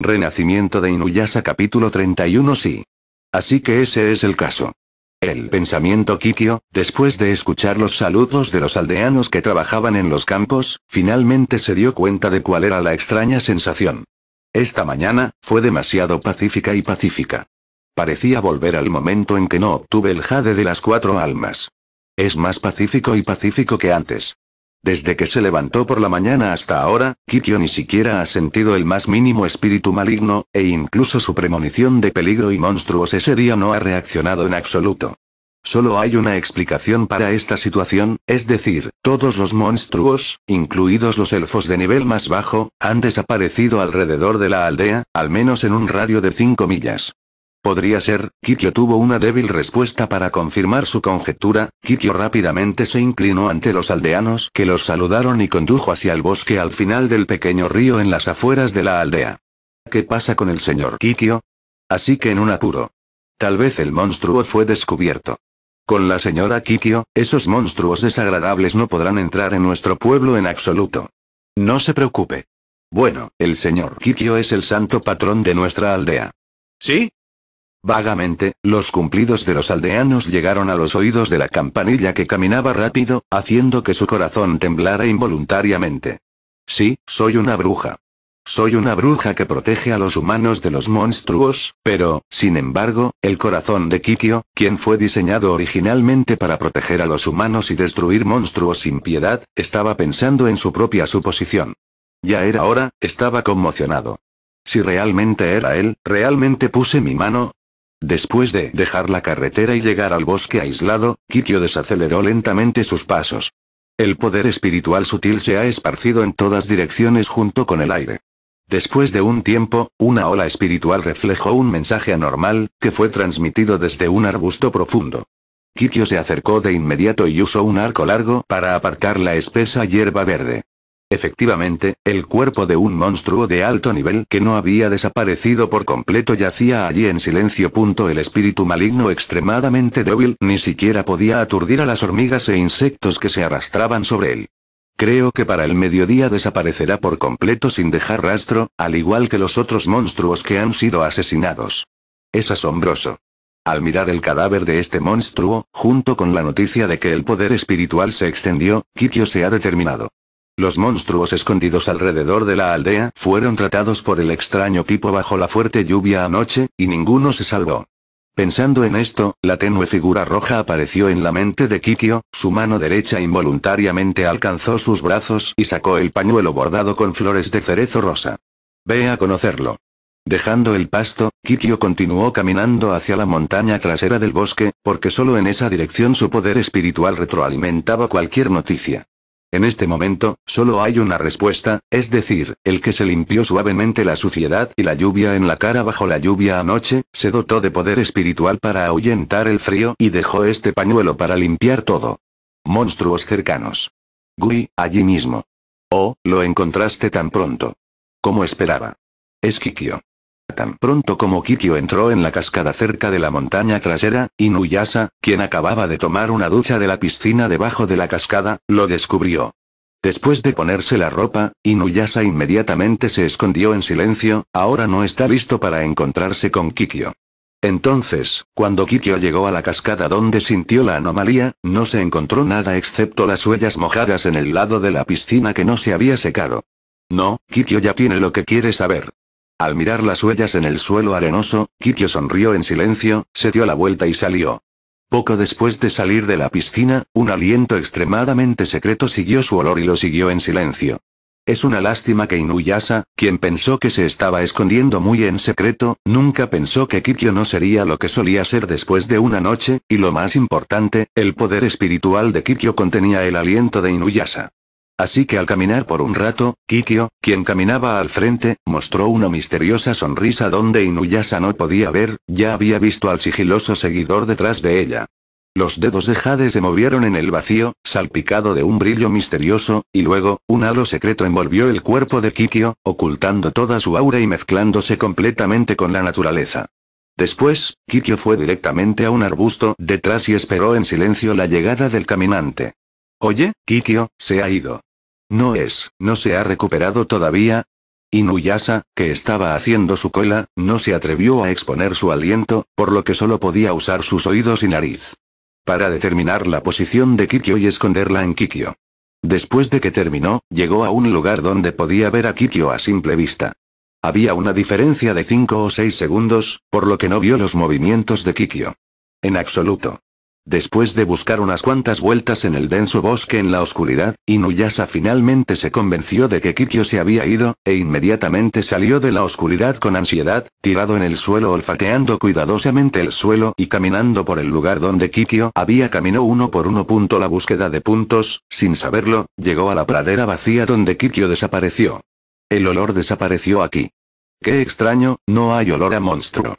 Renacimiento de Inuyasa capítulo 31 sí. Así que ese es el caso. El pensamiento Kikyo, después de escuchar los saludos de los aldeanos que trabajaban en los campos, finalmente se dio cuenta de cuál era la extraña sensación. Esta mañana, fue demasiado pacífica y pacífica. Parecía volver al momento en que no obtuve el jade de las cuatro almas. Es más pacífico y pacífico que antes. Desde que se levantó por la mañana hasta ahora, Kikyo ni siquiera ha sentido el más mínimo espíritu maligno, e incluso su premonición de peligro y monstruos ese día no ha reaccionado en absoluto. Solo hay una explicación para esta situación, es decir, todos los monstruos, incluidos los elfos de nivel más bajo, han desaparecido alrededor de la aldea, al menos en un radio de 5 millas. Podría ser, Kikyo tuvo una débil respuesta para confirmar su conjetura, Kikyo rápidamente se inclinó ante los aldeanos que los saludaron y condujo hacia el bosque al final del pequeño río en las afueras de la aldea. ¿Qué pasa con el señor Kikyo? Así que en un apuro. Tal vez el monstruo fue descubierto. Con la señora Kikyo, esos monstruos desagradables no podrán entrar en nuestro pueblo en absoluto. No se preocupe. Bueno, el señor Kikyo es el santo patrón de nuestra aldea. ¿Sí? Vagamente, los cumplidos de los aldeanos llegaron a los oídos de la campanilla que caminaba rápido, haciendo que su corazón temblara involuntariamente. Sí, soy una bruja. Soy una bruja que protege a los humanos de los monstruos, pero, sin embargo, el corazón de Kikio, quien fue diseñado originalmente para proteger a los humanos y destruir monstruos sin piedad, estaba pensando en su propia suposición. Ya era hora, estaba conmocionado. Si realmente era él, realmente puse mi mano, Después de dejar la carretera y llegar al bosque aislado, Kikyo desaceleró lentamente sus pasos. El poder espiritual sutil se ha esparcido en todas direcciones junto con el aire. Después de un tiempo, una ola espiritual reflejó un mensaje anormal, que fue transmitido desde un arbusto profundo. Kikyo se acercó de inmediato y usó un arco largo para apartar la espesa hierba verde. Efectivamente, el cuerpo de un monstruo de alto nivel que no había desaparecido por completo yacía allí en silencio. El espíritu maligno extremadamente débil ni siquiera podía aturdir a las hormigas e insectos que se arrastraban sobre él. Creo que para el mediodía desaparecerá por completo sin dejar rastro, al igual que los otros monstruos que han sido asesinados. Es asombroso. Al mirar el cadáver de este monstruo, junto con la noticia de que el poder espiritual se extendió, Kikyo se ha determinado. Los monstruos escondidos alrededor de la aldea fueron tratados por el extraño tipo bajo la fuerte lluvia anoche, y ninguno se salvó. Pensando en esto, la tenue figura roja apareció en la mente de Kikio, su mano derecha involuntariamente alcanzó sus brazos y sacó el pañuelo bordado con flores de cerezo rosa. Ve a conocerlo. Dejando el pasto, Kikio continuó caminando hacia la montaña trasera del bosque, porque solo en esa dirección su poder espiritual retroalimentaba cualquier noticia. En este momento, solo hay una respuesta, es decir, el que se limpió suavemente la suciedad y la lluvia en la cara bajo la lluvia anoche, se dotó de poder espiritual para ahuyentar el frío y dejó este pañuelo para limpiar todo. Monstruos cercanos. Gui, allí mismo. Oh, lo encontraste tan pronto. Como esperaba. Es Tan pronto como Kikyo entró en la cascada cerca de la montaña trasera, Inuyasa, quien acababa de tomar una ducha de la piscina debajo de la cascada, lo descubrió. Después de ponerse la ropa, Inuyasa inmediatamente se escondió en silencio, ahora no está listo para encontrarse con Kikyo. Entonces, cuando Kikyo llegó a la cascada donde sintió la anomalía, no se encontró nada excepto las huellas mojadas en el lado de la piscina que no se había secado. No, Kikyo ya tiene lo que quiere saber. Al mirar las huellas en el suelo arenoso, Kikyo sonrió en silencio, se dio la vuelta y salió. Poco después de salir de la piscina, un aliento extremadamente secreto siguió su olor y lo siguió en silencio. Es una lástima que Inuyasa, quien pensó que se estaba escondiendo muy en secreto, nunca pensó que Kikyo no sería lo que solía ser después de una noche, y lo más importante, el poder espiritual de Kikyo contenía el aliento de Inuyasa. Así que al caminar por un rato, Kikyo, quien caminaba al frente, mostró una misteriosa sonrisa donde Inuyasha no podía ver, ya había visto al sigiloso seguidor detrás de ella. Los dedos de Jade se movieron en el vacío, salpicado de un brillo misterioso, y luego, un halo secreto envolvió el cuerpo de Kikyo, ocultando toda su aura y mezclándose completamente con la naturaleza. Después, Kikyo fue directamente a un arbusto detrás y esperó en silencio la llegada del caminante. Oye, Kikyo, se ha ido. No es, no se ha recuperado todavía. Nuyasa, que estaba haciendo su cola, no se atrevió a exponer su aliento, por lo que solo podía usar sus oídos y nariz. Para determinar la posición de Kikyo y esconderla en Kikyo. Después de que terminó, llegó a un lugar donde podía ver a Kikyo a simple vista. Había una diferencia de 5 o 6 segundos, por lo que no vio los movimientos de Kikyo. En absoluto. Después de buscar unas cuantas vueltas en el denso bosque en la oscuridad, Inuyasa finalmente se convenció de que Kikyo se había ido, e inmediatamente salió de la oscuridad con ansiedad, tirado en el suelo olfateando cuidadosamente el suelo y caminando por el lugar donde Kikyo había caminado uno por uno. Punto la búsqueda de puntos, sin saberlo, llegó a la pradera vacía donde Kikyo desapareció. El olor desapareció aquí. Qué extraño, no hay olor a monstruo.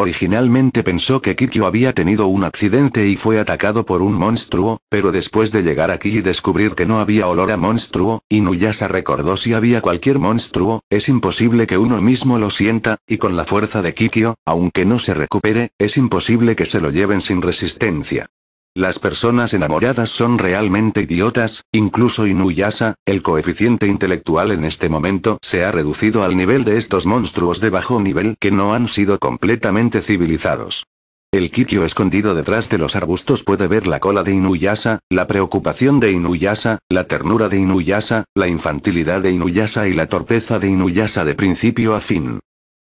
Originalmente pensó que Kikyo había tenido un accidente y fue atacado por un monstruo, pero después de llegar aquí y descubrir que no había olor a monstruo, Inuyasa recordó si había cualquier monstruo, es imposible que uno mismo lo sienta, y con la fuerza de Kikyo, aunque no se recupere, es imposible que se lo lleven sin resistencia. Las personas enamoradas son realmente idiotas, incluso Inuyasa, el coeficiente intelectual en este momento se ha reducido al nivel de estos monstruos de bajo nivel que no han sido completamente civilizados. El Kikyo escondido detrás de los arbustos puede ver la cola de Inuyasa, la preocupación de Inuyasa, la ternura de Inuyasa, la infantilidad de Inuyasa y la torpeza de Inuyasa de principio a fin.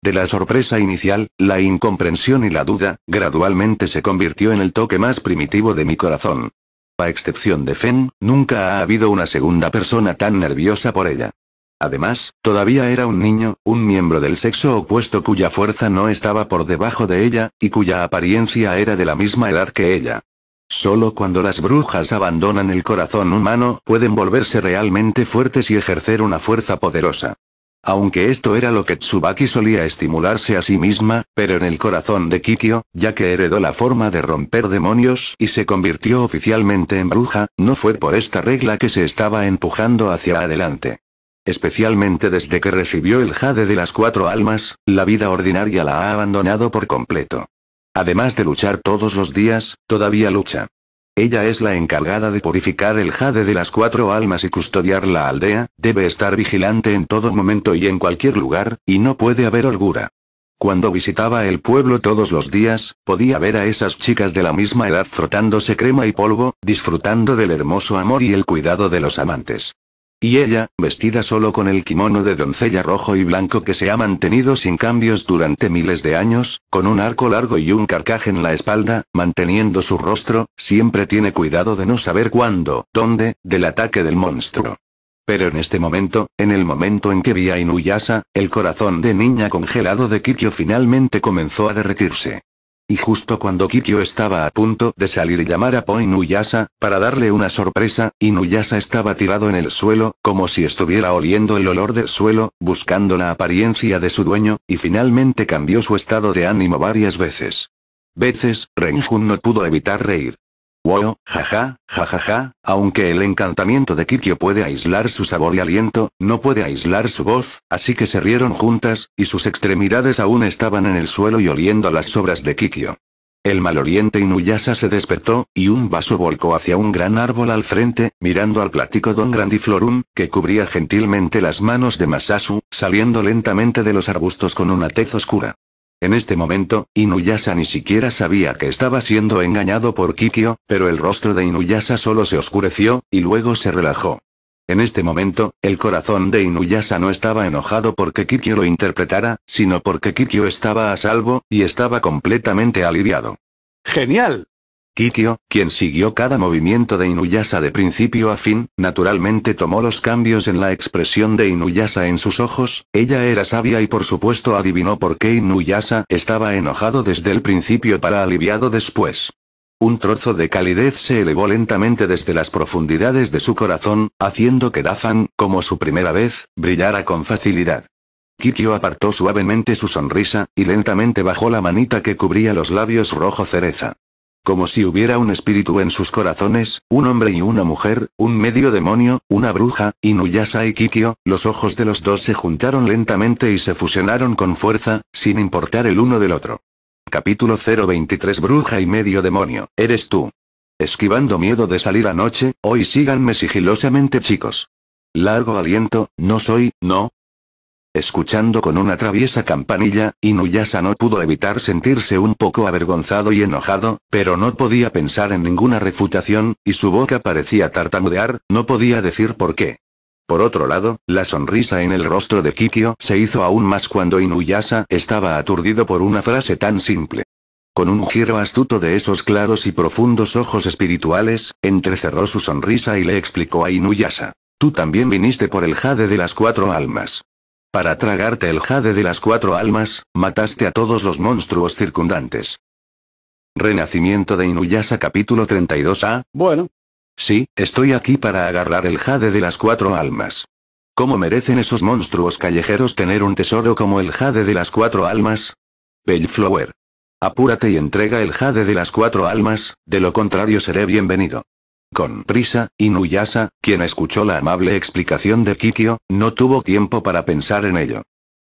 De la sorpresa inicial, la incomprensión y la duda, gradualmente se convirtió en el toque más primitivo de mi corazón. A excepción de Fen, nunca ha habido una segunda persona tan nerviosa por ella. Además, todavía era un niño, un miembro del sexo opuesto cuya fuerza no estaba por debajo de ella, y cuya apariencia era de la misma edad que ella. Solo cuando las brujas abandonan el corazón humano pueden volverse realmente fuertes y ejercer una fuerza poderosa. Aunque esto era lo que Tsubaki solía estimularse a sí misma, pero en el corazón de Kikyo, ya que heredó la forma de romper demonios y se convirtió oficialmente en bruja, no fue por esta regla que se estaba empujando hacia adelante. Especialmente desde que recibió el jade de las cuatro almas, la vida ordinaria la ha abandonado por completo. Además de luchar todos los días, todavía lucha. Ella es la encargada de purificar el jade de las cuatro almas y custodiar la aldea, debe estar vigilante en todo momento y en cualquier lugar, y no puede haber holgura. Cuando visitaba el pueblo todos los días, podía ver a esas chicas de la misma edad frotándose crema y polvo, disfrutando del hermoso amor y el cuidado de los amantes. Y ella, vestida solo con el kimono de doncella rojo y blanco que se ha mantenido sin cambios durante miles de años, con un arco largo y un carcaje en la espalda, manteniendo su rostro, siempre tiene cuidado de no saber cuándo, dónde, del ataque del monstruo. Pero en este momento, en el momento en que vi a Inuyasa, el corazón de niña congelado de Kikyo finalmente comenzó a derretirse y justo cuando Kikyo estaba a punto de salir y llamar a Poi Nuyasa, para darle una sorpresa, Inuyasa estaba tirado en el suelo, como si estuviera oliendo el olor del suelo, buscando la apariencia de su dueño, y finalmente cambió su estado de ánimo varias veces. Veces, Renjun no pudo evitar reír. Wow, jaja, jajaja, aunque el encantamiento de Kikyo puede aislar su sabor y aliento, no puede aislar su voz, así que se rieron juntas, y sus extremidades aún estaban en el suelo y oliendo las sobras de Kikyo. El maloliente Inuyasa se despertó, y un vaso volcó hacia un gran árbol al frente, mirando al plático Don Grandiflorum, que cubría gentilmente las manos de Masasu, saliendo lentamente de los arbustos con una tez oscura. En este momento, Inuyasa ni siquiera sabía que estaba siendo engañado por Kikyo, pero el rostro de Inuyasa solo se oscureció, y luego se relajó. En este momento, el corazón de Inuyasa no estaba enojado porque Kikyo lo interpretara, sino porque Kikyo estaba a salvo, y estaba completamente aliviado. ¡Genial! Kikyo, quien siguió cada movimiento de Inuyasa de principio a fin, naturalmente tomó los cambios en la expresión de Inuyasa en sus ojos, ella era sabia y por supuesto adivinó por qué Inuyasa estaba enojado desde el principio para aliviado después. Un trozo de calidez se elevó lentamente desde las profundidades de su corazón, haciendo que Dafan, como su primera vez, brillara con facilidad. Kikyo apartó suavemente su sonrisa, y lentamente bajó la manita que cubría los labios rojo cereza. Como si hubiera un espíritu en sus corazones, un hombre y una mujer, un medio demonio, una bruja, inuyasa y Kikio, los ojos de los dos se juntaron lentamente y se fusionaron con fuerza, sin importar el uno del otro. Capítulo 023 Bruja y medio demonio, eres tú. Esquivando miedo de salir anoche, hoy síganme sigilosamente chicos. Largo aliento, no soy, no, Escuchando con una traviesa campanilla, Inuyasa no pudo evitar sentirse un poco avergonzado y enojado, pero no podía pensar en ninguna refutación, y su boca parecía tartamudear, no podía decir por qué. Por otro lado, la sonrisa en el rostro de Kikyo se hizo aún más cuando Inuyasa estaba aturdido por una frase tan simple. Con un giro astuto de esos claros y profundos ojos espirituales, entrecerró su sonrisa y le explicó a Inuyasa. Tú también viniste por el jade de las cuatro almas. Para tragarte el jade de las cuatro almas, mataste a todos los monstruos circundantes. Renacimiento de Inuyasa, capítulo 32a, bueno. Sí, estoy aquí para agarrar el jade de las cuatro almas. ¿Cómo merecen esos monstruos callejeros tener un tesoro como el jade de las cuatro almas? Bellflower. Apúrate y entrega el jade de las cuatro almas, de lo contrario seré bienvenido. Con prisa, Inuyasa, quien escuchó la amable explicación de Kikyo, no tuvo tiempo para pensar en ello.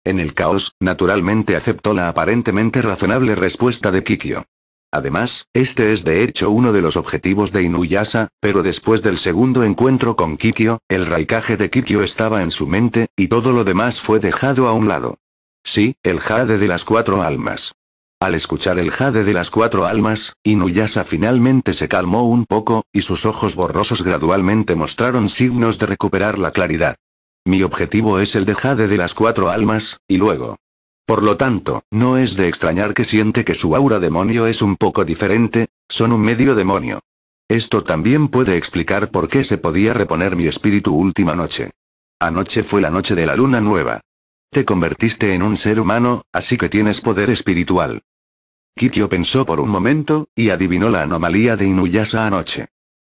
En el caos, naturalmente aceptó la aparentemente razonable respuesta de Kikyo. Además, este es de hecho uno de los objetivos de Inuyasa, pero después del segundo encuentro con Kikyo, el raikaje de Kikyo estaba en su mente, y todo lo demás fue dejado a un lado. Sí, el jade de las cuatro almas. Al escuchar el jade de las cuatro almas, Inuyasa finalmente se calmó un poco, y sus ojos borrosos gradualmente mostraron signos de recuperar la claridad. Mi objetivo es el de jade de las cuatro almas, y luego. Por lo tanto, no es de extrañar que siente que su aura demonio es un poco diferente, son un medio demonio. Esto también puede explicar por qué se podía reponer mi espíritu última noche. Anoche fue la noche de la luna nueva. Te convertiste en un ser humano, así que tienes poder espiritual. Kikyo pensó por un momento, y adivinó la anomalía de Inuyasa anoche.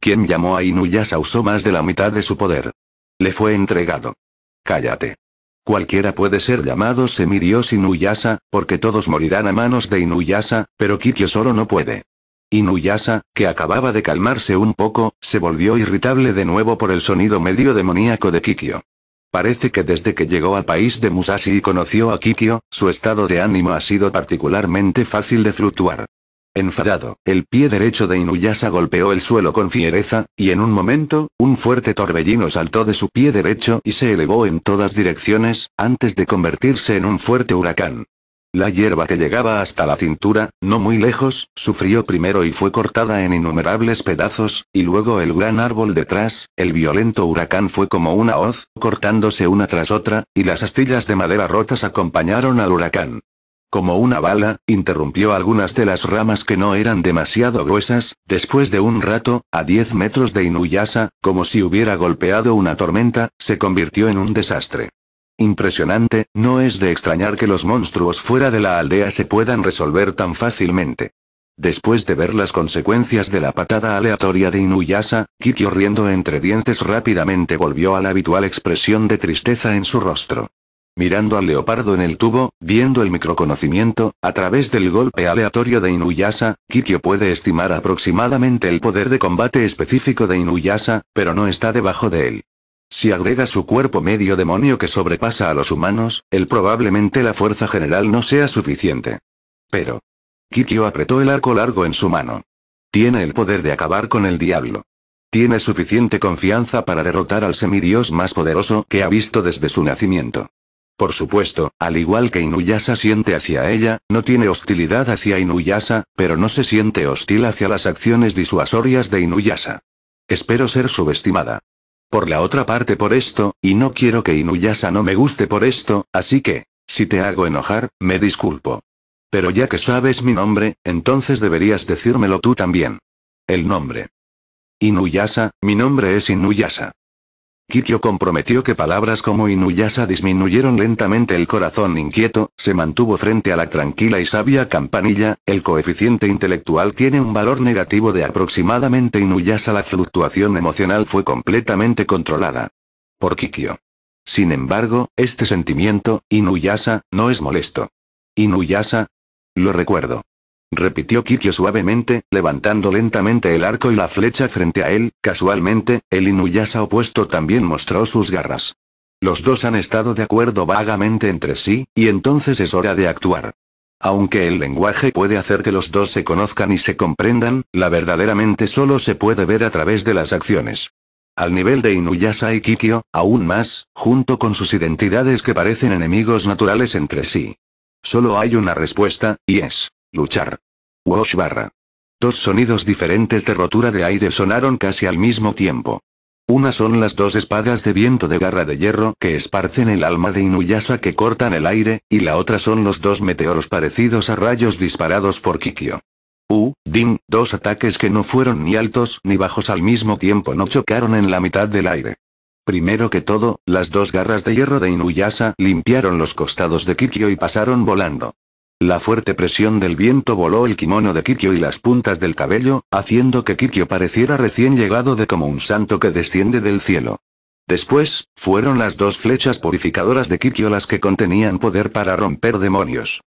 Quien llamó a Inuyasa usó más de la mitad de su poder. Le fue entregado. Cállate. Cualquiera puede ser llamado semidios Inuyasa, porque todos morirán a manos de Inuyasa, pero Kikyo solo no puede. Inuyasa, que acababa de calmarse un poco, se volvió irritable de nuevo por el sonido medio demoníaco de Kikyo. Parece que desde que llegó al país de Musashi y conoció a Kikyo, su estado de ánimo ha sido particularmente fácil de fluctuar. Enfadado, el pie derecho de Inuyasha golpeó el suelo con fiereza, y en un momento, un fuerte torbellino saltó de su pie derecho y se elevó en todas direcciones, antes de convertirse en un fuerte huracán. La hierba que llegaba hasta la cintura, no muy lejos, sufrió primero y fue cortada en innumerables pedazos, y luego el gran árbol detrás, el violento huracán fue como una hoz, cortándose una tras otra, y las astillas de madera rotas acompañaron al huracán. Como una bala, interrumpió algunas de las ramas que no eran demasiado gruesas, después de un rato, a 10 metros de Inuyasa, como si hubiera golpeado una tormenta, se convirtió en un desastre. Impresionante, no es de extrañar que los monstruos fuera de la aldea se puedan resolver tan fácilmente. Después de ver las consecuencias de la patada aleatoria de Inuyasa, Kikyo riendo entre dientes rápidamente volvió a la habitual expresión de tristeza en su rostro. Mirando al leopardo en el tubo, viendo el microconocimiento, a través del golpe aleatorio de Inuyasa, Kikyo puede estimar aproximadamente el poder de combate específico de Inuyasa, pero no está debajo de él. Si agrega su cuerpo medio demonio que sobrepasa a los humanos, él probablemente la fuerza general no sea suficiente. Pero. Kikyo apretó el arco largo en su mano. Tiene el poder de acabar con el diablo. Tiene suficiente confianza para derrotar al semidios más poderoso que ha visto desde su nacimiento. Por supuesto, al igual que Inuyasa siente hacia ella, no tiene hostilidad hacia Inuyasa, pero no se siente hostil hacia las acciones disuasorias de Inuyasa. Espero ser subestimada. Por la otra parte por esto, y no quiero que Inuyasa no me guste por esto, así que, si te hago enojar, me disculpo. Pero ya que sabes mi nombre, entonces deberías decírmelo tú también. El nombre. Inuyasa, mi nombre es Inuyasa. Kikyo comprometió que palabras como inuyasa disminuyeron lentamente el corazón inquieto, se mantuvo frente a la tranquila y sabia campanilla, el coeficiente intelectual tiene un valor negativo de aproximadamente inuyasa la fluctuación emocional fue completamente controlada. Por Kikyo. Sin embargo, este sentimiento, inuyasa no es molesto. inuyasa Lo recuerdo repitió Kikio suavemente, levantando lentamente el arco y la flecha frente a él, casualmente, el Inuyasha opuesto también mostró sus garras. Los dos han estado de acuerdo vagamente entre sí, y entonces es hora de actuar. Aunque el lenguaje puede hacer que los dos se conozcan y se comprendan, la verdaderamente solo se puede ver a través de las acciones. Al nivel de Inuyasha y Kikio aún más, junto con sus identidades que parecen enemigos naturales entre sí. Solo hay una respuesta, y es Luchar. Wash barra. Dos sonidos diferentes de rotura de aire sonaron casi al mismo tiempo. Una son las dos espadas de viento de garra de hierro que esparcen el alma de Inuyasa que cortan el aire, y la otra son los dos meteoros parecidos a rayos disparados por Kikyo. U, Din, dos ataques que no fueron ni altos ni bajos al mismo tiempo no chocaron en la mitad del aire. Primero que todo, las dos garras de hierro de Inuyasa limpiaron los costados de Kikyo y pasaron volando. La fuerte presión del viento voló el kimono de Kikyo y las puntas del cabello, haciendo que Kikyo pareciera recién llegado de como un santo que desciende del cielo. Después, fueron las dos flechas purificadoras de Kikyo las que contenían poder para romper demonios.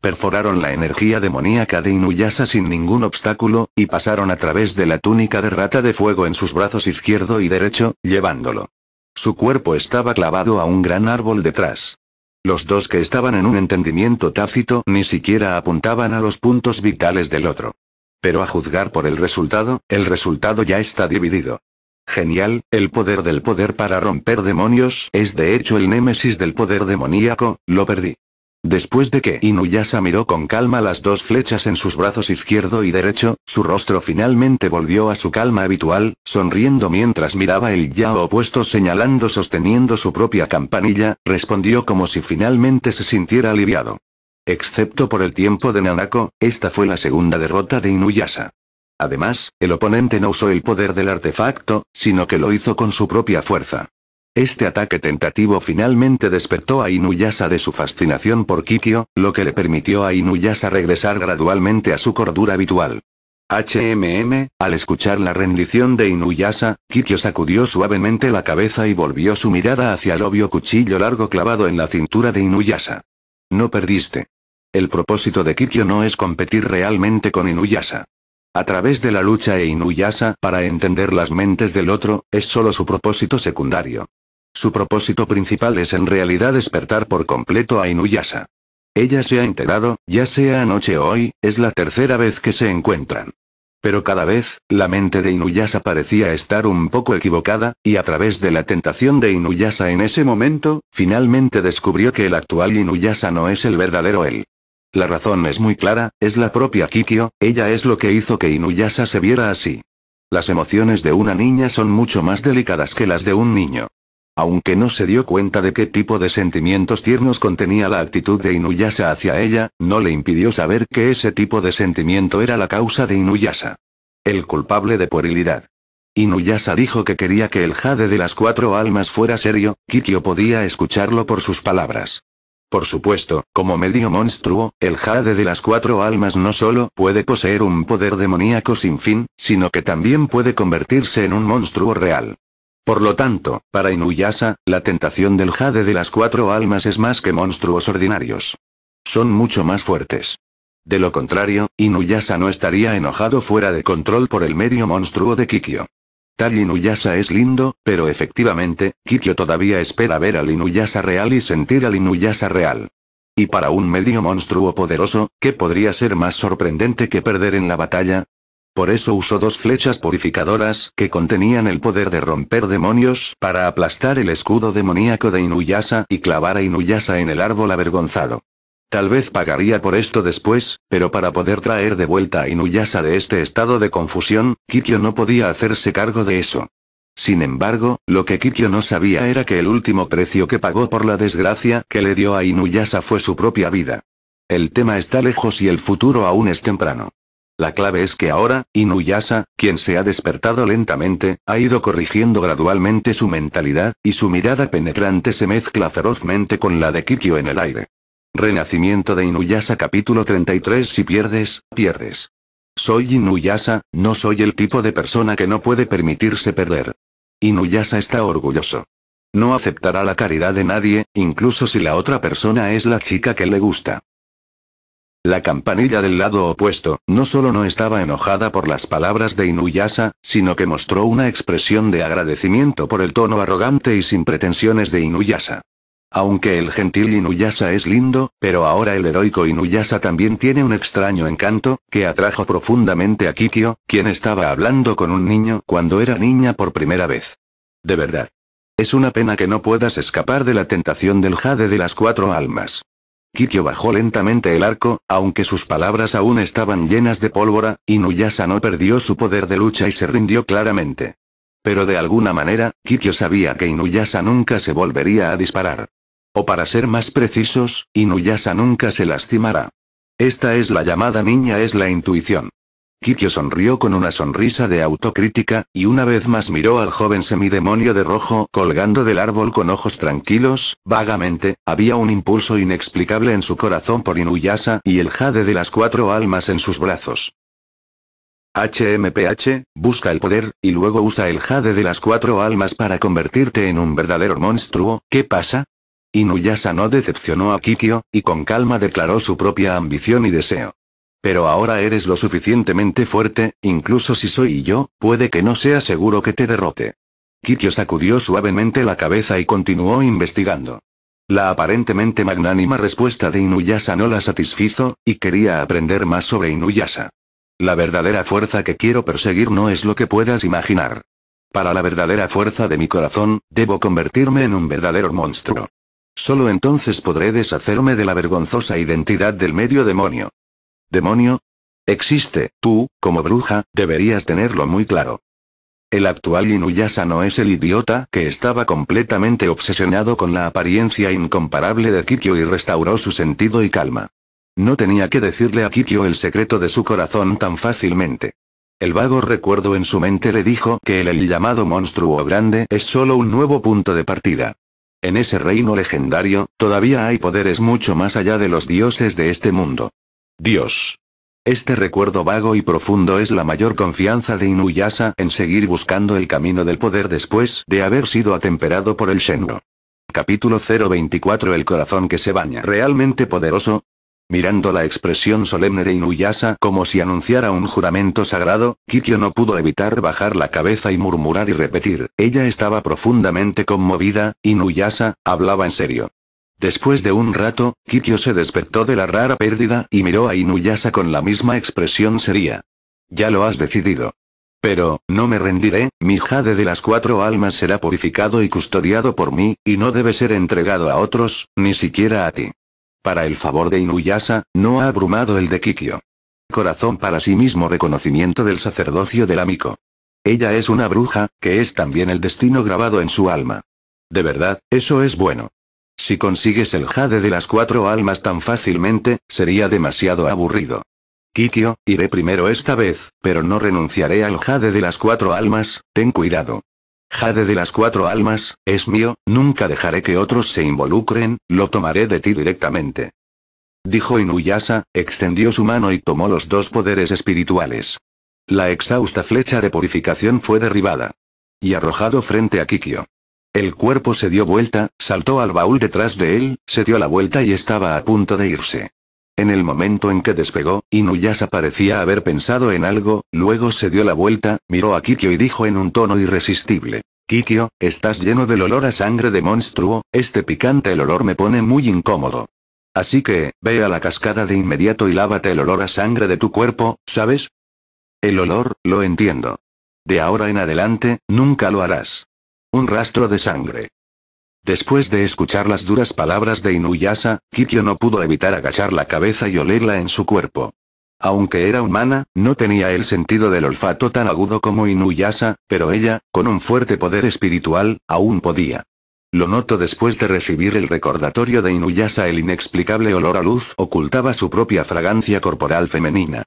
Perforaron la energía demoníaca de Inuyasa sin ningún obstáculo, y pasaron a través de la túnica de rata de fuego en sus brazos izquierdo y derecho, llevándolo. Su cuerpo estaba clavado a un gran árbol detrás. Los dos que estaban en un entendimiento tácito ni siquiera apuntaban a los puntos vitales del otro. Pero a juzgar por el resultado, el resultado ya está dividido. Genial, el poder del poder para romper demonios es de hecho el némesis del poder demoníaco, lo perdí. Después de que Inuyasa miró con calma las dos flechas en sus brazos izquierdo y derecho, su rostro finalmente volvió a su calma habitual, sonriendo mientras miraba el ya opuesto señalando sosteniendo su propia campanilla, respondió como si finalmente se sintiera aliviado. Excepto por el tiempo de Nanako, esta fue la segunda derrota de Inuyasa. Además, el oponente no usó el poder del artefacto, sino que lo hizo con su propia fuerza. Este ataque tentativo finalmente despertó a Inuyasa de su fascinación por Kikyo, lo que le permitió a Inuyasa regresar gradualmente a su cordura habitual. HMM, al escuchar la rendición de Inuyasa, Kikyo sacudió suavemente la cabeza y volvió su mirada hacia el obvio cuchillo largo clavado en la cintura de Inuyasa. No perdiste. El propósito de Kikyo no es competir realmente con Inuyasa. A través de la lucha e Inuyasa para entender las mentes del otro, es solo su propósito secundario. Su propósito principal es en realidad despertar por completo a Inuyasa. Ella se ha enterado, ya sea anoche o hoy, es la tercera vez que se encuentran. Pero cada vez, la mente de Inuyasa parecía estar un poco equivocada, y a través de la tentación de Inuyasa en ese momento, finalmente descubrió que el actual Inuyasa no es el verdadero él. La razón es muy clara, es la propia Kikyo, ella es lo que hizo que Inuyasa se viera así. Las emociones de una niña son mucho más delicadas que las de un niño. Aunque no se dio cuenta de qué tipo de sentimientos tiernos contenía la actitud de Inuyasa hacia ella, no le impidió saber que ese tipo de sentimiento era la causa de Inuyasa. El culpable de puerilidad. Inuyasa dijo que quería que el jade de las cuatro almas fuera serio, Kikyo podía escucharlo por sus palabras. Por supuesto, como medio monstruo, el jade de las cuatro almas no solo puede poseer un poder demoníaco sin fin, sino que también puede convertirse en un monstruo real. Por lo tanto, para Inuyasa, la tentación del jade de las cuatro almas es más que monstruos ordinarios. Son mucho más fuertes. De lo contrario, Inuyasa no estaría enojado fuera de control por el medio monstruo de Kikyo. Tal Inuyasa es lindo, pero efectivamente, Kikyo todavía espera ver al Inuyasa real y sentir al Inuyasa real. Y para un medio monstruo poderoso, ¿qué podría ser más sorprendente que perder en la batalla? Por eso usó dos flechas purificadoras que contenían el poder de romper demonios para aplastar el escudo demoníaco de Inuyasa y clavar a Inuyasa en el árbol avergonzado. Tal vez pagaría por esto después, pero para poder traer de vuelta a Inuyasa de este estado de confusión, Kikyo no podía hacerse cargo de eso. Sin embargo, lo que Kikyo no sabía era que el último precio que pagó por la desgracia que le dio a Inuyasa fue su propia vida. El tema está lejos y el futuro aún es temprano. La clave es que ahora, Inuyasa, quien se ha despertado lentamente, ha ido corrigiendo gradualmente su mentalidad, y su mirada penetrante se mezcla ferozmente con la de Kikyo en el aire. Renacimiento de Inuyasa capítulo 33 Si pierdes, pierdes. Soy Inuyasa, no soy el tipo de persona que no puede permitirse perder. Inuyasa está orgulloso. No aceptará la caridad de nadie, incluso si la otra persona es la chica que le gusta. La campanilla del lado opuesto, no solo no estaba enojada por las palabras de Inuyasa, sino que mostró una expresión de agradecimiento por el tono arrogante y sin pretensiones de Inuyasa. Aunque el gentil Inuyasa es lindo, pero ahora el heroico Inuyasa también tiene un extraño encanto, que atrajo profundamente a Kikyo, quien estaba hablando con un niño cuando era niña por primera vez. De verdad. Es una pena que no puedas escapar de la tentación del jade de las cuatro almas. Kikyo bajó lentamente el arco, aunque sus palabras aún estaban llenas de pólvora, Inuyasha no perdió su poder de lucha y se rindió claramente. Pero de alguna manera, Kikyo sabía que Inuyasha nunca se volvería a disparar. O para ser más precisos, Inuyasha nunca se lastimará. Esta es la llamada niña es la intuición. Kikyo sonrió con una sonrisa de autocrítica, y una vez más miró al joven semidemonio de rojo colgando del árbol con ojos tranquilos, vagamente, había un impulso inexplicable en su corazón por Inuyasa y el jade de las cuatro almas en sus brazos. HMPH, busca el poder, y luego usa el jade de las cuatro almas para convertirte en un verdadero monstruo, ¿qué pasa? Inuyasa no decepcionó a Kikyo, y con calma declaró su propia ambición y deseo. Pero ahora eres lo suficientemente fuerte, incluso si soy yo, puede que no sea seguro que te derrote. Kikyo sacudió suavemente la cabeza y continuó investigando. La aparentemente magnánima respuesta de Inuyasa no la satisfizo, y quería aprender más sobre Inuyasa. La verdadera fuerza que quiero perseguir no es lo que puedas imaginar. Para la verdadera fuerza de mi corazón, debo convertirme en un verdadero monstruo. Solo entonces podré deshacerme de la vergonzosa identidad del medio demonio demonio. Existe, tú, como bruja, deberías tenerlo muy claro. El actual Inuyasha no es el idiota que estaba completamente obsesionado con la apariencia incomparable de Kikyo y restauró su sentido y calma. No tenía que decirle a Kikyo el secreto de su corazón tan fácilmente. El vago recuerdo en su mente le dijo que el, el llamado monstruo grande es solo un nuevo punto de partida. En ese reino legendario, todavía hay poderes mucho más allá de los dioses de este mundo. Dios. Este recuerdo vago y profundo es la mayor confianza de Inuyasa en seguir buscando el camino del poder después de haber sido atemperado por el Shenro. Capítulo 024 El corazón que se baña. ¿Realmente poderoso? Mirando la expresión solemne de Inuyasa como si anunciara un juramento sagrado, Kikyo no pudo evitar bajar la cabeza y murmurar y repetir. Ella estaba profundamente conmovida, Inuyasa, hablaba en serio. Después de un rato, Kikyo se despertó de la rara pérdida y miró a Inuyasa con la misma expresión seria. Ya lo has decidido. Pero, no me rendiré, mi jade de las cuatro almas será purificado y custodiado por mí, y no debe ser entregado a otros, ni siquiera a ti. Para el favor de Inuyasa, no ha abrumado el de Kikyo. Corazón para sí mismo reconocimiento del sacerdocio del amico. Ella es una bruja, que es también el destino grabado en su alma. De verdad, eso es bueno. Si consigues el jade de las cuatro almas tan fácilmente, sería demasiado aburrido. Kikyo, iré primero esta vez, pero no renunciaré al jade de las cuatro almas, ten cuidado. Jade de las cuatro almas, es mío, nunca dejaré que otros se involucren, lo tomaré de ti directamente. Dijo Inuyasa, extendió su mano y tomó los dos poderes espirituales. La exhausta flecha de purificación fue derribada. Y arrojado frente a Kikyo. El cuerpo se dio vuelta, saltó al baúl detrás de él, se dio la vuelta y estaba a punto de irse. En el momento en que despegó, Inuyasa parecía haber pensado en algo, luego se dio la vuelta, miró a Kikyo y dijo en un tono irresistible. Kikyo, estás lleno del olor a sangre de monstruo, este picante el olor me pone muy incómodo. Así que, ve a la cascada de inmediato y lávate el olor a sangre de tu cuerpo, ¿sabes? El olor, lo entiendo. De ahora en adelante, nunca lo harás. Un rastro de sangre. Después de escuchar las duras palabras de Inuyasa, Kikyo no pudo evitar agachar la cabeza y olerla en su cuerpo. Aunque era humana, no tenía el sentido del olfato tan agudo como Inuyasa, pero ella, con un fuerte poder espiritual, aún podía. Lo noto después de recibir el recordatorio de Inuyasa, el inexplicable olor a luz ocultaba su propia fragancia corporal femenina.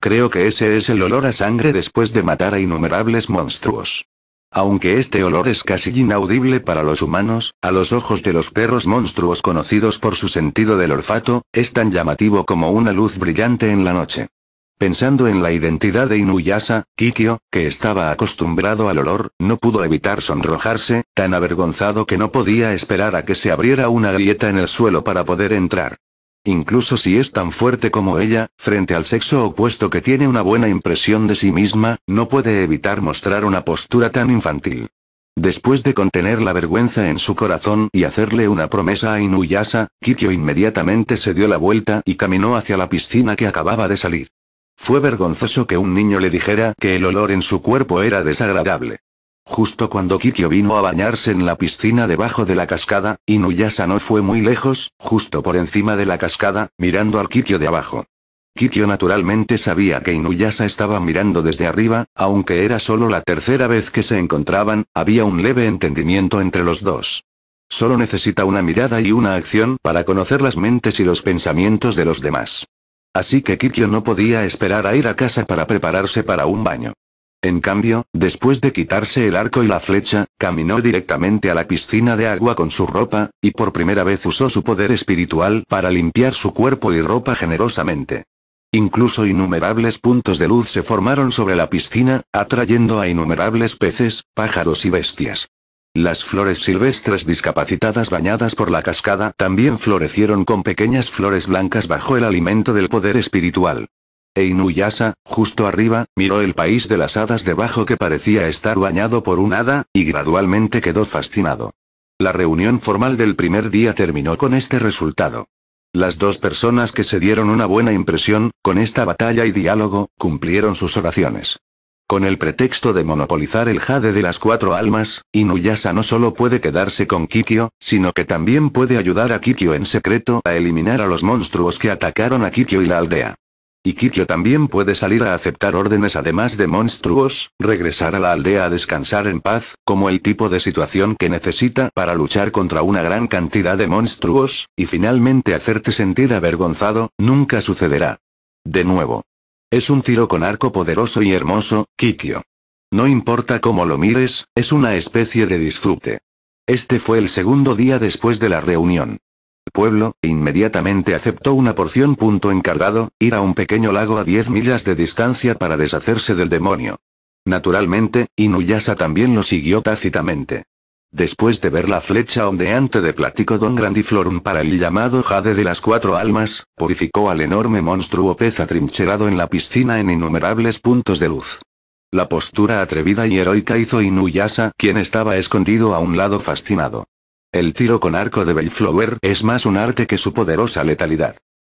Creo que ese es el olor a sangre después de matar a innumerables monstruos. Aunque este olor es casi inaudible para los humanos, a los ojos de los perros monstruos conocidos por su sentido del olfato, es tan llamativo como una luz brillante en la noche. Pensando en la identidad de Inuyasa, Kikyo, que estaba acostumbrado al olor, no pudo evitar sonrojarse, tan avergonzado que no podía esperar a que se abriera una grieta en el suelo para poder entrar incluso si es tan fuerte como ella, frente al sexo opuesto que tiene una buena impresión de sí misma, no puede evitar mostrar una postura tan infantil. Después de contener la vergüenza en su corazón y hacerle una promesa a Inuyasa, Kikyo inmediatamente se dio la vuelta y caminó hacia la piscina que acababa de salir. Fue vergonzoso que un niño le dijera que el olor en su cuerpo era desagradable. Justo cuando Kikyo vino a bañarse en la piscina debajo de la cascada, Inuyasa no fue muy lejos, justo por encima de la cascada, mirando al Kikyo de abajo. Kikyo naturalmente sabía que Inuyasa estaba mirando desde arriba, aunque era solo la tercera vez que se encontraban, había un leve entendimiento entre los dos. Solo necesita una mirada y una acción para conocer las mentes y los pensamientos de los demás. Así que Kikyo no podía esperar a ir a casa para prepararse para un baño. En cambio, después de quitarse el arco y la flecha, caminó directamente a la piscina de agua con su ropa, y por primera vez usó su poder espiritual para limpiar su cuerpo y ropa generosamente. Incluso innumerables puntos de luz se formaron sobre la piscina, atrayendo a innumerables peces, pájaros y bestias. Las flores silvestres discapacitadas bañadas por la cascada también florecieron con pequeñas flores blancas bajo el alimento del poder espiritual. E Inuyasa, justo arriba, miró el país de las hadas debajo que parecía estar bañado por un hada, y gradualmente quedó fascinado. La reunión formal del primer día terminó con este resultado. Las dos personas que se dieron una buena impresión, con esta batalla y diálogo, cumplieron sus oraciones. Con el pretexto de monopolizar el jade de las cuatro almas, Inuyasa no solo puede quedarse con Kikyo, sino que también puede ayudar a Kikyo en secreto a eliminar a los monstruos que atacaron a Kikyo y la aldea. Y Kikyo también puede salir a aceptar órdenes además de monstruos, regresar a la aldea a descansar en paz, como el tipo de situación que necesita para luchar contra una gran cantidad de monstruos, y finalmente hacerte sentir avergonzado, nunca sucederá. De nuevo. Es un tiro con arco poderoso y hermoso, Kikyo. No importa cómo lo mires, es una especie de disfrute. Este fue el segundo día después de la reunión pueblo, inmediatamente aceptó una porción. Punto encargado, ir a un pequeño lago a 10 millas de distancia para deshacerse del demonio. Naturalmente, Inuyasa también lo siguió tácitamente. Después de ver la flecha ondeante de Platico Don Grandiflorum para el llamado Jade de las Cuatro Almas, purificó al enorme monstruo pez atrincherado en la piscina en innumerables puntos de luz. La postura atrevida y heroica hizo Inuyasa, quien estaba escondido a un lado fascinado. El tiro con arco de Bellflower es más un arte que su poderosa letalidad.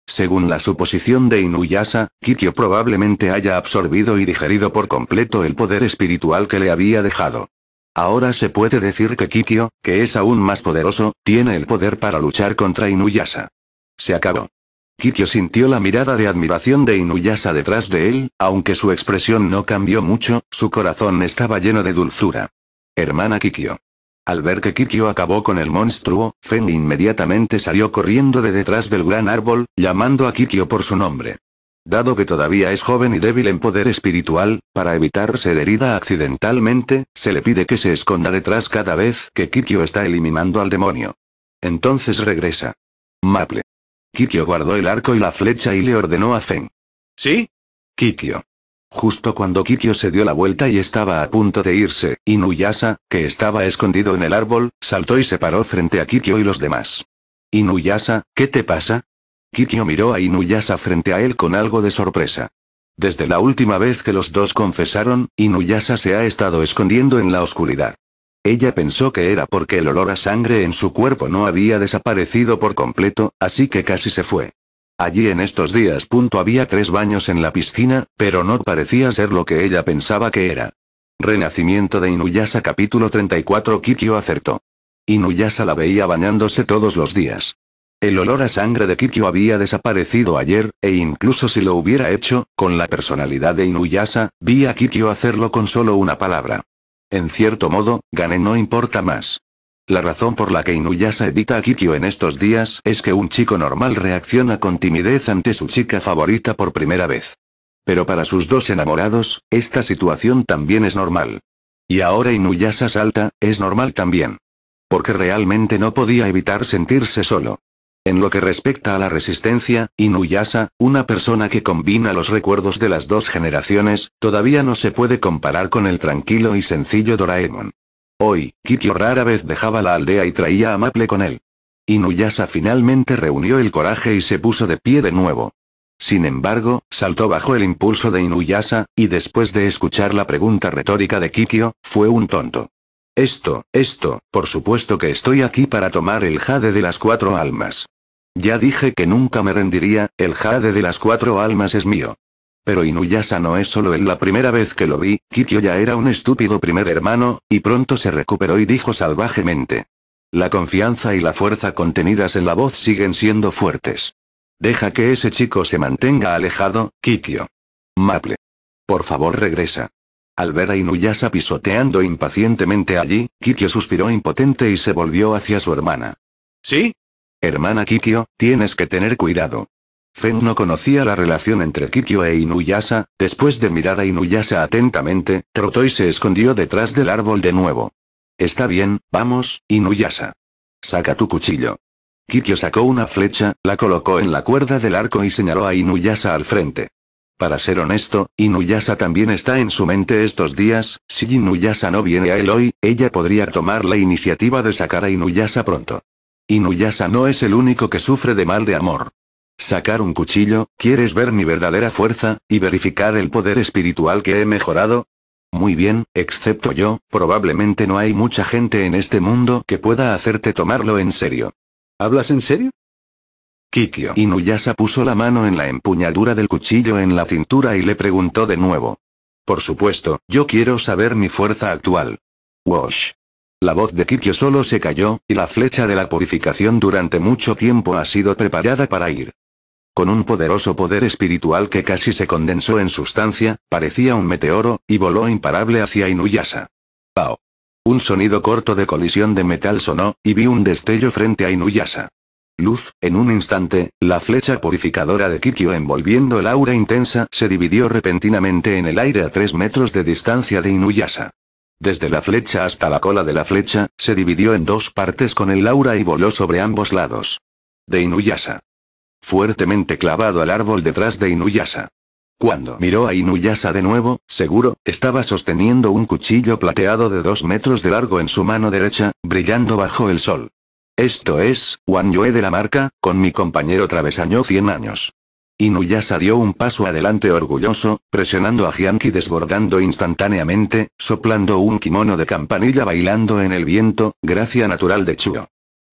Según la suposición de Inuyasa, Kikyo probablemente haya absorbido y digerido por completo el poder espiritual que le había dejado. Ahora se puede decir que Kikyo, que es aún más poderoso, tiene el poder para luchar contra Inuyasa. Se acabó. Kikyo sintió la mirada de admiración de Inuyasa detrás de él, aunque su expresión no cambió mucho, su corazón estaba lleno de dulzura. Hermana Kikyo. Al ver que Kikyo acabó con el monstruo, Fen inmediatamente salió corriendo de detrás del gran árbol, llamando a Kikyo por su nombre. Dado que todavía es joven y débil en poder espiritual, para evitar ser herida accidentalmente, se le pide que se esconda detrás cada vez que Kikyo está eliminando al demonio. Entonces regresa. Maple. Kikyo guardó el arco y la flecha y le ordenó a Fen. ¿Sí? Kikyo. Justo cuando Kikyo se dio la vuelta y estaba a punto de irse, Inuyasa, que estaba escondido en el árbol, saltó y se paró frente a Kikyo y los demás. Inuyasa, ¿qué te pasa? Kikyo miró a Inuyasa frente a él con algo de sorpresa. Desde la última vez que los dos confesaron, Inuyasa se ha estado escondiendo en la oscuridad. Ella pensó que era porque el olor a sangre en su cuerpo no había desaparecido por completo, así que casi se fue. Allí en estos días. punto había tres baños en la piscina, pero no parecía ser lo que ella pensaba que era. Renacimiento de Inuyasa capítulo 34 Kikyo acertó. Inuyasa la veía bañándose todos los días. El olor a sangre de Kikyo había desaparecido ayer, e incluso si lo hubiera hecho, con la personalidad de Inuyasa, vi a Kikyo hacerlo con solo una palabra. En cierto modo, gané no importa más. La razón por la que Inuyasa evita a Kikyo en estos días es que un chico normal reacciona con timidez ante su chica favorita por primera vez. Pero para sus dos enamorados, esta situación también es normal. Y ahora Inuyasa salta, es normal también. Porque realmente no podía evitar sentirse solo. En lo que respecta a la resistencia, Inuyasa, una persona que combina los recuerdos de las dos generaciones, todavía no se puede comparar con el tranquilo y sencillo Doraemon. Hoy, Kikyo rara vez dejaba la aldea y traía a Maple con él. Inuyasa finalmente reunió el coraje y se puso de pie de nuevo. Sin embargo, saltó bajo el impulso de Inuyasa, y después de escuchar la pregunta retórica de Kikyo, fue un tonto. Esto, esto, por supuesto que estoy aquí para tomar el jade de las cuatro almas. Ya dije que nunca me rendiría, el jade de las cuatro almas es mío. Pero Inuyasa no es solo él la primera vez que lo vi, Kikyo ya era un estúpido primer hermano, y pronto se recuperó y dijo salvajemente. La confianza y la fuerza contenidas en la voz siguen siendo fuertes. Deja que ese chico se mantenga alejado, Kikyo. Maple. Por favor regresa. Al ver a Inuyasa pisoteando impacientemente allí, Kikyo suspiró impotente y se volvió hacia su hermana. ¿Sí? Hermana Kikyo, tienes que tener cuidado. Fen no conocía la relación entre Kikyo e Inuyasa. después de mirar a Inuyasa atentamente, trotó y se escondió detrás del árbol de nuevo. Está bien, vamos, Inuyasa. Saca tu cuchillo. Kikyo sacó una flecha, la colocó en la cuerda del arco y señaló a Inuyasa al frente. Para ser honesto, Inuyasa también está en su mente estos días, si Inuyasa no viene a él hoy, ella podría tomar la iniciativa de sacar a Inuyasa pronto. Inuyasa no es el único que sufre de mal de amor. Sacar un cuchillo, ¿quieres ver mi verdadera fuerza, y verificar el poder espiritual que he mejorado? Muy bien, excepto yo, probablemente no hay mucha gente en este mundo que pueda hacerte tomarlo en serio. ¿Hablas en serio? Kikyo Inuyasa puso la mano en la empuñadura del cuchillo en la cintura y le preguntó de nuevo. Por supuesto, yo quiero saber mi fuerza actual. Wash. La voz de Kikyo solo se cayó, y la flecha de la purificación durante mucho tiempo ha sido preparada para ir. Con un poderoso poder espiritual que casi se condensó en sustancia, parecía un meteoro, y voló imparable hacia Inuyasa. ¡Pau! Un sonido corto de colisión de metal sonó, y vi un destello frente a Inuyasa. Luz, en un instante, la flecha purificadora de Kikyo envolviendo el aura intensa se dividió repentinamente en el aire a tres metros de distancia de Inuyasa. Desde la flecha hasta la cola de la flecha, se dividió en dos partes con el aura y voló sobre ambos lados. De Inuyasa fuertemente clavado al árbol detrás de Inuyasa. Cuando miró a Inuyasa de nuevo, seguro, estaba sosteniendo un cuchillo plateado de dos metros de largo en su mano derecha, brillando bajo el sol. Esto es, Juan Yue de la marca, con mi compañero travesaño 100 años. Inuyasa dio un paso adelante orgulloso, presionando a Jianqi desbordando instantáneamente, soplando un kimono de campanilla bailando en el viento, gracia natural de Chuo.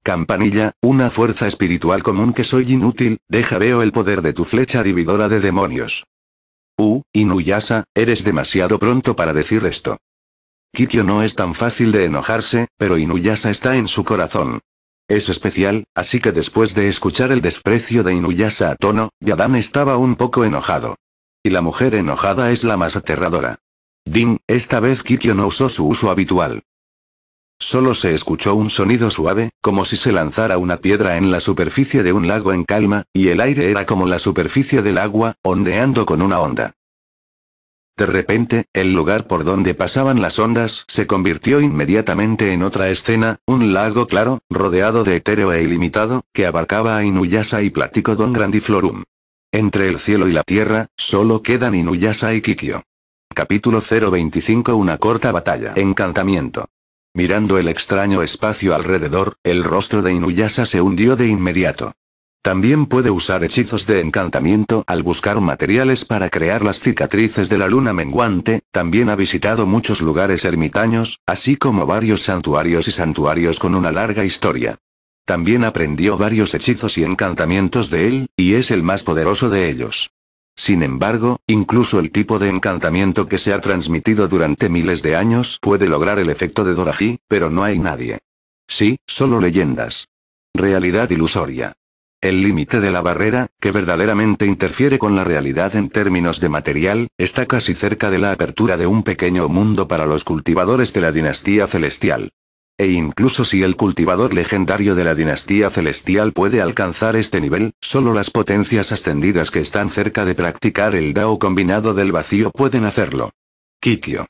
Campanilla, una fuerza espiritual común que soy inútil, deja veo el poder de tu flecha dividora de demonios. Uh, Inuyasa, eres demasiado pronto para decir esto. Kikyo no es tan fácil de enojarse, pero Inuyasa está en su corazón. Es especial, así que después de escuchar el desprecio de Inuyasa a tono, Yadam estaba un poco enojado. Y la mujer enojada es la más aterradora. Din, esta vez Kikyo no usó su uso habitual. Solo se escuchó un sonido suave, como si se lanzara una piedra en la superficie de un lago en calma, y el aire era como la superficie del agua, ondeando con una onda. De repente, el lugar por donde pasaban las ondas se convirtió inmediatamente en otra escena, un lago claro, rodeado de etéreo e ilimitado, que abarcaba a Inuyasa y Platico Don Grandiflorum. Entre el cielo y la tierra, solo quedan Inuyasa y Kikyo. Capítulo 025 Una corta batalla. Encantamiento. Mirando el extraño espacio alrededor, el rostro de Inuyasa se hundió de inmediato. También puede usar hechizos de encantamiento al buscar materiales para crear las cicatrices de la luna menguante, también ha visitado muchos lugares ermitaños, así como varios santuarios y santuarios con una larga historia. También aprendió varios hechizos y encantamientos de él, y es el más poderoso de ellos. Sin embargo, incluso el tipo de encantamiento que se ha transmitido durante miles de años puede lograr el efecto de Doraji, pero no hay nadie. Sí, solo leyendas. Realidad ilusoria. El límite de la barrera, que verdaderamente interfiere con la realidad en términos de material, está casi cerca de la apertura de un pequeño mundo para los cultivadores de la dinastía celestial. E incluso si el cultivador legendario de la dinastía celestial puede alcanzar este nivel, solo las potencias ascendidas que están cerca de practicar el Dao combinado del vacío pueden hacerlo. Kikyo.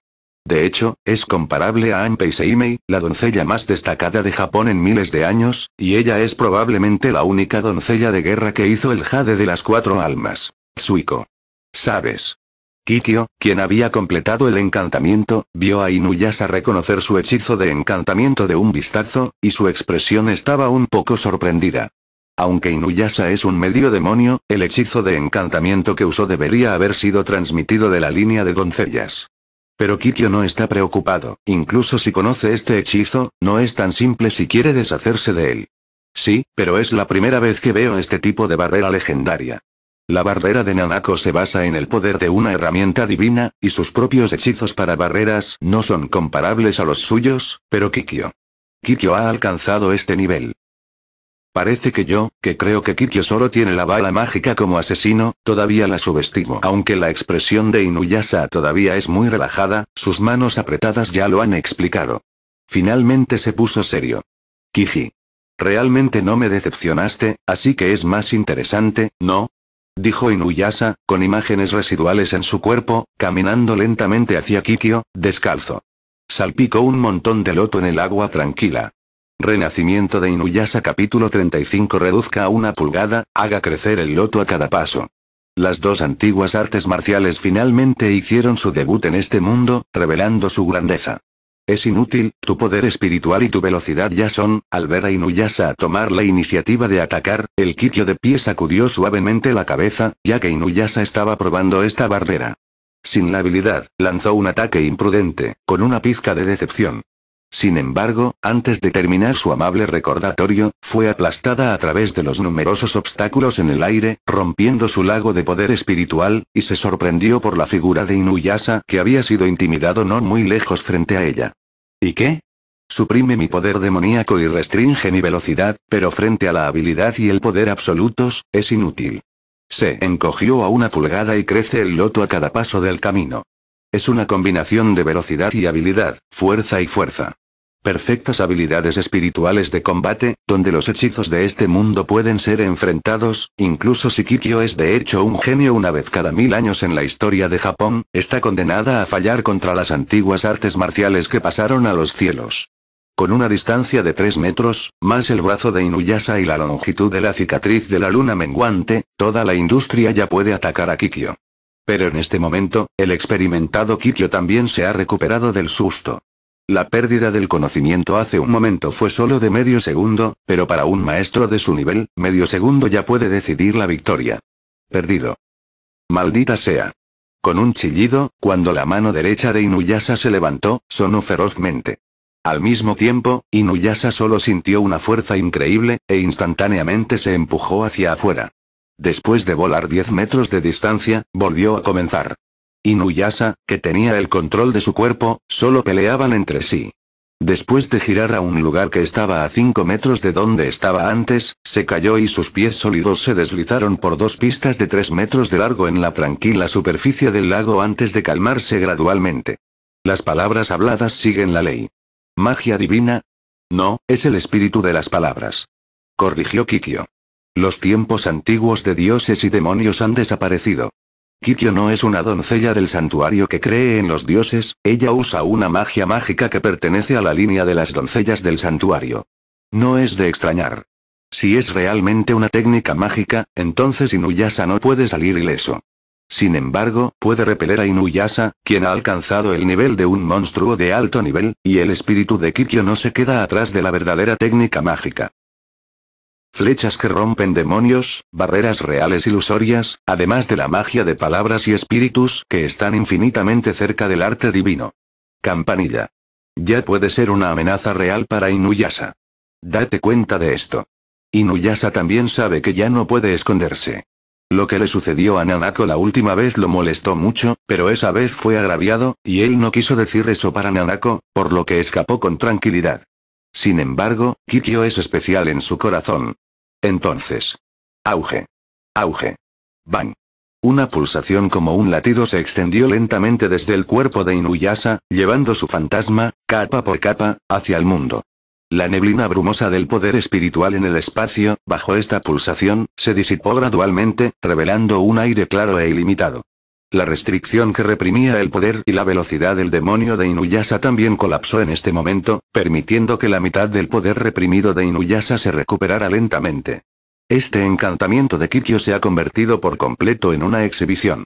De hecho, es comparable a Anpei Seimei, la doncella más destacada de Japón en miles de años, y ella es probablemente la única doncella de guerra que hizo el jade de las cuatro almas. Tsuiko. Sabes. Kikyo, quien había completado el encantamiento, vio a Inuyasa reconocer su hechizo de encantamiento de un vistazo, y su expresión estaba un poco sorprendida. Aunque Inuyasa es un medio demonio, el hechizo de encantamiento que usó debería haber sido transmitido de la línea de doncellas. Pero Kikyo no está preocupado, incluso si conoce este hechizo, no es tan simple si quiere deshacerse de él. Sí, pero es la primera vez que veo este tipo de barrera legendaria. La barrera de Nanako se basa en el poder de una herramienta divina, y sus propios hechizos para barreras no son comparables a los suyos, pero Kikyo. Kikyo ha alcanzado este nivel. Parece que yo, que creo que Kikyo solo tiene la bala mágica como asesino, todavía la subestimo. Aunque la expresión de Inuyasa todavía es muy relajada, sus manos apretadas ya lo han explicado. Finalmente se puso serio. Kiji. Realmente no me decepcionaste, así que es más interesante, ¿no? dijo Inuyasa, con imágenes residuales en su cuerpo, caminando lentamente hacia Kikyo, descalzo. Salpicó un montón de loto en el agua tranquila. Renacimiento de Inuyasa capítulo 35 Reduzca a una pulgada, haga crecer el loto a cada paso. Las dos antiguas artes marciales finalmente hicieron su debut en este mundo, revelando su grandeza. Es inútil, tu poder espiritual y tu velocidad ya son, al ver a Inuyasa tomar la iniciativa de atacar, el Kikyo de pie sacudió suavemente la cabeza, ya que Inuyasa estaba probando esta barrera. Sin la habilidad, lanzó un ataque imprudente, con una pizca de decepción. Sin embargo, antes de terminar su amable recordatorio, fue aplastada a través de los numerosos obstáculos en el aire, rompiendo su lago de poder espiritual, y se sorprendió por la figura de Inuyasa que había sido intimidado no muy lejos frente a ella. ¿Y qué? Suprime mi poder demoníaco y restringe mi velocidad, pero frente a la habilidad y el poder absolutos, es inútil. Se encogió a una pulgada y crece el loto a cada paso del camino. Es una combinación de velocidad y habilidad, fuerza y fuerza perfectas habilidades espirituales de combate, donde los hechizos de este mundo pueden ser enfrentados, incluso si Kikyo es de hecho un genio una vez cada mil años en la historia de Japón, está condenada a fallar contra las antiguas artes marciales que pasaron a los cielos. Con una distancia de 3 metros, más el brazo de Inuyasa y la longitud de la cicatriz de la luna menguante, toda la industria ya puede atacar a Kikyo. Pero en este momento, el experimentado Kikyo también se ha recuperado del susto. La pérdida del conocimiento hace un momento fue solo de medio segundo, pero para un maestro de su nivel, medio segundo ya puede decidir la victoria. Perdido. Maldita sea. Con un chillido, cuando la mano derecha de Inuyasa se levantó, sonó ferozmente. Al mismo tiempo, Inuyasa solo sintió una fuerza increíble, e instantáneamente se empujó hacia afuera. Después de volar 10 metros de distancia, volvió a comenzar. Inuyasa, que tenía el control de su cuerpo, solo peleaban entre sí. Después de girar a un lugar que estaba a 5 metros de donde estaba antes, se cayó y sus pies sólidos se deslizaron por dos pistas de 3 metros de largo en la tranquila superficie del lago antes de calmarse gradualmente. Las palabras habladas siguen la ley. ¿Magia divina? No, es el espíritu de las palabras. Corrigió Kikyo. Los tiempos antiguos de dioses y demonios han desaparecido. Kikyo no es una doncella del santuario que cree en los dioses, ella usa una magia mágica que pertenece a la línea de las doncellas del santuario. No es de extrañar. Si es realmente una técnica mágica, entonces Inuyasa no puede salir ileso. Sin embargo, puede repeler a Inuyasa, quien ha alcanzado el nivel de un monstruo de alto nivel, y el espíritu de Kikyo no se queda atrás de la verdadera técnica mágica flechas que rompen demonios, barreras reales ilusorias, además de la magia de palabras y espíritus que están infinitamente cerca del arte divino. Campanilla. Ya puede ser una amenaza real para Inuyasa. Date cuenta de esto. Inuyasa también sabe que ya no puede esconderse. Lo que le sucedió a Nanako la última vez lo molestó mucho, pero esa vez fue agraviado, y él no quiso decir eso para Nanako, por lo que escapó con tranquilidad. Sin embargo, Kikyo es especial en su corazón. Entonces. Auge. Auge. Bang. Una pulsación como un latido se extendió lentamente desde el cuerpo de Inuyasa, llevando su fantasma, capa por capa, hacia el mundo. La neblina brumosa del poder espiritual en el espacio, bajo esta pulsación, se disipó gradualmente, revelando un aire claro e ilimitado. La restricción que reprimía el poder y la velocidad del demonio de Inuyasa también colapsó en este momento, permitiendo que la mitad del poder reprimido de Inuyasa se recuperara lentamente. Este encantamiento de Kikyo se ha convertido por completo en una exhibición.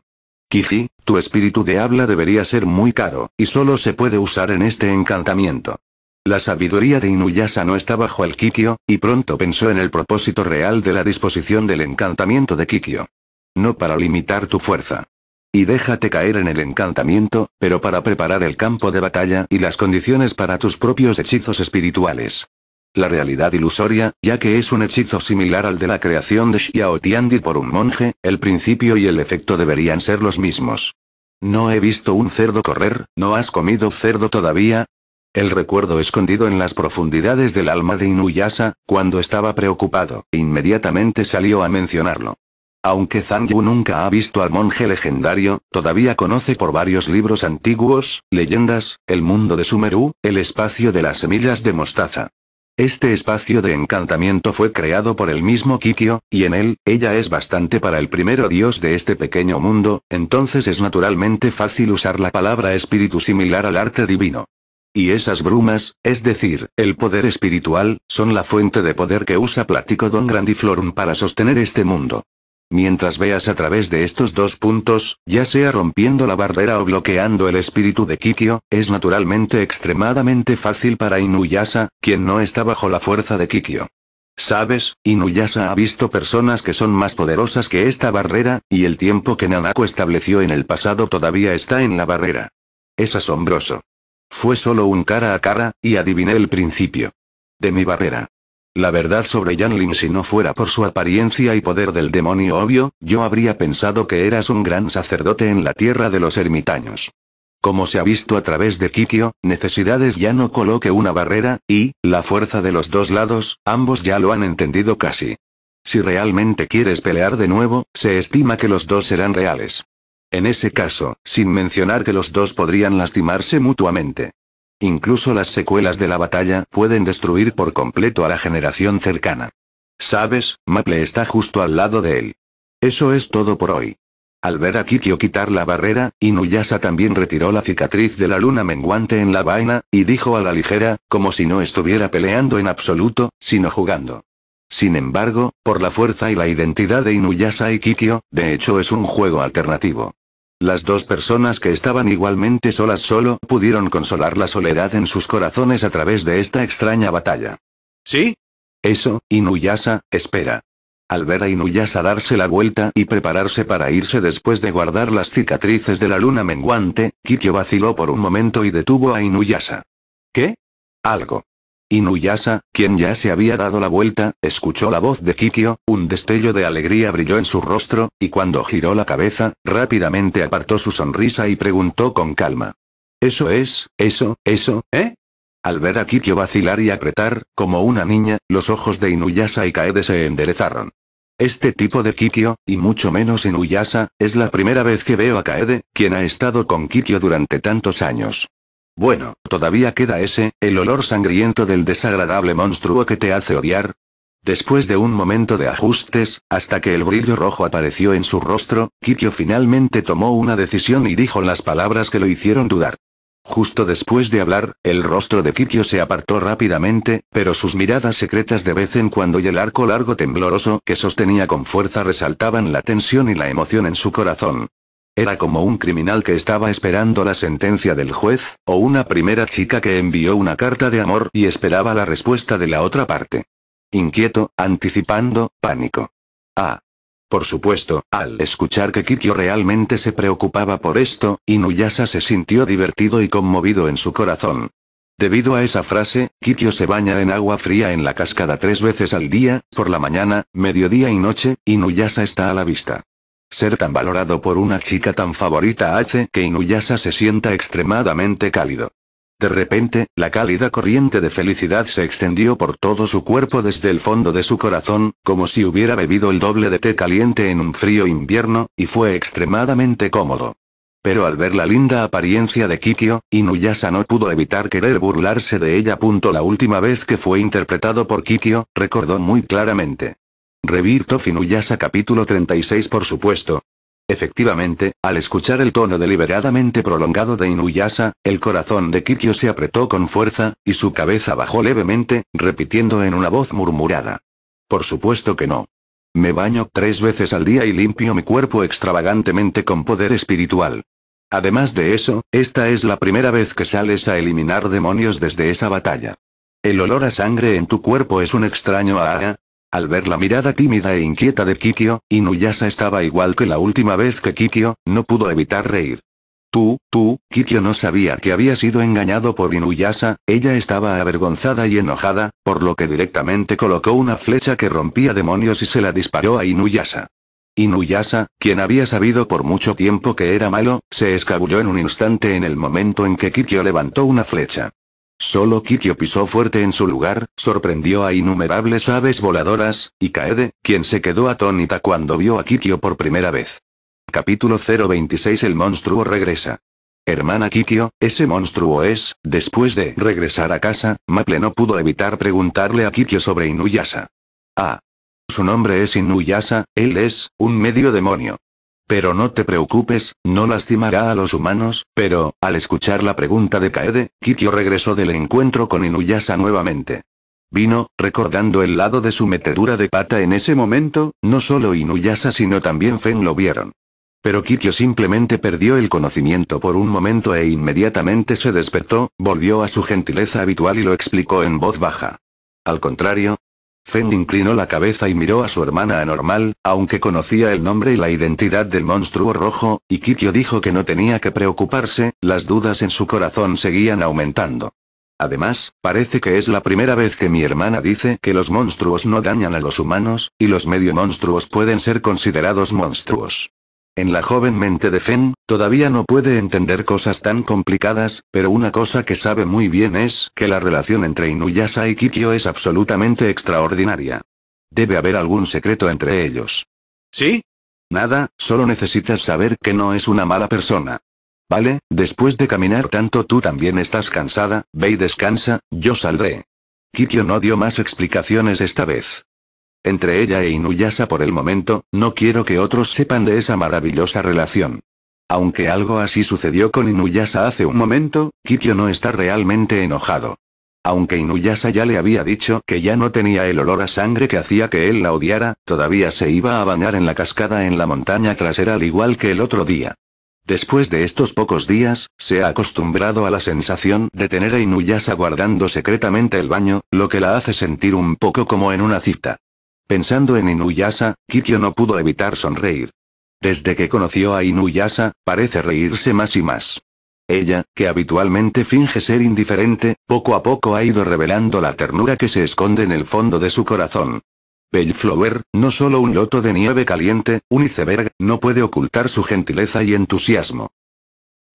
Kiji, tu espíritu de habla debería ser muy caro, y solo se puede usar en este encantamiento. La sabiduría de Inuyasa no está bajo el Kikyo, y pronto pensó en el propósito real de la disposición del encantamiento de Kikyo. No para limitar tu fuerza. Y déjate caer en el encantamiento, pero para preparar el campo de batalla y las condiciones para tus propios hechizos espirituales. La realidad ilusoria, ya que es un hechizo similar al de la creación de Xiao por un monje, el principio y el efecto deberían ser los mismos. No he visto un cerdo correr, ¿no has comido cerdo todavía? El recuerdo escondido en las profundidades del alma de Inuyasa, cuando estaba preocupado, inmediatamente salió a mencionarlo. Aunque Zhang Yu nunca ha visto al monje legendario, todavía conoce por varios libros antiguos, leyendas, el mundo de Sumeru, el espacio de las semillas de mostaza. Este espacio de encantamiento fue creado por el mismo Kikyo, y en él, ella es bastante para el primero dios de este pequeño mundo, entonces es naturalmente fácil usar la palabra espíritu similar al arte divino. Y esas brumas, es decir, el poder espiritual, son la fuente de poder que usa Platico Don Grandiflorum para sostener este mundo. Mientras veas a través de estos dos puntos, ya sea rompiendo la barrera o bloqueando el espíritu de Kikyo, es naturalmente extremadamente fácil para Inuyasa, quien no está bajo la fuerza de Kikyo. Sabes, Inuyasa ha visto personas que son más poderosas que esta barrera, y el tiempo que Nanako estableció en el pasado todavía está en la barrera. Es asombroso. Fue solo un cara a cara, y adiviné el principio. De mi barrera. La verdad sobre Yanlin si no fuera por su apariencia y poder del demonio obvio, yo habría pensado que eras un gran sacerdote en la tierra de los ermitaños. Como se ha visto a través de Kikyo, necesidades ya no coloque una barrera, y, la fuerza de los dos lados, ambos ya lo han entendido casi. Si realmente quieres pelear de nuevo, se estima que los dos serán reales. En ese caso, sin mencionar que los dos podrían lastimarse mutuamente. Incluso las secuelas de la batalla pueden destruir por completo a la generación cercana. Sabes, Maple está justo al lado de él. Eso es todo por hoy. Al ver a Kikio quitar la barrera, Inuyasa también retiró la cicatriz de la luna menguante en la vaina, y dijo a la ligera, como si no estuviera peleando en absoluto, sino jugando. Sin embargo, por la fuerza y la identidad de Inuyasa y Kikio, de hecho es un juego alternativo. Las dos personas que estaban igualmente solas solo pudieron consolar la soledad en sus corazones a través de esta extraña batalla. ¿Sí? Eso, Inuyasa, espera. Al ver a Inuyasa darse la vuelta y prepararse para irse después de guardar las cicatrices de la luna menguante, Kikyo vaciló por un momento y detuvo a Inuyasa. ¿Qué? Algo. Inuyasa, quien ya se había dado la vuelta, escuchó la voz de Kikyo, un destello de alegría brilló en su rostro, y cuando giró la cabeza, rápidamente apartó su sonrisa y preguntó con calma. Eso es, eso, eso, ¿eh? Al ver a Kikyo vacilar y apretar, como una niña, los ojos de Inuyasa y Kaede se enderezaron. Este tipo de Kikyo, y mucho menos Inuyasa, es la primera vez que veo a Kaede, quien ha estado con Kikyo durante tantos años. Bueno, todavía queda ese, el olor sangriento del desagradable monstruo que te hace odiar. Después de un momento de ajustes, hasta que el brillo rojo apareció en su rostro, Kikyo finalmente tomó una decisión y dijo las palabras que lo hicieron dudar. Justo después de hablar, el rostro de Kikyo se apartó rápidamente, pero sus miradas secretas de vez en cuando y el arco largo tembloroso que sostenía con fuerza resaltaban la tensión y la emoción en su corazón. Era como un criminal que estaba esperando la sentencia del juez, o una primera chica que envió una carta de amor y esperaba la respuesta de la otra parte. Inquieto, anticipando, pánico. Ah. Por supuesto, al escuchar que Kikyo realmente se preocupaba por esto, Inuyasa se sintió divertido y conmovido en su corazón. Debido a esa frase, Kikyo se baña en agua fría en la cascada tres veces al día, por la mañana, mediodía y noche, Inuyasa está a la vista. Ser tan valorado por una chica tan favorita hace que Inuyasa se sienta extremadamente cálido. De repente, la cálida corriente de felicidad se extendió por todo su cuerpo desde el fondo de su corazón, como si hubiera bebido el doble de té caliente en un frío invierno, y fue extremadamente cómodo. Pero al ver la linda apariencia de Kikyo, Inuyasa no pudo evitar querer burlarse de ella. La última vez que fue interpretado por Kikyo, recordó muy claramente. Revirto Finuyasa capítulo 36 por supuesto. Efectivamente, al escuchar el tono deliberadamente prolongado de Inuyasa, el corazón de Kikyo se apretó con fuerza, y su cabeza bajó levemente, repitiendo en una voz murmurada. Por supuesto que no. Me baño tres veces al día y limpio mi cuerpo extravagantemente con poder espiritual. Además de eso, esta es la primera vez que sales a eliminar demonios desde esa batalla. El olor a sangre en tu cuerpo es un extraño ara. Ah, ah, al ver la mirada tímida e inquieta de Kikio, Inuyasa estaba igual que la última vez que Kikio no pudo evitar reír. Tú, tú, Kikio no sabía que había sido engañado por Inuyasa, ella estaba avergonzada y enojada, por lo que directamente colocó una flecha que rompía demonios y se la disparó a Inuyasa. Inuyasa, quien había sabido por mucho tiempo que era malo, se escabulló en un instante en el momento en que Kikio levantó una flecha. Solo Kikio pisó fuerte en su lugar, sorprendió a innumerables aves voladoras, y Kaede, quien se quedó atónita cuando vio a Kikio por primera vez. Capítulo 026 El monstruo regresa. Hermana Kikio, ese monstruo es, después de regresar a casa, Maple no pudo evitar preguntarle a Kikio sobre Inuyasa. Ah. Su nombre es Inuyasa, él es, un medio demonio. Pero no te preocupes, no lastimará a los humanos, pero, al escuchar la pregunta de Kaede, Kikyo regresó del encuentro con Inuyasa nuevamente. Vino, recordando el lado de su metedura de pata en ese momento, no solo Inuyasa sino también Fen lo vieron. Pero Kikyo simplemente perdió el conocimiento por un momento e inmediatamente se despertó, volvió a su gentileza habitual y lo explicó en voz baja. Al contrario, Fen inclinó la cabeza y miró a su hermana anormal, aunque conocía el nombre y la identidad del monstruo rojo, y Kikyo dijo que no tenía que preocuparse, las dudas en su corazón seguían aumentando. Además, parece que es la primera vez que mi hermana dice que los monstruos no dañan a los humanos, y los medio monstruos pueden ser considerados monstruos. En la joven mente de Fen, todavía no puede entender cosas tan complicadas, pero una cosa que sabe muy bien es que la relación entre Inuyasha y Kikyo es absolutamente extraordinaria. Debe haber algún secreto entre ellos. ¿Sí? Nada, solo necesitas saber que no es una mala persona. Vale, después de caminar tanto tú también estás cansada, ve y descansa, yo saldré. Kikyo no dio más explicaciones esta vez. Entre ella e Inuyasa por el momento, no quiero que otros sepan de esa maravillosa relación. Aunque algo así sucedió con Inuyasa hace un momento, Kikyo no está realmente enojado. Aunque Inuyasa ya le había dicho que ya no tenía el olor a sangre que hacía que él la odiara, todavía se iba a bañar en la cascada en la montaña trasera al igual que el otro día. Después de estos pocos días, se ha acostumbrado a la sensación de tener a Inuyasa guardando secretamente el baño, lo que la hace sentir un poco como en una cita. Pensando en Inuyasa, Kikyo no pudo evitar sonreír. Desde que conoció a Inuyasa, parece reírse más y más. Ella, que habitualmente finge ser indiferente, poco a poco ha ido revelando la ternura que se esconde en el fondo de su corazón. Bellflower, no solo un loto de nieve caliente, un iceberg, no puede ocultar su gentileza y entusiasmo.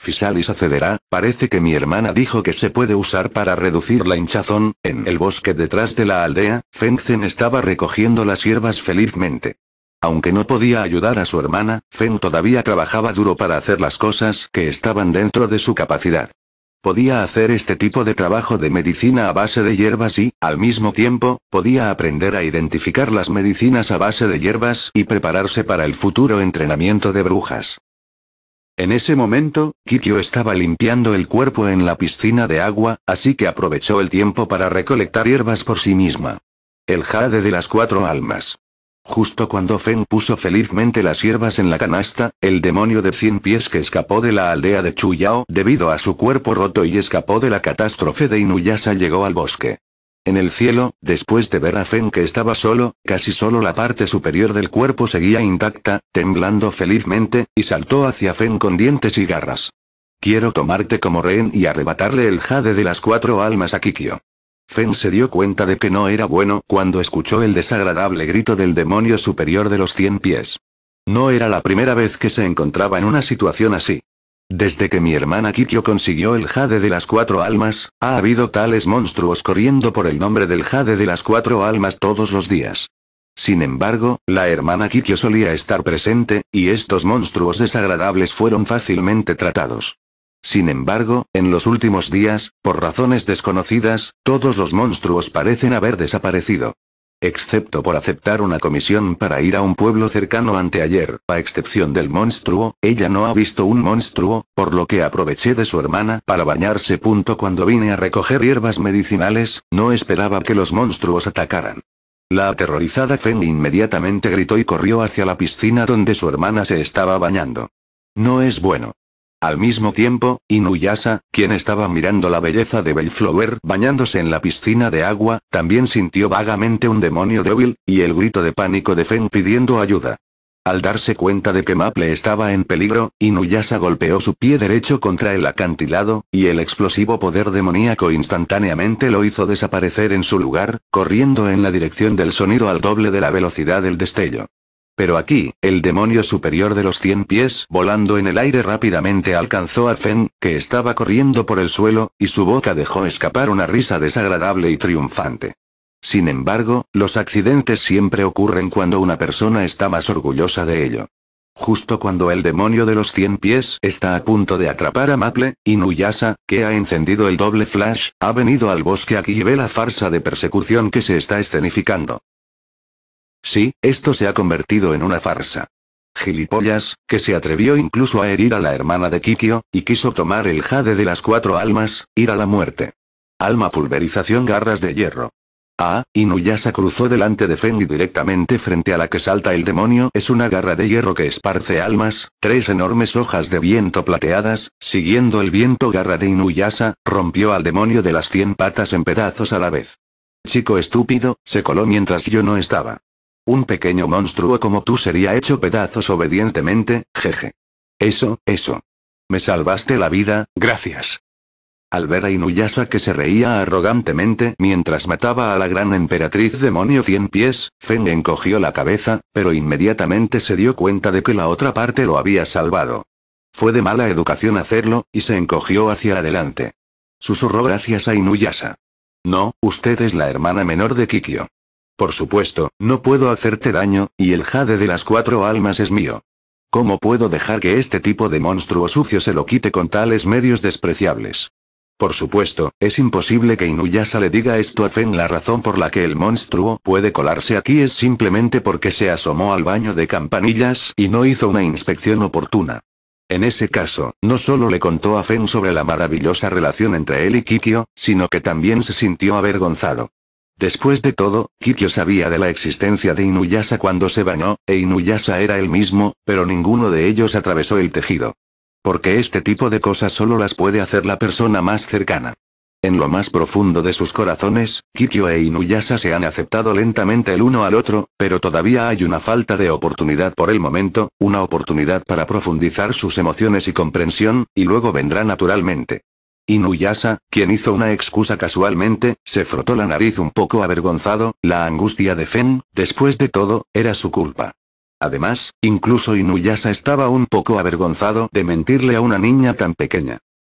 Fisalis accederá, parece que mi hermana dijo que se puede usar para reducir la hinchazón, en el bosque detrás de la aldea, Fencen estaba recogiendo las hierbas felizmente. Aunque no podía ayudar a su hermana, Fen todavía trabajaba duro para hacer las cosas que estaban dentro de su capacidad. Podía hacer este tipo de trabajo de medicina a base de hierbas y, al mismo tiempo, podía aprender a identificar las medicinas a base de hierbas y prepararse para el futuro entrenamiento de brujas. En ese momento, Kikyo estaba limpiando el cuerpo en la piscina de agua, así que aprovechó el tiempo para recolectar hierbas por sí misma. El jade de las cuatro almas. Justo cuando Fen puso felizmente las hierbas en la canasta, el demonio de cien pies que escapó de la aldea de Chuyao debido a su cuerpo roto y escapó de la catástrofe de Inuyasa llegó al bosque. En el cielo, después de ver a Fen que estaba solo, casi solo la parte superior del cuerpo seguía intacta, temblando felizmente, y saltó hacia Fen con dientes y garras. Quiero tomarte como rehén y arrebatarle el jade de las cuatro almas a Kikio. Fen se dio cuenta de que no era bueno cuando escuchó el desagradable grito del demonio superior de los cien pies. No era la primera vez que se encontraba en una situación así. Desde que mi hermana Kikyo consiguió el jade de las cuatro almas, ha habido tales monstruos corriendo por el nombre del jade de las cuatro almas todos los días. Sin embargo, la hermana Kikyo solía estar presente, y estos monstruos desagradables fueron fácilmente tratados. Sin embargo, en los últimos días, por razones desconocidas, todos los monstruos parecen haber desaparecido excepto por aceptar una comisión para ir a un pueblo cercano anteayer. A excepción del monstruo, ella no ha visto un monstruo, por lo que aproveché de su hermana para bañarse. Punto cuando vine a recoger hierbas medicinales, no esperaba que los monstruos atacaran. La aterrorizada Feng inmediatamente gritó y corrió hacia la piscina donde su hermana se estaba bañando. No es bueno. Al mismo tiempo, Inuyasa, quien estaba mirando la belleza de Bellflower bañándose en la piscina de agua, también sintió vagamente un demonio débil, y el grito de pánico de Fen pidiendo ayuda. Al darse cuenta de que Maple estaba en peligro, Inuyasa golpeó su pie derecho contra el acantilado, y el explosivo poder demoníaco instantáneamente lo hizo desaparecer en su lugar, corriendo en la dirección del sonido al doble de la velocidad del destello. Pero aquí, el demonio superior de los 100 pies, volando en el aire rápidamente alcanzó a Fen, que estaba corriendo por el suelo, y su boca dejó escapar una risa desagradable y triunfante. Sin embargo, los accidentes siempre ocurren cuando una persona está más orgullosa de ello. Justo cuando el demonio de los 100 pies está a punto de atrapar a Maple, Nuyasa, que ha encendido el doble flash, ha venido al bosque aquí y ve la farsa de persecución que se está escenificando. Sí, esto se ha convertido en una farsa. Gilipollas, que se atrevió incluso a herir a la hermana de Kikio, y quiso tomar el jade de las cuatro almas, ir a la muerte. Alma pulverización garras de hierro. Ah, Inuyasa cruzó delante de Fendi directamente frente a la que salta el demonio. Es una garra de hierro que esparce almas, tres enormes hojas de viento plateadas, siguiendo el viento garra de Inuyasa, rompió al demonio de las cien patas en pedazos a la vez. Chico estúpido, se coló mientras yo no estaba. Un pequeño monstruo como tú sería hecho pedazos obedientemente, jeje. Eso, eso. Me salvaste la vida, gracias. Al ver a Inuyasa que se reía arrogantemente mientras mataba a la gran emperatriz demonio cien pies, Feng encogió la cabeza, pero inmediatamente se dio cuenta de que la otra parte lo había salvado. Fue de mala educación hacerlo, y se encogió hacia adelante. Susurró gracias a Inuyasa. No, usted es la hermana menor de Kikyo. Por supuesto, no puedo hacerte daño, y el jade de las cuatro almas es mío. ¿Cómo puedo dejar que este tipo de monstruo sucio se lo quite con tales medios despreciables? Por supuesto, es imposible que Inuyasa le diga esto a Fen. La razón por la que el monstruo puede colarse aquí es simplemente porque se asomó al baño de campanillas y no hizo una inspección oportuna. En ese caso, no solo le contó a Fen sobre la maravillosa relación entre él y Kikyo, sino que también se sintió avergonzado. Después de todo, Kikyo sabía de la existencia de Inuyasa cuando se bañó, e Inuyasa era el mismo, pero ninguno de ellos atravesó el tejido. Porque este tipo de cosas solo las puede hacer la persona más cercana. En lo más profundo de sus corazones, Kikyo e Inuyasa se han aceptado lentamente el uno al otro, pero todavía hay una falta de oportunidad por el momento, una oportunidad para profundizar sus emociones y comprensión, y luego vendrá naturalmente. Inuyasa, quien hizo una excusa casualmente, se frotó la nariz un poco avergonzado, la angustia de Fen, después de todo, era su culpa. Además, incluso Inuyasa estaba un poco avergonzado de mentirle a una niña tan pequeña.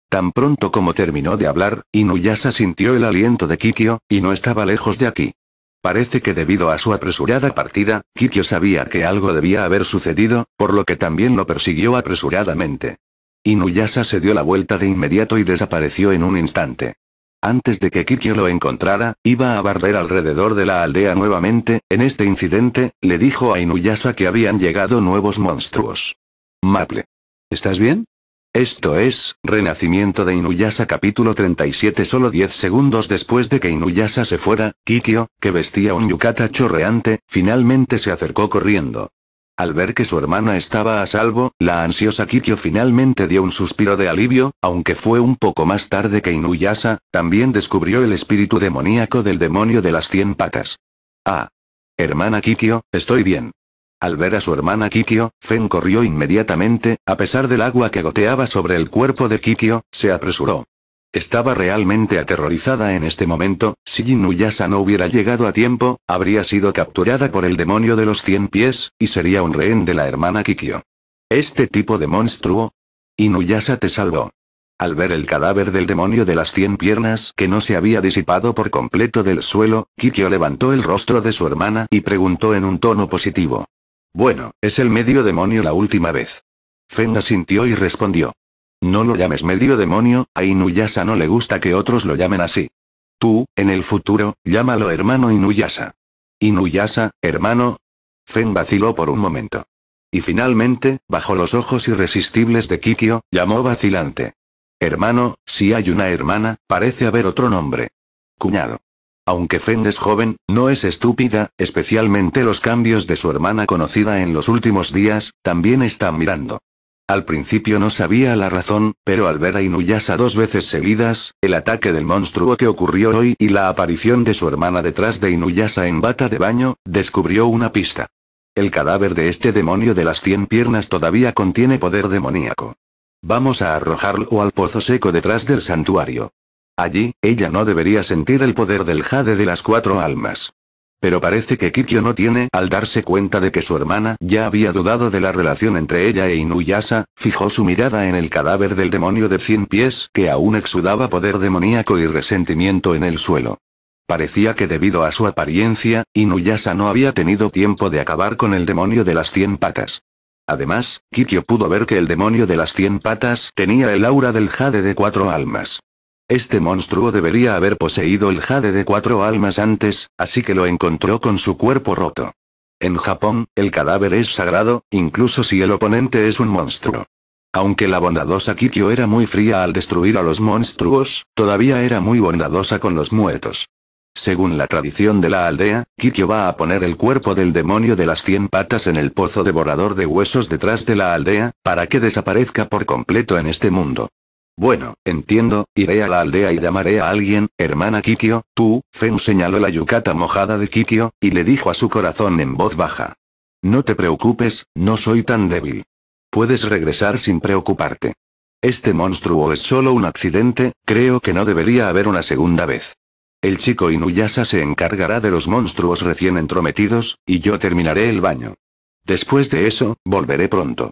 Tan pronto como terminó de hablar, Inuyasa sintió el aliento de Kikyo, y no estaba lejos de aquí. Parece que debido a su apresurada partida, Kikyo sabía que algo debía haber sucedido, por lo que también lo persiguió apresuradamente. Inuyasa se dio la vuelta de inmediato y desapareció en un instante. Antes de que Kikyo lo encontrara, iba a barrer alrededor de la aldea nuevamente, en este incidente, le dijo a Inuyasa que habían llegado nuevos monstruos. Maple. ¿Estás bien? Esto es, Renacimiento de Inuyasa capítulo 37 Solo 10 segundos después de que Inuyasa se fuera, Kikyo, que vestía un yukata chorreante, finalmente se acercó corriendo. Al ver que su hermana estaba a salvo, la ansiosa Kikyo finalmente dio un suspiro de alivio, aunque fue un poco más tarde que Inuyasa, también descubrió el espíritu demoníaco del demonio de las cien patas. Ah. Hermana Kikyo, estoy bien. Al ver a su hermana Kikyo, Fen corrió inmediatamente, a pesar del agua que goteaba sobre el cuerpo de Kikyo, se apresuró. Estaba realmente aterrorizada en este momento, si Inuyasa no hubiera llegado a tiempo, habría sido capturada por el demonio de los cien pies, y sería un rehén de la hermana Kikyo. ¿Este tipo de monstruo? Inuyasa te salvó. Al ver el cadáver del demonio de las cien piernas que no se había disipado por completo del suelo, Kikyo levantó el rostro de su hermana y preguntó en un tono positivo. Bueno, es el medio demonio la última vez. Fenda sintió y respondió. No lo llames medio demonio, a Inuyasa no le gusta que otros lo llamen así. Tú, en el futuro, llámalo hermano Inuyasa. Inuyasa, hermano. Fen vaciló por un momento. Y finalmente, bajo los ojos irresistibles de Kikyo, llamó vacilante. Hermano, si hay una hermana, parece haber otro nombre. Cuñado. Aunque Fen es joven, no es estúpida, especialmente los cambios de su hermana conocida en los últimos días, también están mirando. Al principio no sabía la razón, pero al ver a Inuyasa dos veces seguidas, el ataque del monstruo que ocurrió hoy y la aparición de su hermana detrás de Inuyasa en bata de baño, descubrió una pista. El cadáver de este demonio de las cien piernas todavía contiene poder demoníaco. Vamos a arrojarlo al pozo seco detrás del santuario. Allí, ella no debería sentir el poder del jade de las cuatro almas. Pero parece que Kikyo no tiene, al darse cuenta de que su hermana ya había dudado de la relación entre ella e Inuyasa, fijó su mirada en el cadáver del demonio de cien pies que aún exudaba poder demoníaco y resentimiento en el suelo. Parecía que debido a su apariencia, Inuyasa no había tenido tiempo de acabar con el demonio de las cien patas. Además, Kikyo pudo ver que el demonio de las cien patas tenía el aura del jade de cuatro almas. Este monstruo debería haber poseído el jade de cuatro almas antes, así que lo encontró con su cuerpo roto. En Japón, el cadáver es sagrado, incluso si el oponente es un monstruo. Aunque la bondadosa Kikyo era muy fría al destruir a los monstruos, todavía era muy bondadosa con los muertos. Según la tradición de la aldea, Kikyo va a poner el cuerpo del demonio de las cien patas en el pozo devorador de huesos detrás de la aldea, para que desaparezca por completo en este mundo. Bueno, entiendo, iré a la aldea y llamaré a alguien, hermana Kikio, tú, Fen señaló la yucata mojada de Kikio, y le dijo a su corazón en voz baja. No te preocupes, no soy tan débil. Puedes regresar sin preocuparte. Este monstruo es solo un accidente, creo que no debería haber una segunda vez. El chico Inuyasa se encargará de los monstruos recién entrometidos, y yo terminaré el baño. Después de eso, volveré pronto.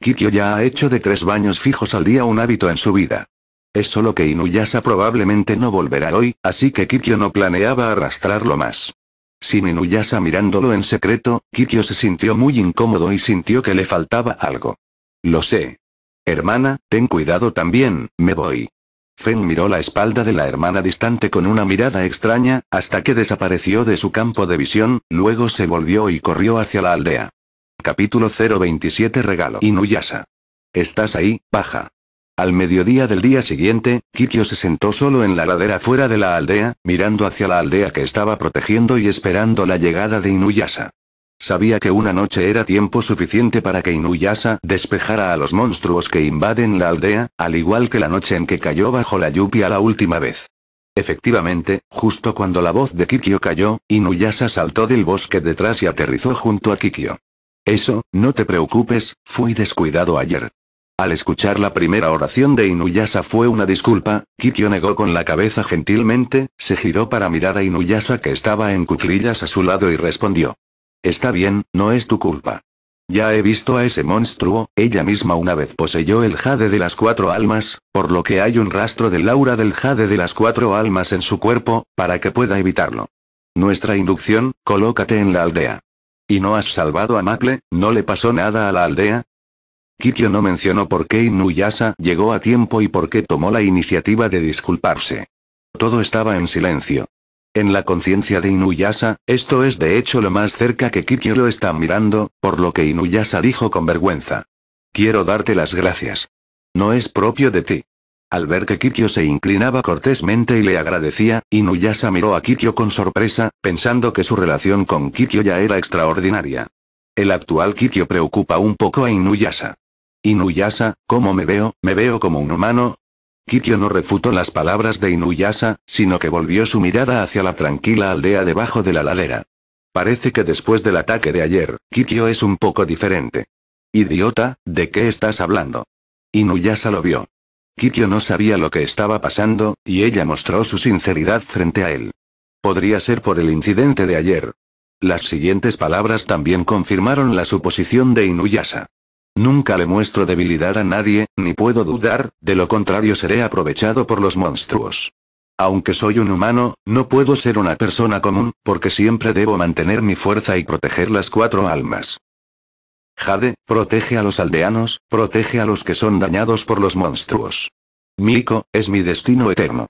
Kikyo ya ha hecho de tres baños fijos al día un hábito en su vida. Es solo que Inuyasa probablemente no volverá hoy, así que Kikyo no planeaba arrastrarlo más. Sin Inuyasa mirándolo en secreto, Kikyo se sintió muy incómodo y sintió que le faltaba algo. Lo sé. Hermana, ten cuidado también, me voy. Fen miró la espalda de la hermana distante con una mirada extraña, hasta que desapareció de su campo de visión, luego se volvió y corrió hacia la aldea. Capítulo 027 Regalo Inuyasa. ¿Estás ahí, paja? Al mediodía del día siguiente, Kikyo se sentó solo en la ladera fuera de la aldea, mirando hacia la aldea que estaba protegiendo y esperando la llegada de Inuyasa. Sabía que una noche era tiempo suficiente para que Inuyasa despejara a los monstruos que invaden la aldea, al igual que la noche en que cayó bajo la lluvia la última vez. Efectivamente, justo cuando la voz de Kikyo cayó, Inuyasa saltó del bosque detrás y aterrizó junto a Kikyo. Eso, no te preocupes, fui descuidado ayer. Al escuchar la primera oración de Inuyasa fue una disculpa, Kikyo negó con la cabeza gentilmente, se giró para mirar a Inuyasa que estaba en cuclillas a su lado y respondió. Está bien, no es tu culpa. Ya he visto a ese monstruo, ella misma una vez poseyó el jade de las cuatro almas, por lo que hay un rastro del aura del jade de las cuatro almas en su cuerpo, para que pueda evitarlo. Nuestra inducción, colócate en la aldea. ¿Y no has salvado a Maple? ¿No le pasó nada a la aldea? Kikyo no mencionó por qué Inuyasa llegó a tiempo y por qué tomó la iniciativa de disculparse. Todo estaba en silencio. En la conciencia de Inuyasa, esto es de hecho lo más cerca que Kikyo lo está mirando, por lo que Inuyasa dijo con vergüenza. Quiero darte las gracias. No es propio de ti. Al ver que Kikyo se inclinaba cortésmente y le agradecía, Inuyasa miró a Kikyo con sorpresa, pensando que su relación con Kikyo ya era extraordinaria. El actual Kikyo preocupa un poco a Inuyasa. Inuyasa, ¿cómo me veo? ¿Me veo como un humano? Kikyo no refutó las palabras de Inuyasa, sino que volvió su mirada hacia la tranquila aldea debajo de la ladera. Parece que después del ataque de ayer, Kikyo es un poco diferente. Idiota, ¿de qué estás hablando? Inuyasa lo vio. Kikyo no sabía lo que estaba pasando, y ella mostró su sinceridad frente a él. Podría ser por el incidente de ayer. Las siguientes palabras también confirmaron la suposición de Inuyasa. Nunca le muestro debilidad a nadie, ni puedo dudar, de lo contrario seré aprovechado por los monstruos. Aunque soy un humano, no puedo ser una persona común, porque siempre debo mantener mi fuerza y proteger las cuatro almas. Jade, protege a los aldeanos, protege a los que son dañados por los monstruos. Miko, es mi destino eterno.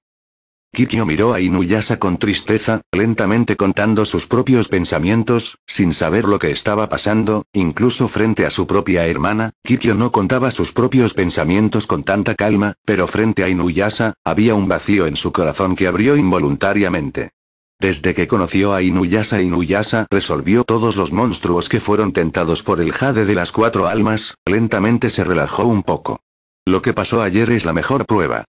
Kikyo miró a Inuyasa con tristeza, lentamente contando sus propios pensamientos, sin saber lo que estaba pasando, incluso frente a su propia hermana, Kikyo no contaba sus propios pensamientos con tanta calma, pero frente a Inuyasa, había un vacío en su corazón que abrió involuntariamente. Desde que conoció a Inuyasa Inuyasa resolvió todos los monstruos que fueron tentados por el jade de las cuatro almas, lentamente se relajó un poco. Lo que pasó ayer es la mejor prueba.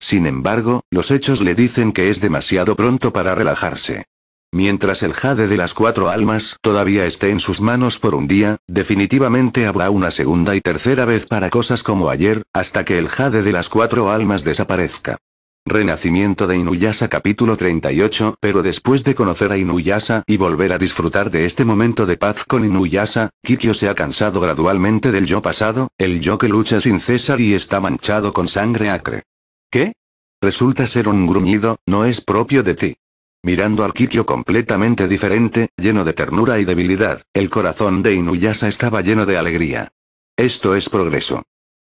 Sin embargo, los hechos le dicen que es demasiado pronto para relajarse. Mientras el jade de las cuatro almas todavía esté en sus manos por un día, definitivamente habrá una segunda y tercera vez para cosas como ayer, hasta que el jade de las cuatro almas desaparezca. Renacimiento de Inuyasa capítulo 38 Pero después de conocer a Inuyasa y volver a disfrutar de este momento de paz con Inuyasa, Kikyo se ha cansado gradualmente del yo pasado, el yo que lucha sin cesar y está manchado con sangre acre. ¿Qué? Resulta ser un gruñido, no es propio de ti. Mirando al Kikyo completamente diferente, lleno de ternura y debilidad, el corazón de Inuyasa estaba lleno de alegría. Esto es progreso.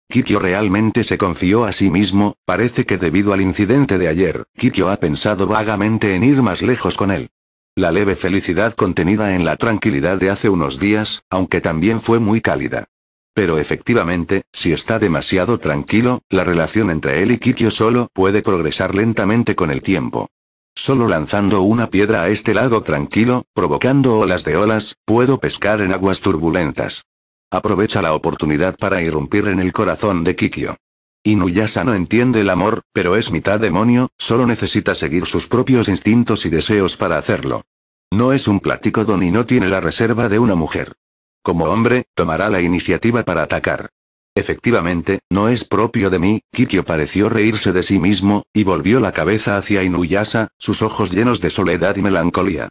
Kikyo realmente se confió a sí mismo, parece que debido al incidente de ayer, Kikyo ha pensado vagamente en ir más lejos con él. La leve felicidad contenida en la tranquilidad de hace unos días, aunque también fue muy cálida. Pero efectivamente, si está demasiado tranquilo, la relación entre él y Kikyo solo puede progresar lentamente con el tiempo. Solo lanzando una piedra a este lago tranquilo, provocando olas de olas, puedo pescar en aguas turbulentas. Aprovecha la oportunidad para irrumpir en el corazón de Kikyo. Inuyasa no entiende el amor, pero es mitad demonio, solo necesita seguir sus propios instintos y deseos para hacerlo. No es un platicodon y no tiene la reserva de una mujer. Como hombre, tomará la iniciativa para atacar. Efectivamente, no es propio de mí, Kikyo pareció reírse de sí mismo, y volvió la cabeza hacia Inuyasa, sus ojos llenos de soledad y melancolía.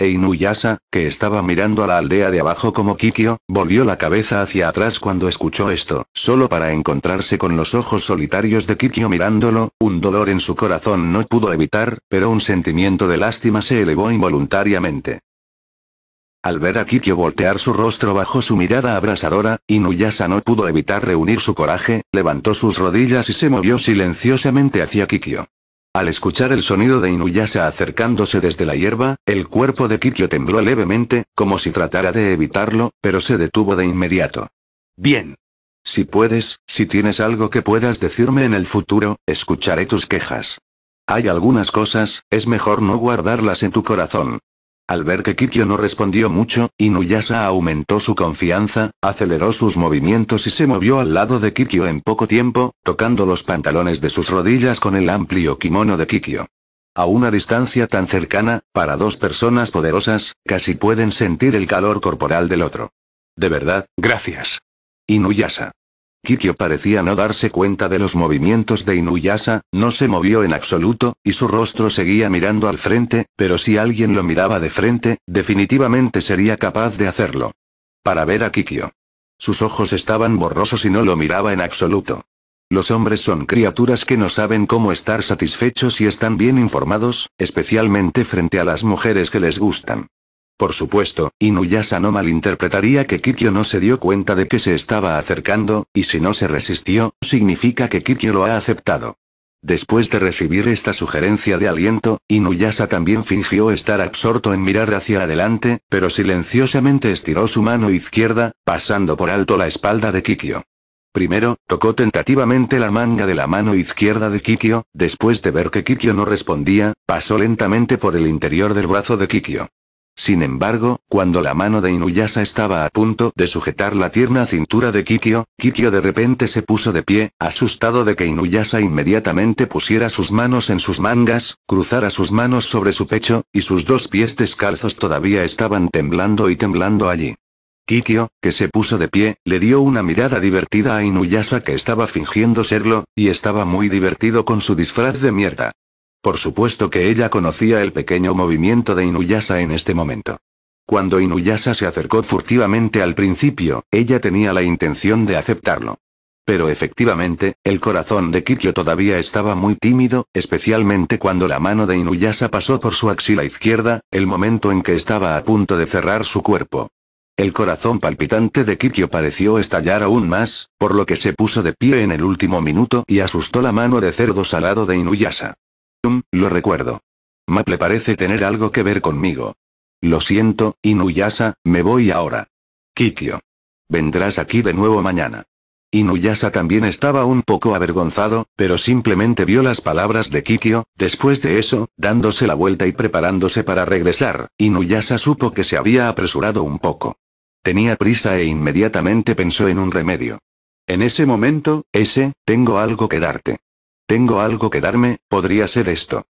E Inuyasa, que estaba mirando a la aldea de abajo como Kikio, volvió la cabeza hacia atrás cuando escuchó esto, solo para encontrarse con los ojos solitarios de Kikio mirándolo, un dolor en su corazón no pudo evitar, pero un sentimiento de lástima se elevó involuntariamente. Al ver a Kikyo voltear su rostro bajo su mirada abrasadora, Inuyasa no pudo evitar reunir su coraje, levantó sus rodillas y se movió silenciosamente hacia Kikio. Al escuchar el sonido de Inuyasha acercándose desde la hierba, el cuerpo de Kikyo tembló levemente, como si tratara de evitarlo, pero se detuvo de inmediato. Bien. Si puedes, si tienes algo que puedas decirme en el futuro, escucharé tus quejas. Hay algunas cosas, es mejor no guardarlas en tu corazón. Al ver que Kikyo no respondió mucho, Inuyasa aumentó su confianza, aceleró sus movimientos y se movió al lado de Kikyo en poco tiempo, tocando los pantalones de sus rodillas con el amplio kimono de Kikyo. A una distancia tan cercana, para dos personas poderosas, casi pueden sentir el calor corporal del otro. De verdad, gracias. Inuyasa. Kikyo parecía no darse cuenta de los movimientos de Inuyasa, no se movió en absoluto, y su rostro seguía mirando al frente, pero si alguien lo miraba de frente, definitivamente sería capaz de hacerlo. Para ver a Kikyo. Sus ojos estaban borrosos y no lo miraba en absoluto. Los hombres son criaturas que no saben cómo estar satisfechos y están bien informados, especialmente frente a las mujeres que les gustan. Por supuesto, Inuyasa no malinterpretaría que Kikyo no se dio cuenta de que se estaba acercando, y si no se resistió, significa que Kikyo lo ha aceptado. Después de recibir esta sugerencia de aliento, Inuyasa también fingió estar absorto en mirar hacia adelante, pero silenciosamente estiró su mano izquierda, pasando por alto la espalda de Kikyo. Primero, tocó tentativamente la manga de la mano izquierda de Kikyo, después de ver que Kikyo no respondía, pasó lentamente por el interior del brazo de Kikyo. Sin embargo, cuando la mano de Inuyasa estaba a punto de sujetar la tierna cintura de Kikyo, Kikyo de repente se puso de pie, asustado de que Inuyasa inmediatamente pusiera sus manos en sus mangas, cruzara sus manos sobre su pecho, y sus dos pies descalzos todavía estaban temblando y temblando allí. Kikyo, que se puso de pie, le dio una mirada divertida a Inuyasa que estaba fingiendo serlo, y estaba muy divertido con su disfraz de mierda. Por supuesto que ella conocía el pequeño movimiento de Inuyasa en este momento. Cuando Inuyasa se acercó furtivamente al principio, ella tenía la intención de aceptarlo. Pero efectivamente, el corazón de Kikyo todavía estaba muy tímido, especialmente cuando la mano de Inuyasa pasó por su axila izquierda, el momento en que estaba a punto de cerrar su cuerpo. El corazón palpitante de Kikyo pareció estallar aún más, por lo que se puso de pie en el último minuto y asustó la mano de cerdo salado de Inuyasa lo recuerdo. Maple parece tener algo que ver conmigo. Lo siento, Inuyasa, me voy ahora. Kikyo. Vendrás aquí de nuevo mañana. Inuyasa también estaba un poco avergonzado, pero simplemente vio las palabras de Kikyo, después de eso, dándose la vuelta y preparándose para regresar, Inuyasa supo que se había apresurado un poco. Tenía prisa e inmediatamente pensó en un remedio. En ese momento, ese, tengo algo que darte. Tengo algo que darme, podría ser esto.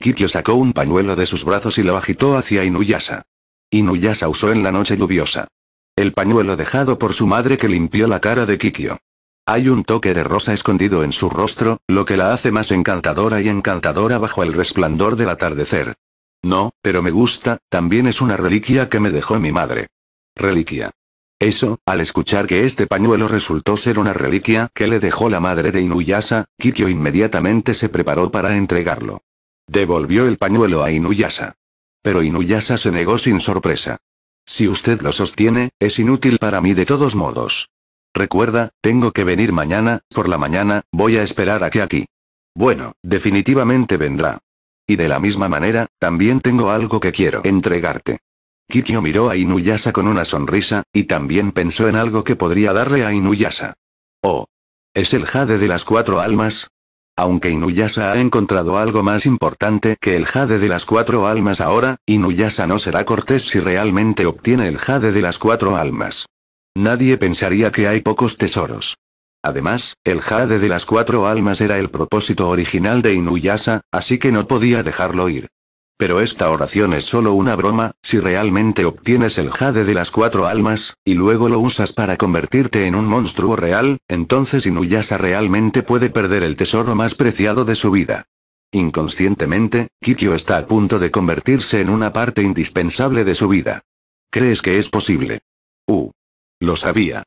Kikyo sacó un pañuelo de sus brazos y lo agitó hacia Inuyasa. Inuyasa usó en la noche lluviosa. El pañuelo dejado por su madre que limpió la cara de Kikyo. Hay un toque de rosa escondido en su rostro, lo que la hace más encantadora y encantadora bajo el resplandor del atardecer. No, pero me gusta, también es una reliquia que me dejó mi madre. Reliquia. Eso, al escuchar que este pañuelo resultó ser una reliquia que le dejó la madre de Inuyasa, Kikyo inmediatamente se preparó para entregarlo. Devolvió el pañuelo a Inuyasa. Pero Inuyasa se negó sin sorpresa. Si usted lo sostiene, es inútil para mí de todos modos. Recuerda, tengo que venir mañana, por la mañana, voy a esperar a aquí. Bueno, definitivamente vendrá. Y de la misma manera, también tengo algo que quiero entregarte. Kikyo miró a Inuyasa con una sonrisa, y también pensó en algo que podría darle a Inuyasa. Oh. ¿Es el jade de las cuatro almas? Aunque Inuyasa ha encontrado algo más importante que el jade de las cuatro almas ahora, Inuyasa no será cortés si realmente obtiene el jade de las cuatro almas. Nadie pensaría que hay pocos tesoros. Además, el jade de las cuatro almas era el propósito original de Inuyasa, así que no podía dejarlo ir. Pero esta oración es solo una broma, si realmente obtienes el jade de las cuatro almas, y luego lo usas para convertirte en un monstruo real, entonces Inuyasa realmente puede perder el tesoro más preciado de su vida. Inconscientemente, Kikyo está a punto de convertirse en una parte indispensable de su vida. ¿Crees que es posible? Uh. Lo sabía.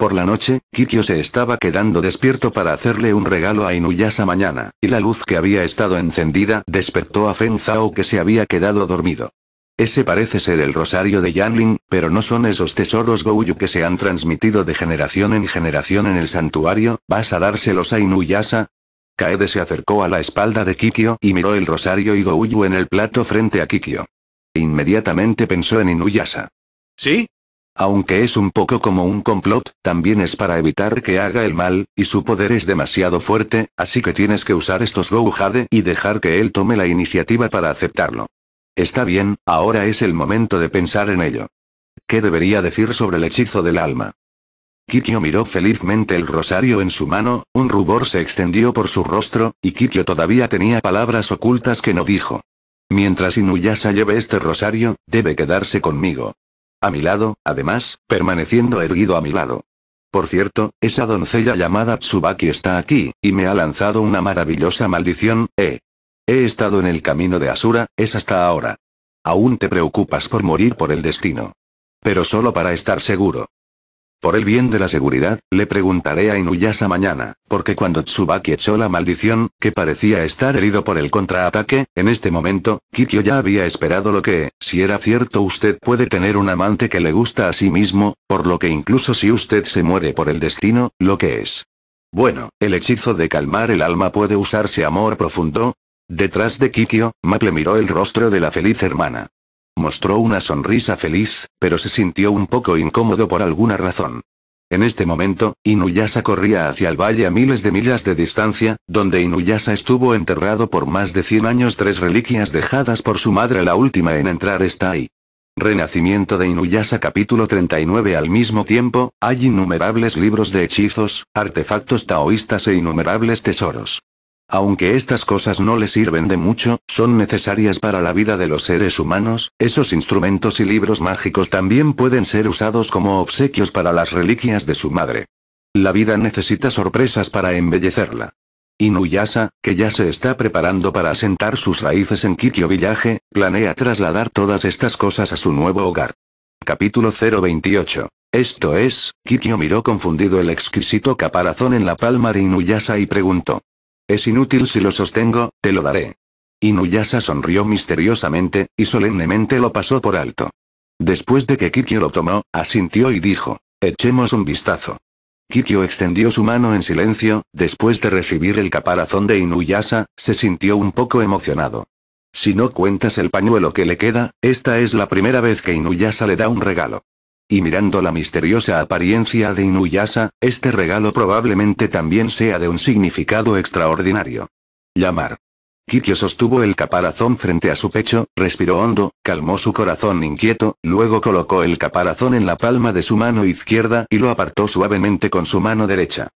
Por la noche, Kikyo se estaba quedando despierto para hacerle un regalo a Inuyasa mañana, y la luz que había estado encendida despertó a Fenzao Zhao que se había quedado dormido. Ese parece ser el rosario de Yanling, pero no son esos tesoros Gouyu que se han transmitido de generación en generación en el santuario, ¿vas a dárselos a Inuyasa? Kaede se acercó a la espalda de Kikyo y miró el rosario y Gouyu en el plato frente a Kikyo. Inmediatamente pensó en Inuyasa. ¿Sí? aunque es un poco como un complot, también es para evitar que haga el mal, y su poder es demasiado fuerte, así que tienes que usar estos Gouhade y dejar que él tome la iniciativa para aceptarlo. Está bien, ahora es el momento de pensar en ello. ¿Qué debería decir sobre el hechizo del alma? Kikyo miró felizmente el rosario en su mano, un rubor se extendió por su rostro, y Kikyo todavía tenía palabras ocultas que no dijo. Mientras Inuyasha lleve este rosario, debe quedarse conmigo. A mi lado, además, permaneciendo erguido a mi lado. Por cierto, esa doncella llamada Tsubaki está aquí, y me ha lanzado una maravillosa maldición, eh. He estado en el camino de Asura, es hasta ahora. Aún te preocupas por morir por el destino. Pero solo para estar seguro. Por el bien de la seguridad, le preguntaré a Inuyasa mañana, porque cuando Tsubaki echó la maldición, que parecía estar herido por el contraataque, en este momento, Kikyo ya había esperado lo que, si era cierto usted puede tener un amante que le gusta a sí mismo, por lo que incluso si usted se muere por el destino, lo que es. Bueno, el hechizo de calmar el alma puede usarse amor profundo. Detrás de Kikyo, Maple miró el rostro de la feliz hermana. Mostró una sonrisa feliz, pero se sintió un poco incómodo por alguna razón. En este momento, Inuyasa corría hacia el valle a miles de millas de distancia, donde Inuyasa estuvo enterrado por más de 100 años. Tres reliquias dejadas por su madre, la última en entrar está ahí. Renacimiento de Inuyasa capítulo 39 Al mismo tiempo, hay innumerables libros de hechizos, artefactos taoístas e innumerables tesoros. Aunque estas cosas no le sirven de mucho, son necesarias para la vida de los seres humanos, esos instrumentos y libros mágicos también pueden ser usados como obsequios para las reliquias de su madre. La vida necesita sorpresas para embellecerla. Inuyasa, que ya se está preparando para asentar sus raíces en Kikyo Villaje, planea trasladar todas estas cosas a su nuevo hogar. Capítulo 028. Esto es, Kikyo miró confundido el exquisito caparazón en la palma de Inuyasa y preguntó. Es inútil si lo sostengo, te lo daré. Inuyasa sonrió misteriosamente, y solemnemente lo pasó por alto. Después de que Kikyo lo tomó, asintió y dijo, echemos un vistazo. Kikyo extendió su mano en silencio, después de recibir el caparazón de Inuyasa, se sintió un poco emocionado. Si no cuentas el pañuelo que le queda, esta es la primera vez que Inuyasa le da un regalo. Y mirando la misteriosa apariencia de Inuyasa, este regalo probablemente también sea de un significado extraordinario. Llamar. Kikyo sostuvo el caparazón frente a su pecho, respiró hondo, calmó su corazón inquieto, luego colocó el caparazón en la palma de su mano izquierda y lo apartó suavemente con su mano derecha.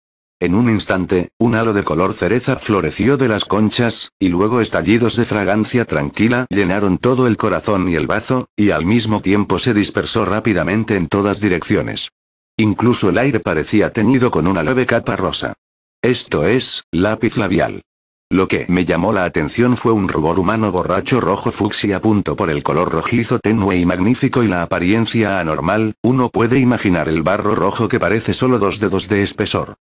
En un instante, un halo de color cereza floreció de las conchas, y luego estallidos de fragancia tranquila llenaron todo el corazón y el bazo, y al mismo tiempo se dispersó rápidamente en todas direcciones. Incluso el aire parecía teñido con una leve capa rosa. Esto es, lápiz labial. Lo que me llamó la atención fue un rubor humano borracho rojo fucsia. Punto por el color rojizo tenue y magnífico y la apariencia anormal, uno puede imaginar el barro rojo que parece solo dos dedos de espesor.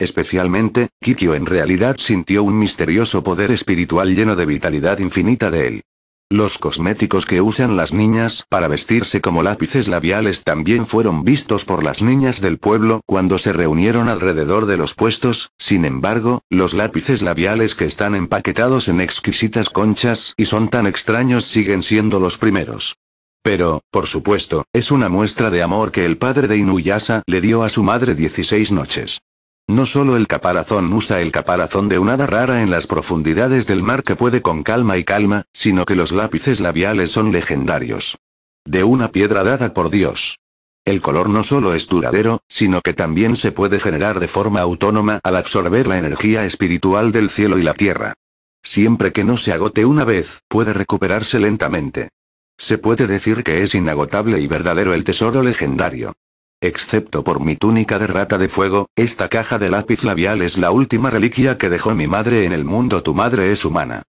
Especialmente, Kikyo en realidad sintió un misterioso poder espiritual lleno de vitalidad infinita de él. Los cosméticos que usan las niñas para vestirse como lápices labiales también fueron vistos por las niñas del pueblo cuando se reunieron alrededor de los puestos, sin embargo, los lápices labiales que están empaquetados en exquisitas conchas y son tan extraños siguen siendo los primeros. Pero, por supuesto, es una muestra de amor que el padre de inuyasa le dio a su madre 16 noches. No solo el caparazón usa el caparazón de un hada rara en las profundidades del mar que puede con calma y calma, sino que los lápices labiales son legendarios. De una piedra dada por Dios. El color no solo es duradero, sino que también se puede generar de forma autónoma al absorber la energía espiritual del cielo y la tierra. Siempre que no se agote una vez, puede recuperarse lentamente. Se puede decir que es inagotable y verdadero el tesoro legendario. Excepto por mi túnica de rata de fuego, esta caja de lápiz labial es la última reliquia que dejó mi madre en el mundo. Tu madre es humana.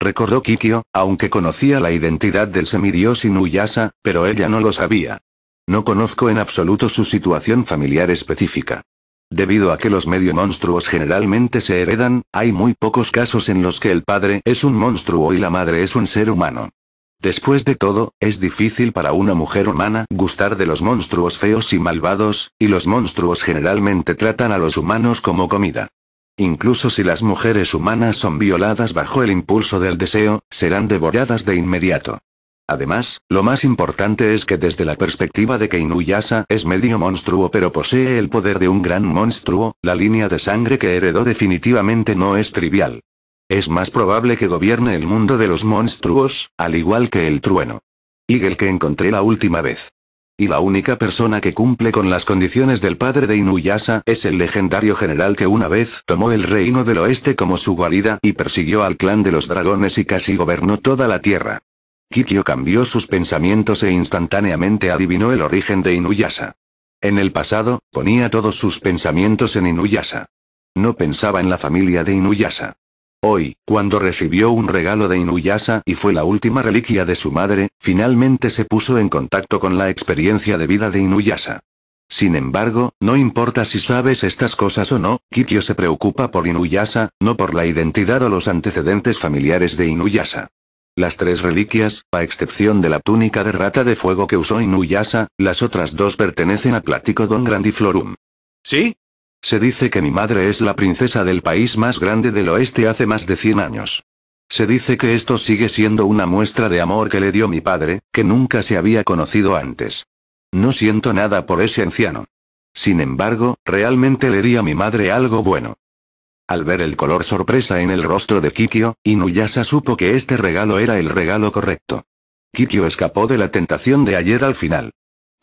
Recordó Kikyo, aunque conocía la identidad del semidios Inuyasa, pero ella no lo sabía. No conozco en absoluto su situación familiar específica. Debido a que los medio monstruos generalmente se heredan, hay muy pocos casos en los que el padre es un monstruo y la madre es un ser humano. Después de todo, es difícil para una mujer humana gustar de los monstruos feos y malvados, y los monstruos generalmente tratan a los humanos como comida. Incluso si las mujeres humanas son violadas bajo el impulso del deseo, serán devoradas de inmediato. Además, lo más importante es que desde la perspectiva de que Inuyasa es medio monstruo pero posee el poder de un gran monstruo, la línea de sangre que heredó definitivamente no es trivial. Es más probable que gobierne el mundo de los monstruos, al igual que el trueno. Eagle que encontré la última vez. Y la única persona que cumple con las condiciones del padre de Inuyasa es el legendario general que una vez tomó el reino del oeste como su guarida y persiguió al clan de los dragones y casi gobernó toda la tierra. Kikyo cambió sus pensamientos e instantáneamente adivinó el origen de Inuyasa. En el pasado, ponía todos sus pensamientos en Inuyasa. No pensaba en la familia de Inuyasa. Hoy, cuando recibió un regalo de Inuyasa y fue la última reliquia de su madre, finalmente se puso en contacto con la experiencia de vida de Inuyasa. Sin embargo, no importa si sabes estas cosas o no, Kikyo se preocupa por Inuyasa, no por la identidad o los antecedentes familiares de Inuyasa. Las tres reliquias, a excepción de la túnica de rata de fuego que usó Inuyasa, las otras dos pertenecen a Platico Don Grandiflorum. ¿Sí? Se dice que mi madre es la princesa del país más grande del oeste hace más de 100 años. Se dice que esto sigue siendo una muestra de amor que le dio mi padre, que nunca se había conocido antes. No siento nada por ese anciano. Sin embargo, realmente le di a mi madre algo bueno. Al ver el color sorpresa en el rostro de Kikio, Inuyasa supo que este regalo era el regalo correcto. Kikio escapó de la tentación de ayer al final.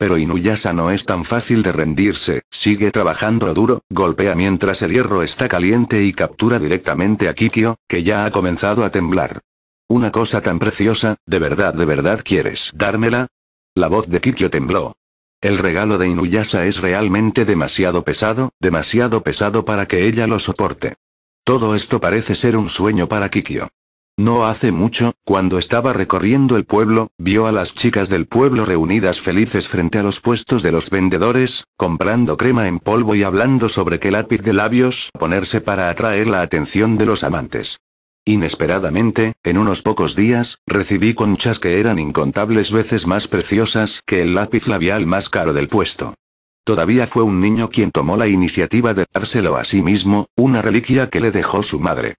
Pero Inuyasa no es tan fácil de rendirse, sigue trabajando duro, golpea mientras el hierro está caliente y captura directamente a Kikyo, que ya ha comenzado a temblar. Una cosa tan preciosa, ¿de verdad de verdad quieres dármela? La voz de Kikyo tembló. El regalo de Inuyasa es realmente demasiado pesado, demasiado pesado para que ella lo soporte. Todo esto parece ser un sueño para Kikyo. No hace mucho, cuando estaba recorriendo el pueblo, vio a las chicas del pueblo reunidas felices frente a los puestos de los vendedores, comprando crema en polvo y hablando sobre qué lápiz de labios ponerse para atraer la atención de los amantes. Inesperadamente, en unos pocos días, recibí conchas que eran incontables veces más preciosas que el lápiz labial más caro del puesto. Todavía fue un niño quien tomó la iniciativa de dárselo a sí mismo, una reliquia que le dejó su madre.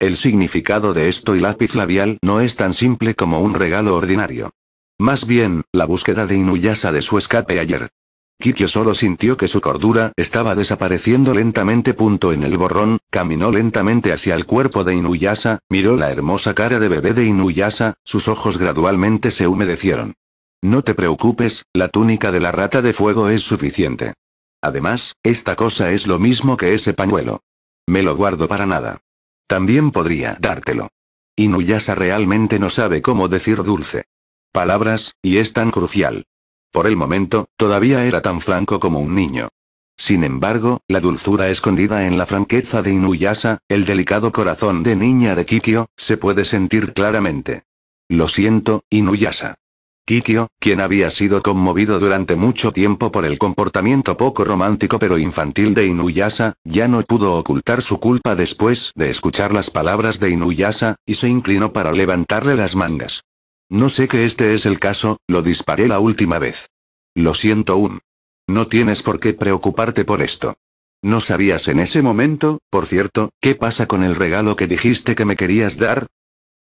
El significado de esto y lápiz labial no es tan simple como un regalo ordinario. Más bien, la búsqueda de Inuyasa de su escape ayer. Kikyo solo sintió que su cordura estaba desapareciendo lentamente. Punto en el borrón, caminó lentamente hacia el cuerpo de Inuyasa, miró la hermosa cara de bebé de Inuyasa, sus ojos gradualmente se humedecieron. No te preocupes, la túnica de la rata de fuego es suficiente. Además, esta cosa es lo mismo que ese pañuelo. Me lo guardo para nada. También podría dártelo. Inuyasa realmente no sabe cómo decir dulce. Palabras, y es tan crucial. Por el momento, todavía era tan franco como un niño. Sin embargo, la dulzura escondida en la franqueza de Inuyasa, el delicado corazón de niña de Kikyo, se puede sentir claramente. Lo siento, Inuyasa. Kikyo, quien había sido conmovido durante mucho tiempo por el comportamiento poco romántico pero infantil de Inuyasa, ya no pudo ocultar su culpa después de escuchar las palabras de Inuyasa, y se inclinó para levantarle las mangas. No sé que este es el caso, lo disparé la última vez. Lo siento un. No tienes por qué preocuparte por esto. No sabías en ese momento, por cierto, qué pasa con el regalo que dijiste que me querías dar,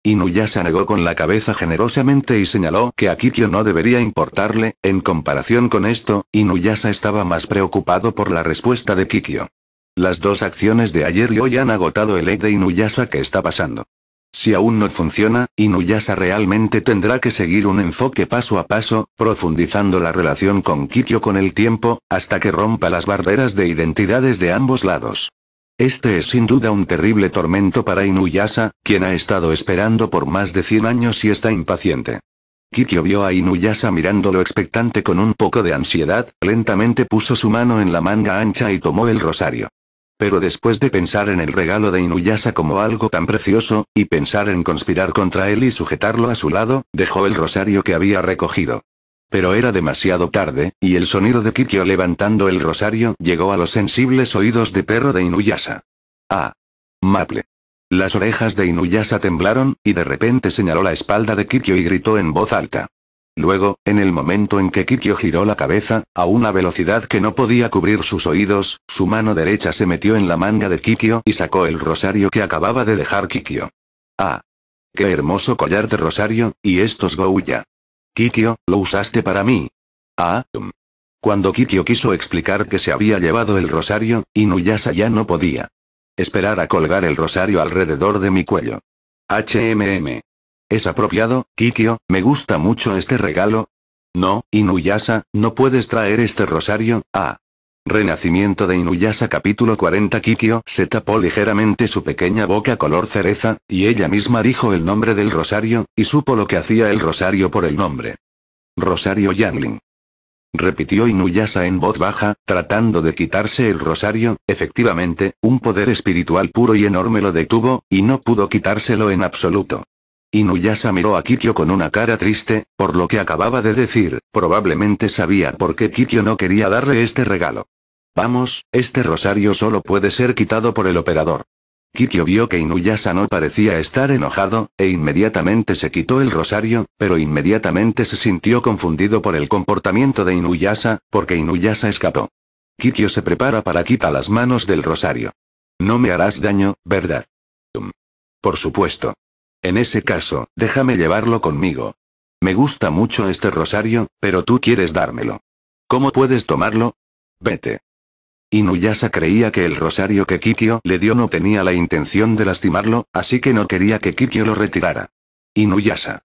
Inuyasa negó con la cabeza generosamente y señaló que a Kikyo no debería importarle, en comparación con esto, Inuyasa estaba más preocupado por la respuesta de Kikyo. Las dos acciones de ayer y hoy han agotado el E de Inuyasa que está pasando. Si aún no funciona, Inuyasa realmente tendrá que seguir un enfoque paso a paso, profundizando la relación con Kikyo con el tiempo, hasta que rompa las barreras de identidades de ambos lados. Este es sin duda un terrible tormento para Inuyasa, quien ha estado esperando por más de 100 años y está impaciente. Kikyo vio a Inuyasa mirándolo expectante con un poco de ansiedad, lentamente puso su mano en la manga ancha y tomó el rosario. Pero después de pensar en el regalo de Inuyasa como algo tan precioso, y pensar en conspirar contra él y sujetarlo a su lado, dejó el rosario que había recogido. Pero era demasiado tarde, y el sonido de Kikyo levantando el rosario llegó a los sensibles oídos de perro de Inuyasa. Ah. Maple. Las orejas de Inuyasa temblaron, y de repente señaló la espalda de Kikyo y gritó en voz alta. Luego, en el momento en que Kikyo giró la cabeza, a una velocidad que no podía cubrir sus oídos, su mano derecha se metió en la manga de Kikyo y sacó el rosario que acababa de dejar Kikyo. Ah. Qué hermoso collar de rosario, y estos Gouya. Kikio, lo usaste para mí. Ah, mm. Cuando Kikio quiso explicar que se había llevado el rosario, Inuyasa ya no podía. Esperar a colgar el rosario alrededor de mi cuello. HMM. ¿Es apropiado, Kikio. Me gusta mucho este regalo. No, Inuyasa, no puedes traer este rosario, ah. Renacimiento de Inuyasa capítulo 40 Kikyo se tapó ligeramente su pequeña boca color cereza, y ella misma dijo el nombre del rosario, y supo lo que hacía el rosario por el nombre. Rosario Yangling. Repitió Inuyasa en voz baja, tratando de quitarse el rosario, efectivamente, un poder espiritual puro y enorme lo detuvo, y no pudo quitárselo en absoluto. Inuyasa miró a Kikyo con una cara triste, por lo que acababa de decir, probablemente sabía por qué Kikyo no quería darle este regalo. Vamos, este rosario solo puede ser quitado por el operador. Kikyo vio que Inuyasa no parecía estar enojado, e inmediatamente se quitó el rosario, pero inmediatamente se sintió confundido por el comportamiento de Inuyasa, porque Inuyasa escapó. Kikyo se prepara para quitar las manos del rosario. No me harás daño, ¿verdad? Por supuesto. En ese caso, déjame llevarlo conmigo. Me gusta mucho este rosario, pero tú quieres dármelo. ¿Cómo puedes tomarlo? Vete. Inuyasa creía que el rosario que Kikyo le dio no tenía la intención de lastimarlo, así que no quería que Kikyo lo retirara. Inuyasa.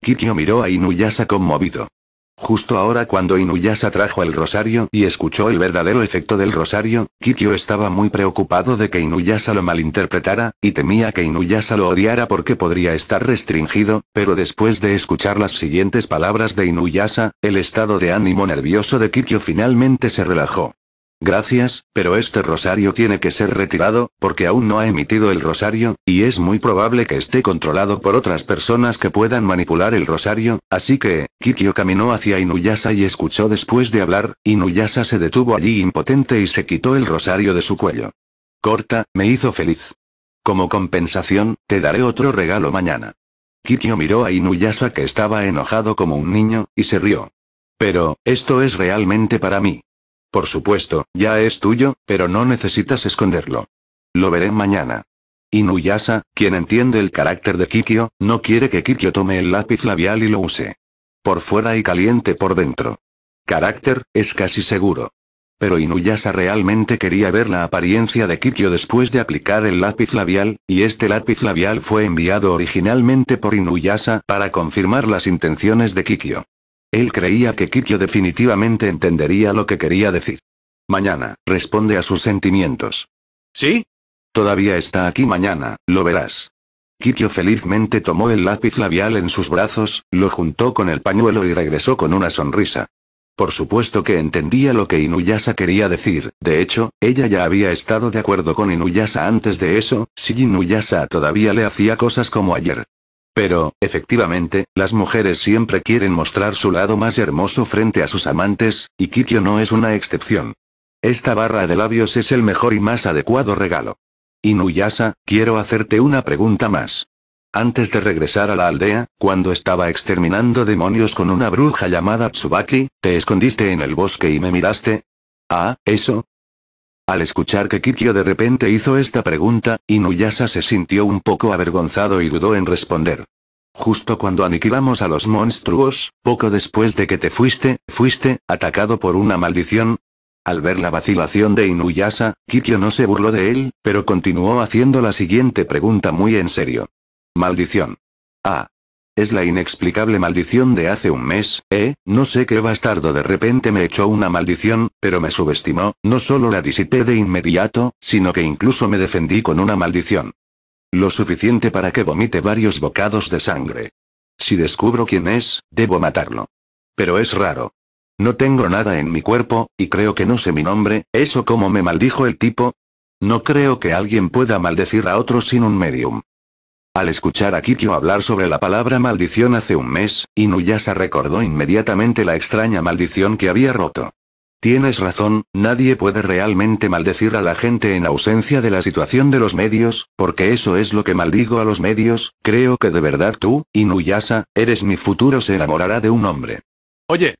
Kikyo miró a Inuyasa conmovido. Justo ahora cuando Inuyasa trajo el rosario y escuchó el verdadero efecto del rosario, Kikyo estaba muy preocupado de que Inuyasa lo malinterpretara, y temía que Inuyasa lo odiara porque podría estar restringido, pero después de escuchar las siguientes palabras de Inuyasa, el estado de ánimo nervioso de Kikyo finalmente se relajó. Gracias, pero este rosario tiene que ser retirado, porque aún no ha emitido el rosario, y es muy probable que esté controlado por otras personas que puedan manipular el rosario, así que, Kikyo caminó hacia Inuyasa y escuchó después de hablar, Inuyasa se detuvo allí impotente y se quitó el rosario de su cuello. Corta, me hizo feliz. Como compensación, te daré otro regalo mañana. Kikyo miró a Inuyasa que estaba enojado como un niño, y se rió. Pero, esto es realmente para mí. Por supuesto, ya es tuyo, pero no necesitas esconderlo. Lo veré mañana. Inuyasa, quien entiende el carácter de Kikyo, no quiere que Kikyo tome el lápiz labial y lo use. Por fuera y caliente por dentro. Carácter, es casi seguro. Pero Inuyasa realmente quería ver la apariencia de Kikyo después de aplicar el lápiz labial, y este lápiz labial fue enviado originalmente por Inuyasa para confirmar las intenciones de Kikyo. Él creía que Kikyo definitivamente entendería lo que quería decir. Mañana, responde a sus sentimientos. ¿Sí? Todavía está aquí mañana, lo verás. Kikyo felizmente tomó el lápiz labial en sus brazos, lo juntó con el pañuelo y regresó con una sonrisa. Por supuesto que entendía lo que Inuyasa quería decir, de hecho, ella ya había estado de acuerdo con Inuyasa antes de eso, si Inuyasa todavía le hacía cosas como ayer. Pero, efectivamente, las mujeres siempre quieren mostrar su lado más hermoso frente a sus amantes, y Kikyo no es una excepción. Esta barra de labios es el mejor y más adecuado regalo. Inuyasa, quiero hacerte una pregunta más. Antes de regresar a la aldea, cuando estaba exterminando demonios con una bruja llamada Tsubaki, ¿te escondiste en el bosque y me miraste? Ah, eso, al escuchar que Kikyo de repente hizo esta pregunta, Inuyasa se sintió un poco avergonzado y dudó en responder. Justo cuando aniquilamos a los monstruos, poco después de que te fuiste, fuiste, atacado por una maldición. Al ver la vacilación de Inuyasa, Kikyo no se burló de él, pero continuó haciendo la siguiente pregunta muy en serio. Maldición. Ah, es la inexplicable maldición de hace un mes, eh, no sé qué bastardo de repente me echó una maldición, pero me subestimó, no solo la disipé de inmediato, sino que incluso me defendí con una maldición. Lo suficiente para que vomite varios bocados de sangre. Si descubro quién es, debo matarlo. Pero es raro. No tengo nada en mi cuerpo, y creo que no sé mi nombre, eso como me maldijo el tipo. No creo que alguien pueda maldecir a otro sin un medium. Al escuchar a Kikyo hablar sobre la palabra maldición hace un mes, Inuyasa recordó inmediatamente la extraña maldición que había roto. Tienes razón, nadie puede realmente maldecir a la gente en ausencia de la situación de los medios, porque eso es lo que maldigo a los medios, creo que de verdad tú, Inuyasa, eres mi futuro se enamorará de un hombre. Oye.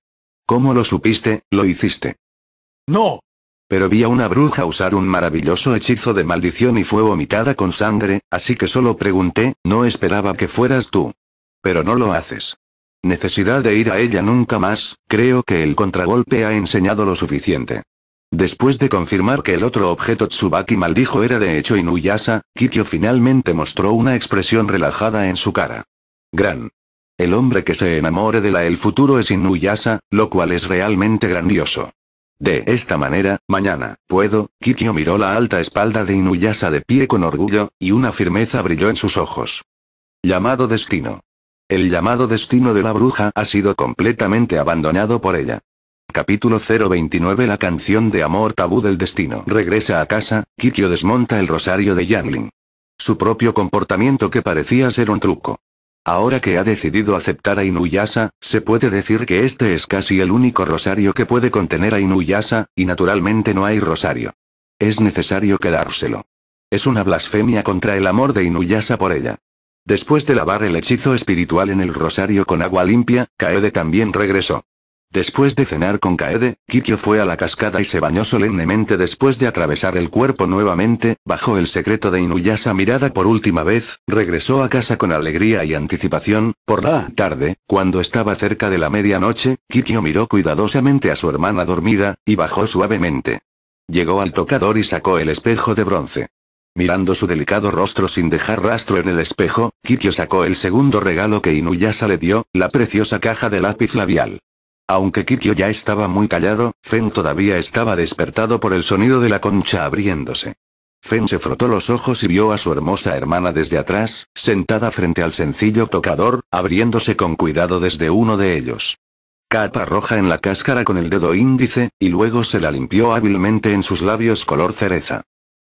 ¿Cómo lo supiste, lo hiciste? No, pero vi a una bruja usar un maravilloso hechizo de maldición y fue vomitada con sangre, así que solo pregunté, no esperaba que fueras tú. Pero no lo haces. Necesidad de ir a ella nunca más, creo que el contragolpe ha enseñado lo suficiente. Después de confirmar que el otro objeto Tsubaki maldijo era de hecho Inuyasa, Kikyo finalmente mostró una expresión relajada en su cara. Gran. El hombre que se enamore de la el futuro es Inuyasa, lo cual es realmente grandioso. De esta manera, mañana, puedo, Kikyo miró la alta espalda de Inuyasa de pie con orgullo, y una firmeza brilló en sus ojos. Llamado destino. El llamado destino de la bruja ha sido completamente abandonado por ella. Capítulo 029 La canción de amor tabú del destino. Regresa a casa, Kikyo desmonta el rosario de Yanglin. Su propio comportamiento que parecía ser un truco. Ahora que ha decidido aceptar a Inuyasa, se puede decir que este es casi el único rosario que puede contener a Inuyasa, y naturalmente no hay rosario. Es necesario quedárselo. Es una blasfemia contra el amor de Inuyasa por ella. Después de lavar el hechizo espiritual en el rosario con agua limpia, Kaede también regresó. Después de cenar con Kaede, Kikyo fue a la cascada y se bañó solemnemente después de atravesar el cuerpo nuevamente, bajo el secreto de Inuyasa mirada por última vez, regresó a casa con alegría y anticipación, por la tarde, cuando estaba cerca de la medianoche, Kikyo miró cuidadosamente a su hermana dormida, y bajó suavemente. Llegó al tocador y sacó el espejo de bronce. Mirando su delicado rostro sin dejar rastro en el espejo, Kikyo sacó el segundo regalo que Inuyasa le dio, la preciosa caja de lápiz labial. Aunque Kikyo ya estaba muy callado, Fen todavía estaba despertado por el sonido de la concha abriéndose. Fen se frotó los ojos y vio a su hermosa hermana desde atrás, sentada frente al sencillo tocador, abriéndose con cuidado desde uno de ellos. Capa roja en la cáscara con el dedo índice, y luego se la limpió hábilmente en sus labios color cereza.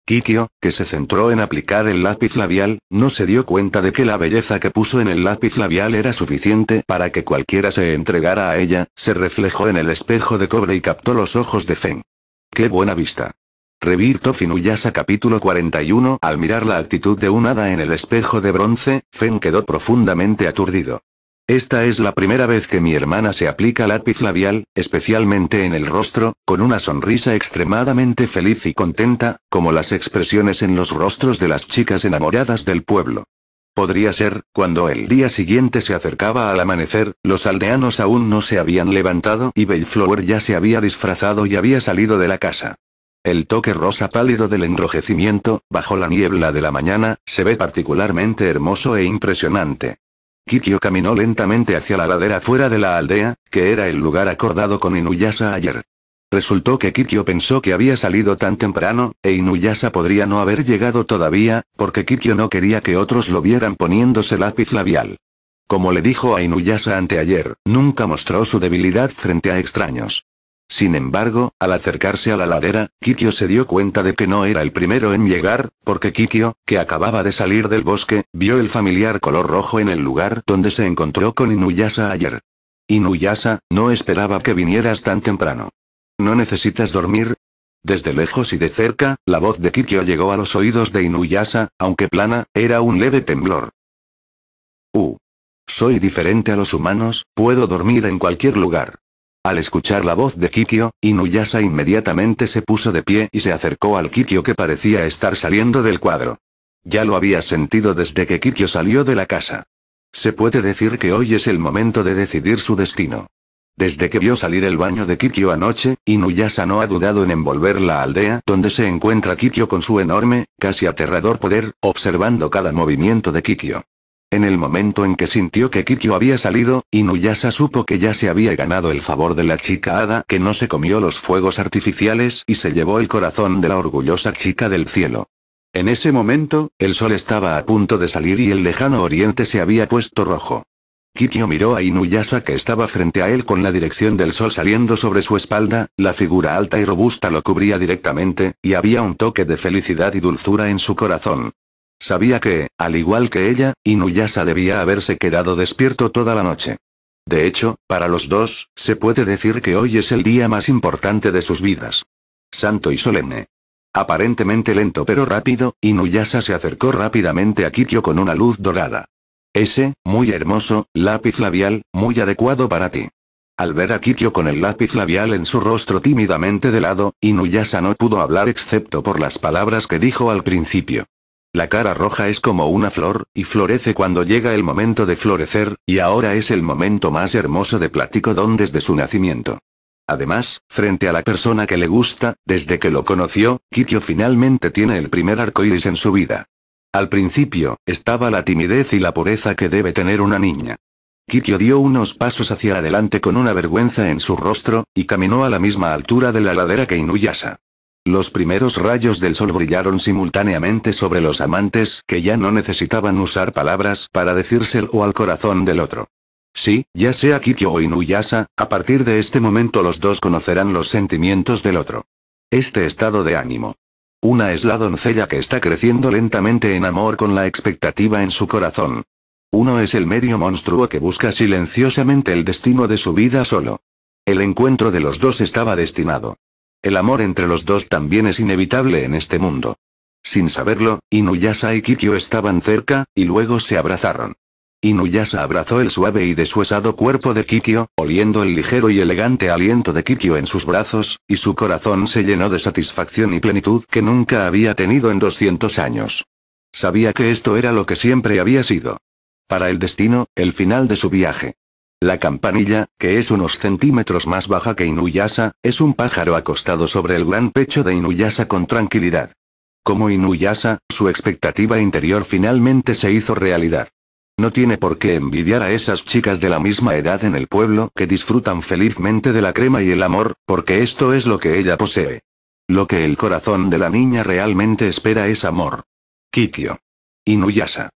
Kikio, que se centró en aplicar el lápiz labial, no se dio cuenta de que la belleza que puso en el lápiz labial era suficiente para que cualquiera se entregara a ella, se reflejó en el espejo de cobre y captó los ojos de Fen. ¡Qué buena vista! Revirto Finuyasa capítulo 41 Al mirar la actitud de un hada en el espejo de bronce, Fen quedó profundamente aturdido. Esta es la primera vez que mi hermana se aplica lápiz labial, especialmente en el rostro, con una sonrisa extremadamente feliz y contenta, como las expresiones en los rostros de las chicas enamoradas del pueblo. Podría ser, cuando el día siguiente se acercaba al amanecer, los aldeanos aún no se habían levantado y Bellflower ya se había disfrazado y había salido de la casa. El toque rosa pálido del enrojecimiento, bajo la niebla de la mañana, se ve particularmente hermoso e impresionante. Kikyo caminó lentamente hacia la ladera fuera de la aldea, que era el lugar acordado con Inuyasa ayer. Resultó que Kikyo pensó que había salido tan temprano, e Inuyasa podría no haber llegado todavía, porque Kikyo no quería que otros lo vieran poniéndose lápiz labial. Como le dijo a Inuyasa anteayer, nunca mostró su debilidad frente a extraños. Sin embargo, al acercarse a la ladera, Kikyo se dio cuenta de que no era el primero en llegar, porque Kikyo, que acababa de salir del bosque, vio el familiar color rojo en el lugar donde se encontró con Inuyasa ayer. Inuyasa, no esperaba que vinieras tan temprano. ¿No necesitas dormir? Desde lejos y de cerca, la voz de Kikyo llegó a los oídos de Inuyasa, aunque plana, era un leve temblor. U. Uh. Soy diferente a los humanos, puedo dormir en cualquier lugar. Al escuchar la voz de Kikyo, Inuyasa inmediatamente se puso de pie y se acercó al Kikyo que parecía estar saliendo del cuadro. Ya lo había sentido desde que Kikyo salió de la casa. Se puede decir que hoy es el momento de decidir su destino. Desde que vio salir el baño de Kikyo anoche, Inuyasa no ha dudado en envolver la aldea donde se encuentra Kikyo con su enorme, casi aterrador poder, observando cada movimiento de Kikyo. En el momento en que sintió que Kikyo había salido, Inuyasa supo que ya se había ganado el favor de la chica hada que no se comió los fuegos artificiales y se llevó el corazón de la orgullosa chica del cielo. En ese momento, el sol estaba a punto de salir y el lejano oriente se había puesto rojo. Kikyo miró a Inuyasa que estaba frente a él con la dirección del sol saliendo sobre su espalda, la figura alta y robusta lo cubría directamente, y había un toque de felicidad y dulzura en su corazón. Sabía que, al igual que ella, Inuyasa debía haberse quedado despierto toda la noche. De hecho, para los dos, se puede decir que hoy es el día más importante de sus vidas. Santo y solemne. Aparentemente lento pero rápido, Inuyasa se acercó rápidamente a Kikyo con una luz dorada. Ese, muy hermoso, lápiz labial, muy adecuado para ti. Al ver a Kikyo con el lápiz labial en su rostro tímidamente de lado, Inuyasa no pudo hablar excepto por las palabras que dijo al principio. La cara roja es como una flor, y florece cuando llega el momento de florecer, y ahora es el momento más hermoso de Don desde su nacimiento. Además, frente a la persona que le gusta, desde que lo conoció, Kikyo finalmente tiene el primer arco iris en su vida. Al principio, estaba la timidez y la pureza que debe tener una niña. Kikyo dio unos pasos hacia adelante con una vergüenza en su rostro, y caminó a la misma altura de la ladera que Inuyasa. Los primeros rayos del sol brillaron simultáneamente sobre los amantes que ya no necesitaban usar palabras para decírselo al corazón del otro. Sí, ya sea Kikyo o Inuyasa, a partir de este momento los dos conocerán los sentimientos del otro. Este estado de ánimo. Una es la doncella que está creciendo lentamente en amor con la expectativa en su corazón. Uno es el medio monstruo que busca silenciosamente el destino de su vida solo. El encuentro de los dos estaba destinado. El amor entre los dos también es inevitable en este mundo. Sin saberlo, Inuyasa y Kikyo estaban cerca, y luego se abrazaron. Inuyasa abrazó el suave y desuesado cuerpo de Kikyo, oliendo el ligero y elegante aliento de Kikyo en sus brazos, y su corazón se llenó de satisfacción y plenitud que nunca había tenido en 200 años. Sabía que esto era lo que siempre había sido. Para el destino, el final de su viaje. La campanilla, que es unos centímetros más baja que Inuyasa, es un pájaro acostado sobre el gran pecho de Inuyasa con tranquilidad. Como Inuyasa, su expectativa interior finalmente se hizo realidad. No tiene por qué envidiar a esas chicas de la misma edad en el pueblo que disfrutan felizmente de la crema y el amor, porque esto es lo que ella posee. Lo que el corazón de la niña realmente espera es amor. Kikyo. Inuyasa.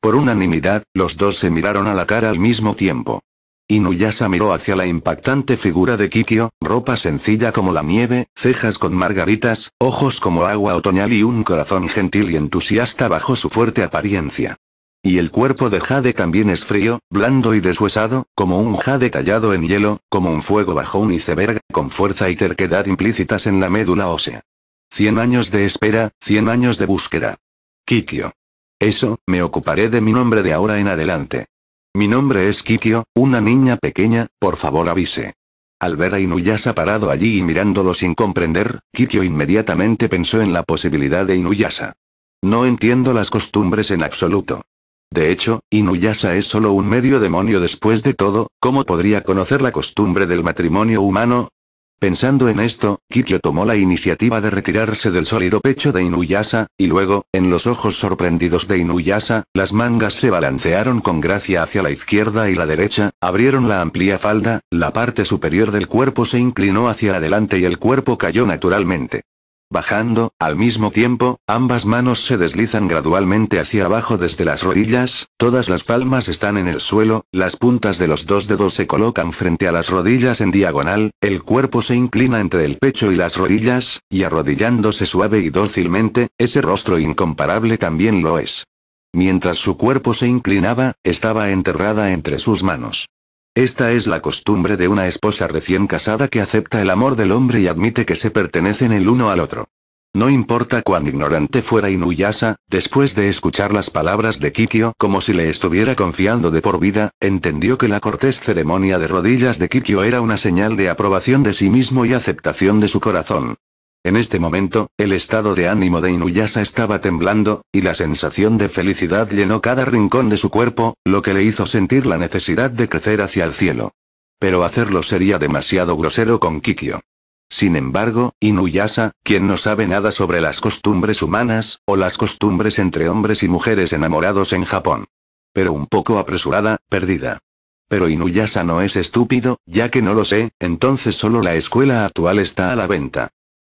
Por unanimidad, los dos se miraron a la cara al mismo tiempo. Inuyasha miró hacia la impactante figura de Kikyo, ropa sencilla como la nieve, cejas con margaritas, ojos como agua otoñal y un corazón gentil y entusiasta bajo su fuerte apariencia. Y el cuerpo de Jade también es frío, blando y deshuesado, como un jade tallado en hielo, como un fuego bajo un iceberg, con fuerza y terquedad implícitas en la médula ósea. Cien años de espera, cien años de búsqueda. Kikyo. Eso, me ocuparé de mi nombre de ahora en adelante. Mi nombre es Kikyo, una niña pequeña, por favor avise. Al ver a Inuyasa parado allí y mirándolo sin comprender, Kikyo inmediatamente pensó en la posibilidad de Inuyasa. No entiendo las costumbres en absoluto. De hecho, Inuyasa es solo un medio demonio después de todo, ¿cómo podría conocer la costumbre del matrimonio humano? Pensando en esto, Kikyo tomó la iniciativa de retirarse del sólido pecho de Inuyasa, y luego, en los ojos sorprendidos de Inuyasa, las mangas se balancearon con gracia hacia la izquierda y la derecha, abrieron la amplia falda, la parte superior del cuerpo se inclinó hacia adelante y el cuerpo cayó naturalmente. Bajando, al mismo tiempo, ambas manos se deslizan gradualmente hacia abajo desde las rodillas, todas las palmas están en el suelo, las puntas de los dos dedos se colocan frente a las rodillas en diagonal, el cuerpo se inclina entre el pecho y las rodillas, y arrodillándose suave y dócilmente, ese rostro incomparable también lo es. Mientras su cuerpo se inclinaba, estaba enterrada entre sus manos. Esta es la costumbre de una esposa recién casada que acepta el amor del hombre y admite que se pertenecen el uno al otro. No importa cuán ignorante fuera Inuyasa, después de escuchar las palabras de Kikyo como si le estuviera confiando de por vida, entendió que la cortés ceremonia de rodillas de Kikyo era una señal de aprobación de sí mismo y aceptación de su corazón. En este momento, el estado de ánimo de Inuyasa estaba temblando, y la sensación de felicidad llenó cada rincón de su cuerpo, lo que le hizo sentir la necesidad de crecer hacia el cielo. Pero hacerlo sería demasiado grosero con Kikyo. Sin embargo, Inuyasa, quien no sabe nada sobre las costumbres humanas, o las costumbres entre hombres y mujeres enamorados en Japón. Pero un poco apresurada, perdida. Pero Inuyasa no es estúpido, ya que no lo sé, entonces solo la escuela actual está a la venta.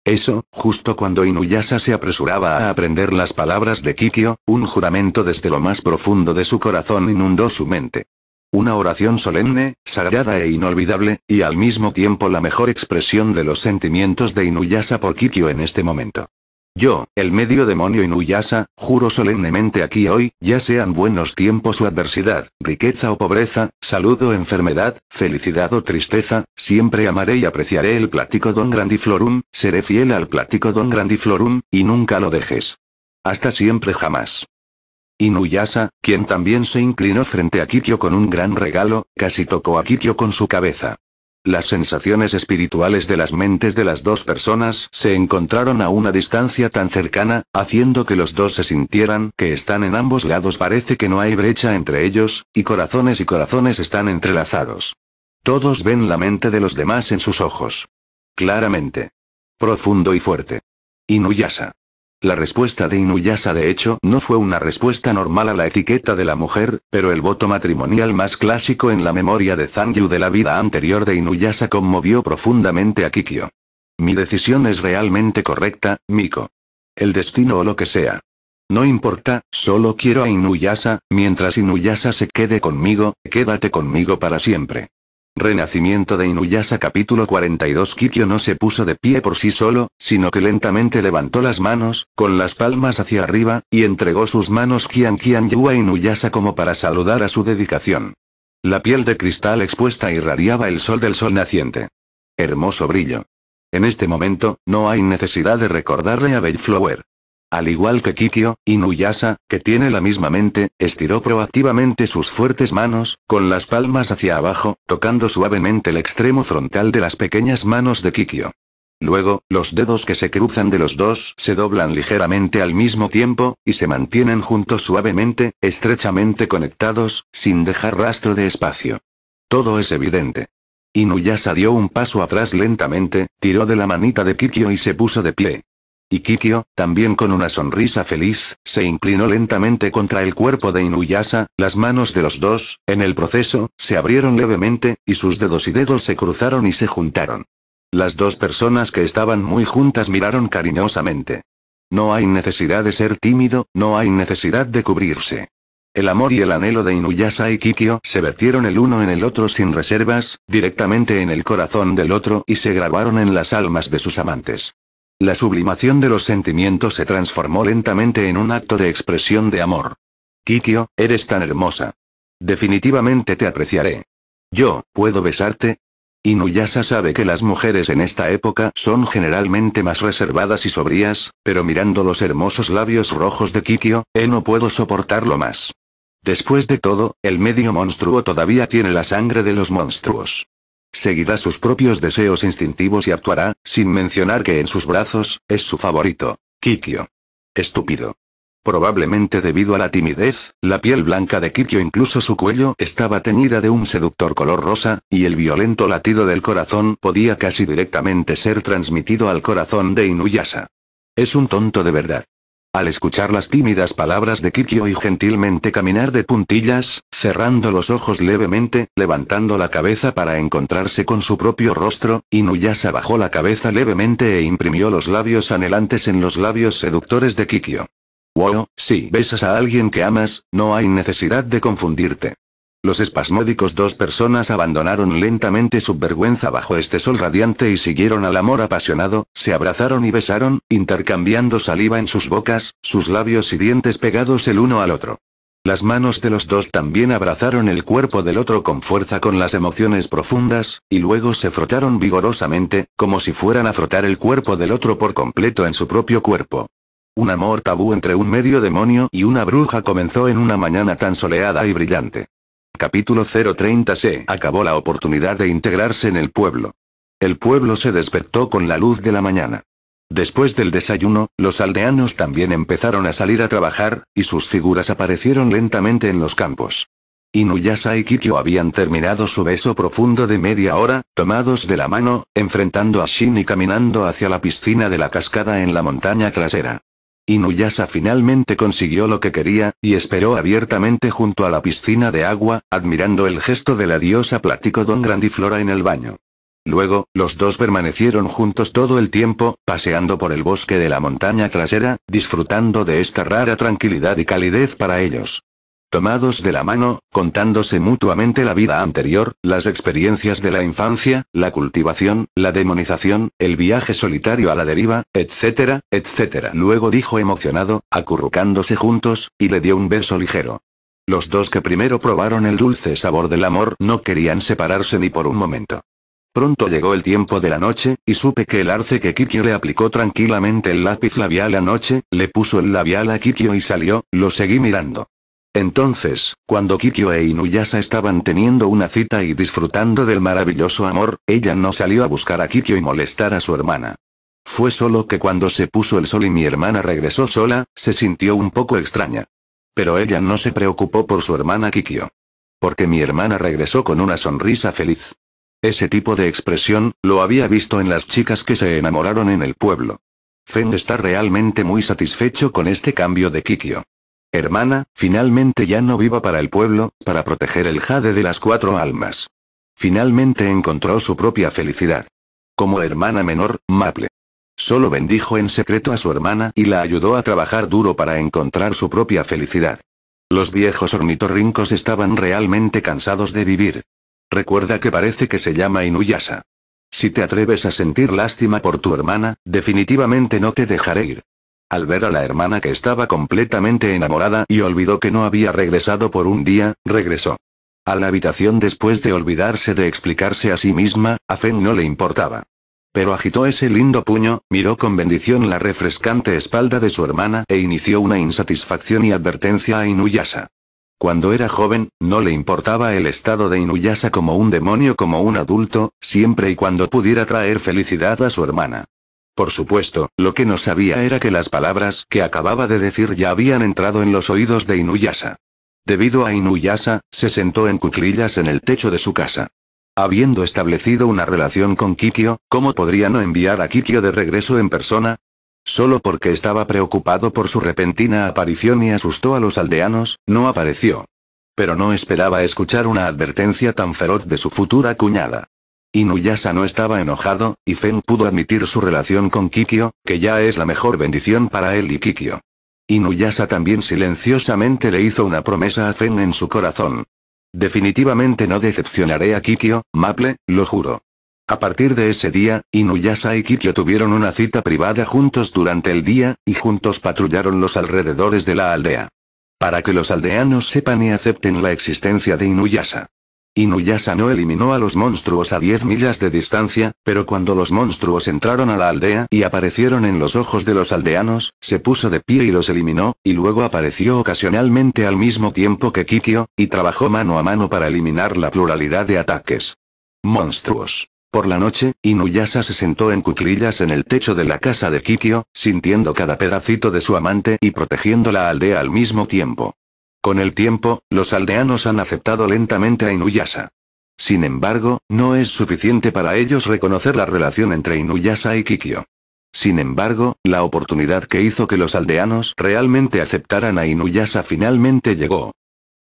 Eso, justo cuando Inuyasa se apresuraba a aprender las palabras de Kikyo, un juramento desde lo más profundo de su corazón inundó su mente. Una oración solemne, sagrada e inolvidable, y al mismo tiempo la mejor expresión de los sentimientos de Inuyasa por Kikyo en este momento. Yo, el medio demonio Inuyasa, juro solemnemente aquí hoy, ya sean buenos tiempos o adversidad, riqueza o pobreza, salud o enfermedad, felicidad o tristeza, siempre amaré y apreciaré el plático Don Grandiflorum, seré fiel al plático Don Grandiflorum, y nunca lo dejes. Hasta siempre jamás. Inuyasa, quien también se inclinó frente a Kikyo con un gran regalo, casi tocó a Kikyo con su cabeza. Las sensaciones espirituales de las mentes de las dos personas se encontraron a una distancia tan cercana, haciendo que los dos se sintieran que están en ambos lados parece que no hay brecha entre ellos, y corazones y corazones están entrelazados. Todos ven la mente de los demás en sus ojos. Claramente. Profundo y fuerte. Inuyasa. La respuesta de Inuyasa, de hecho no fue una respuesta normal a la etiqueta de la mujer, pero el voto matrimonial más clásico en la memoria de Zangyu de la vida anterior de Inuyasa conmovió profundamente a Kikyo. Mi decisión es realmente correcta, Miko. El destino o lo que sea. No importa, solo quiero a Inuyasa, mientras Inuyasa se quede conmigo, quédate conmigo para siempre. Renacimiento de Inuyasa capítulo 42 Kikyo no se puso de pie por sí solo, sino que lentamente levantó las manos, con las palmas hacia arriba, y entregó sus manos Kian Kian Yu a Inuyasa como para saludar a su dedicación. La piel de cristal expuesta irradiaba el sol del sol naciente. Hermoso brillo. En este momento, no hay necesidad de recordarle a Bellflower. Al igual que Kikyo, Inuyasa, que tiene la misma mente, estiró proactivamente sus fuertes manos, con las palmas hacia abajo, tocando suavemente el extremo frontal de las pequeñas manos de Kikyo. Luego, los dedos que se cruzan de los dos se doblan ligeramente al mismo tiempo, y se mantienen juntos suavemente, estrechamente conectados, sin dejar rastro de espacio. Todo es evidente. Inuyasa dio un paso atrás lentamente, tiró de la manita de Kikyo y se puso de pie. Y también con una sonrisa feliz, se inclinó lentamente contra el cuerpo de Inuyasa, las manos de los dos, en el proceso, se abrieron levemente, y sus dedos y dedos se cruzaron y se juntaron. Las dos personas que estaban muy juntas miraron cariñosamente. No hay necesidad de ser tímido, no hay necesidad de cubrirse. El amor y el anhelo de Inuyasa y Kikio se vertieron el uno en el otro sin reservas, directamente en el corazón del otro y se grabaron en las almas de sus amantes. La sublimación de los sentimientos se transformó lentamente en un acto de expresión de amor. Kikio, eres tan hermosa. Definitivamente te apreciaré. Yo, ¿puedo besarte? Inuyasa sabe que las mujeres en esta época son generalmente más reservadas y sobrias, pero mirando los hermosos labios rojos de Kikio, eh no puedo soportarlo más. Después de todo, el medio monstruo todavía tiene la sangre de los monstruos seguirá sus propios deseos instintivos y actuará, sin mencionar que en sus brazos, es su favorito. Kikyo. Estúpido. Probablemente debido a la timidez, la piel blanca de Kikyo incluso su cuello estaba teñida de un seductor color rosa, y el violento latido del corazón podía casi directamente ser transmitido al corazón de Inuyasa. Es un tonto de verdad. Al escuchar las tímidas palabras de Kikyo y gentilmente caminar de puntillas, cerrando los ojos levemente, levantando la cabeza para encontrarse con su propio rostro, Inuyasa bajó la cabeza levemente e imprimió los labios anhelantes en los labios seductores de Kikyo. Wow, si besas a alguien que amas, no hay necesidad de confundirte. Los espasmódicos dos personas abandonaron lentamente su vergüenza bajo este sol radiante y siguieron al amor apasionado, se abrazaron y besaron, intercambiando saliva en sus bocas, sus labios y dientes pegados el uno al otro. Las manos de los dos también abrazaron el cuerpo del otro con fuerza con las emociones profundas, y luego se frotaron vigorosamente, como si fueran a frotar el cuerpo del otro por completo en su propio cuerpo. Un amor tabú entre un medio demonio y una bruja comenzó en una mañana tan soleada y brillante. Capítulo 030 Se acabó la oportunidad de integrarse en el pueblo. El pueblo se despertó con la luz de la mañana. Después del desayuno, los aldeanos también empezaron a salir a trabajar, y sus figuras aparecieron lentamente en los campos. Inuyasa y Kikyo habían terminado su beso profundo de media hora, tomados de la mano, enfrentando a Shin y caminando hacia la piscina de la cascada en la montaña trasera. Inuyasa finalmente consiguió lo que quería, y esperó abiertamente junto a la piscina de agua, admirando el gesto de la diosa Plático Don Grandiflora en el baño. Luego, los dos permanecieron juntos todo el tiempo, paseando por el bosque de la montaña trasera, disfrutando de esta rara tranquilidad y calidez para ellos. Tomados de la mano, contándose mutuamente la vida anterior, las experiencias de la infancia, la cultivación, la demonización, el viaje solitario a la deriva, etcétera, etcétera. Luego dijo emocionado, acurrucándose juntos, y le dio un beso ligero. Los dos que primero probaron el dulce sabor del amor no querían separarse ni por un momento. Pronto llegó el tiempo de la noche, y supe que el arce que Kikyo le aplicó tranquilamente el lápiz labial anoche, le puso el labial a Kikio y salió, lo seguí mirando. Entonces, cuando Kikyo e Inuyasa estaban teniendo una cita y disfrutando del maravilloso amor, ella no salió a buscar a Kikyo y molestar a su hermana. Fue solo que cuando se puso el sol y mi hermana regresó sola, se sintió un poco extraña. Pero ella no se preocupó por su hermana Kikyo. Porque mi hermana regresó con una sonrisa feliz. Ese tipo de expresión, lo había visto en las chicas que se enamoraron en el pueblo. Feng está realmente muy satisfecho con este cambio de Kikyo. Hermana, finalmente ya no viva para el pueblo, para proteger el jade de las cuatro almas. Finalmente encontró su propia felicidad. Como hermana menor, Maple. Solo bendijo en secreto a su hermana y la ayudó a trabajar duro para encontrar su propia felicidad. Los viejos ornitorrincos estaban realmente cansados de vivir. Recuerda que parece que se llama Inuyasa. Si te atreves a sentir lástima por tu hermana, definitivamente no te dejaré ir. Al ver a la hermana que estaba completamente enamorada y olvidó que no había regresado por un día, regresó. A la habitación después de olvidarse de explicarse a sí misma, a Fen no le importaba. Pero agitó ese lindo puño, miró con bendición la refrescante espalda de su hermana e inició una insatisfacción y advertencia a Inuyasa. Cuando era joven, no le importaba el estado de Inuyasa como un demonio como un adulto, siempre y cuando pudiera traer felicidad a su hermana. Por supuesto, lo que no sabía era que las palabras que acababa de decir ya habían entrado en los oídos de Inuyasa. Debido a Inuyasa, se sentó en cuclillas en el techo de su casa. Habiendo establecido una relación con Kikyo, ¿cómo podría no enviar a Kikyo de regreso en persona? Solo porque estaba preocupado por su repentina aparición y asustó a los aldeanos, no apareció. Pero no esperaba escuchar una advertencia tan feroz de su futura cuñada. Inuyasa no estaba enojado, y Fen pudo admitir su relación con Kikyo, que ya es la mejor bendición para él y Kikyo. Inuyasa también silenciosamente le hizo una promesa a Fen en su corazón. Definitivamente no decepcionaré a Kikyo, Maple, lo juro. A partir de ese día, Inuyasa y Kikyo tuvieron una cita privada juntos durante el día, y juntos patrullaron los alrededores de la aldea. Para que los aldeanos sepan y acepten la existencia de Inuyasa. Inuyasa no eliminó a los monstruos a 10 millas de distancia, pero cuando los monstruos entraron a la aldea y aparecieron en los ojos de los aldeanos, se puso de pie y los eliminó, y luego apareció ocasionalmente al mismo tiempo que Kikyo, y trabajó mano a mano para eliminar la pluralidad de ataques. Monstruos. Por la noche, Inuyasa se sentó en cuclillas en el techo de la casa de Kikyo, sintiendo cada pedacito de su amante y protegiendo la aldea al mismo tiempo. Con el tiempo, los aldeanos han aceptado lentamente a Inuyasa. Sin embargo, no es suficiente para ellos reconocer la relación entre Inuyasa y Kikyo. Sin embargo, la oportunidad que hizo que los aldeanos realmente aceptaran a Inuyasa finalmente llegó.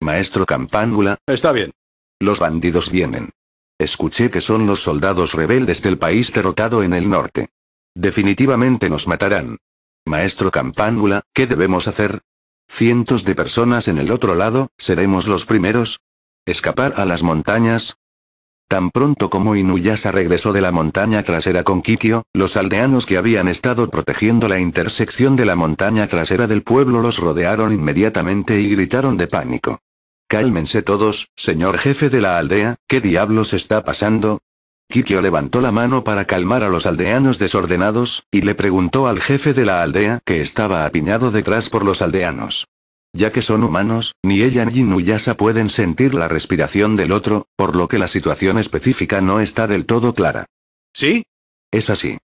Maestro Campángula, Está bien. Los bandidos vienen. Escuché que son los soldados rebeldes del país derrotado en el norte. Definitivamente nos matarán. Maestro Campángula, ¿qué debemos hacer? Cientos de personas en el otro lado, ¿seremos los primeros? ¿Escapar a las montañas? Tan pronto como Inuyasa regresó de la montaña trasera con Kikyo, los aldeanos que habían estado protegiendo la intersección de la montaña trasera del pueblo los rodearon inmediatamente y gritaron de pánico. Cálmense todos, señor jefe de la aldea, ¿qué diablos está pasando? Kikyo levantó la mano para calmar a los aldeanos desordenados, y le preguntó al jefe de la aldea que estaba apiñado detrás por los aldeanos. Ya que son humanos, ni ella ni Nuyasa pueden sentir la respiración del otro, por lo que la situación específica no está del todo clara. ¿Sí? Es así.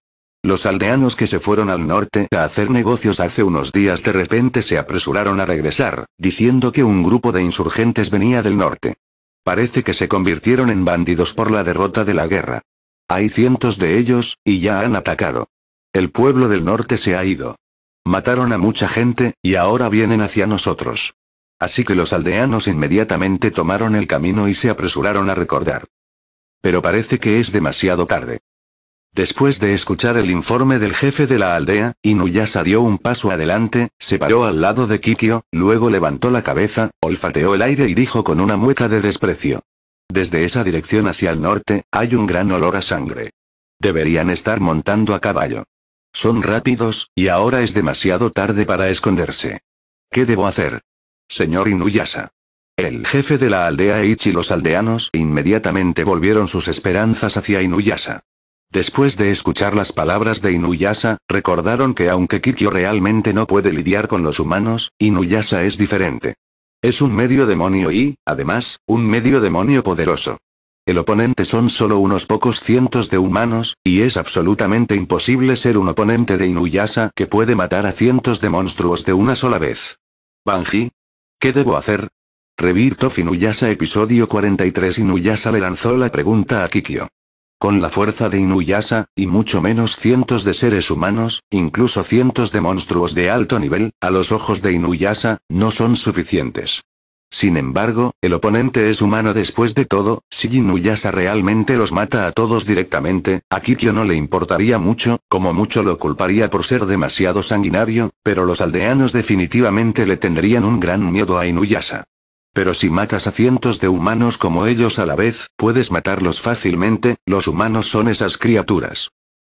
Los aldeanos que se fueron al norte a hacer negocios hace unos días de repente se apresuraron a regresar, diciendo que un grupo de insurgentes venía del norte. Parece que se convirtieron en bandidos por la derrota de la guerra. Hay cientos de ellos, y ya han atacado. El pueblo del norte se ha ido. Mataron a mucha gente, y ahora vienen hacia nosotros. Así que los aldeanos inmediatamente tomaron el camino y se apresuraron a recordar. Pero parece que es demasiado tarde. Después de escuchar el informe del jefe de la aldea, Inuyasa dio un paso adelante, se paró al lado de Kikyo, luego levantó la cabeza, olfateó el aire y dijo con una mueca de desprecio. Desde esa dirección hacia el norte, hay un gran olor a sangre. Deberían estar montando a caballo. Son rápidos, y ahora es demasiado tarde para esconderse. ¿Qué debo hacer? Señor Inuyasa. El jefe de la aldea Ichi los aldeanos inmediatamente volvieron sus esperanzas hacia Inuyasa. Después de escuchar las palabras de Inuyasa, recordaron que aunque Kikyo realmente no puede lidiar con los humanos, Inuyasa es diferente. Es un medio demonio y, además, un medio demonio poderoso. El oponente son solo unos pocos cientos de humanos, y es absolutamente imposible ser un oponente de Inuyasa que puede matar a cientos de monstruos de una sola vez. Banji, ¿qué debo hacer? Revirtof Inuyasa Episodio 43 Inuyasa le lanzó la pregunta a Kikyo. Con la fuerza de Inuyasa, y mucho menos cientos de seres humanos, incluso cientos de monstruos de alto nivel, a los ojos de Inuyasa, no son suficientes. Sin embargo, el oponente es humano después de todo, si Inuyasa realmente los mata a todos directamente, a Kikyo no le importaría mucho, como mucho lo culparía por ser demasiado sanguinario, pero los aldeanos definitivamente le tendrían un gran miedo a Inuyasa. Pero si matas a cientos de humanos como ellos a la vez, puedes matarlos fácilmente, los humanos son esas criaturas.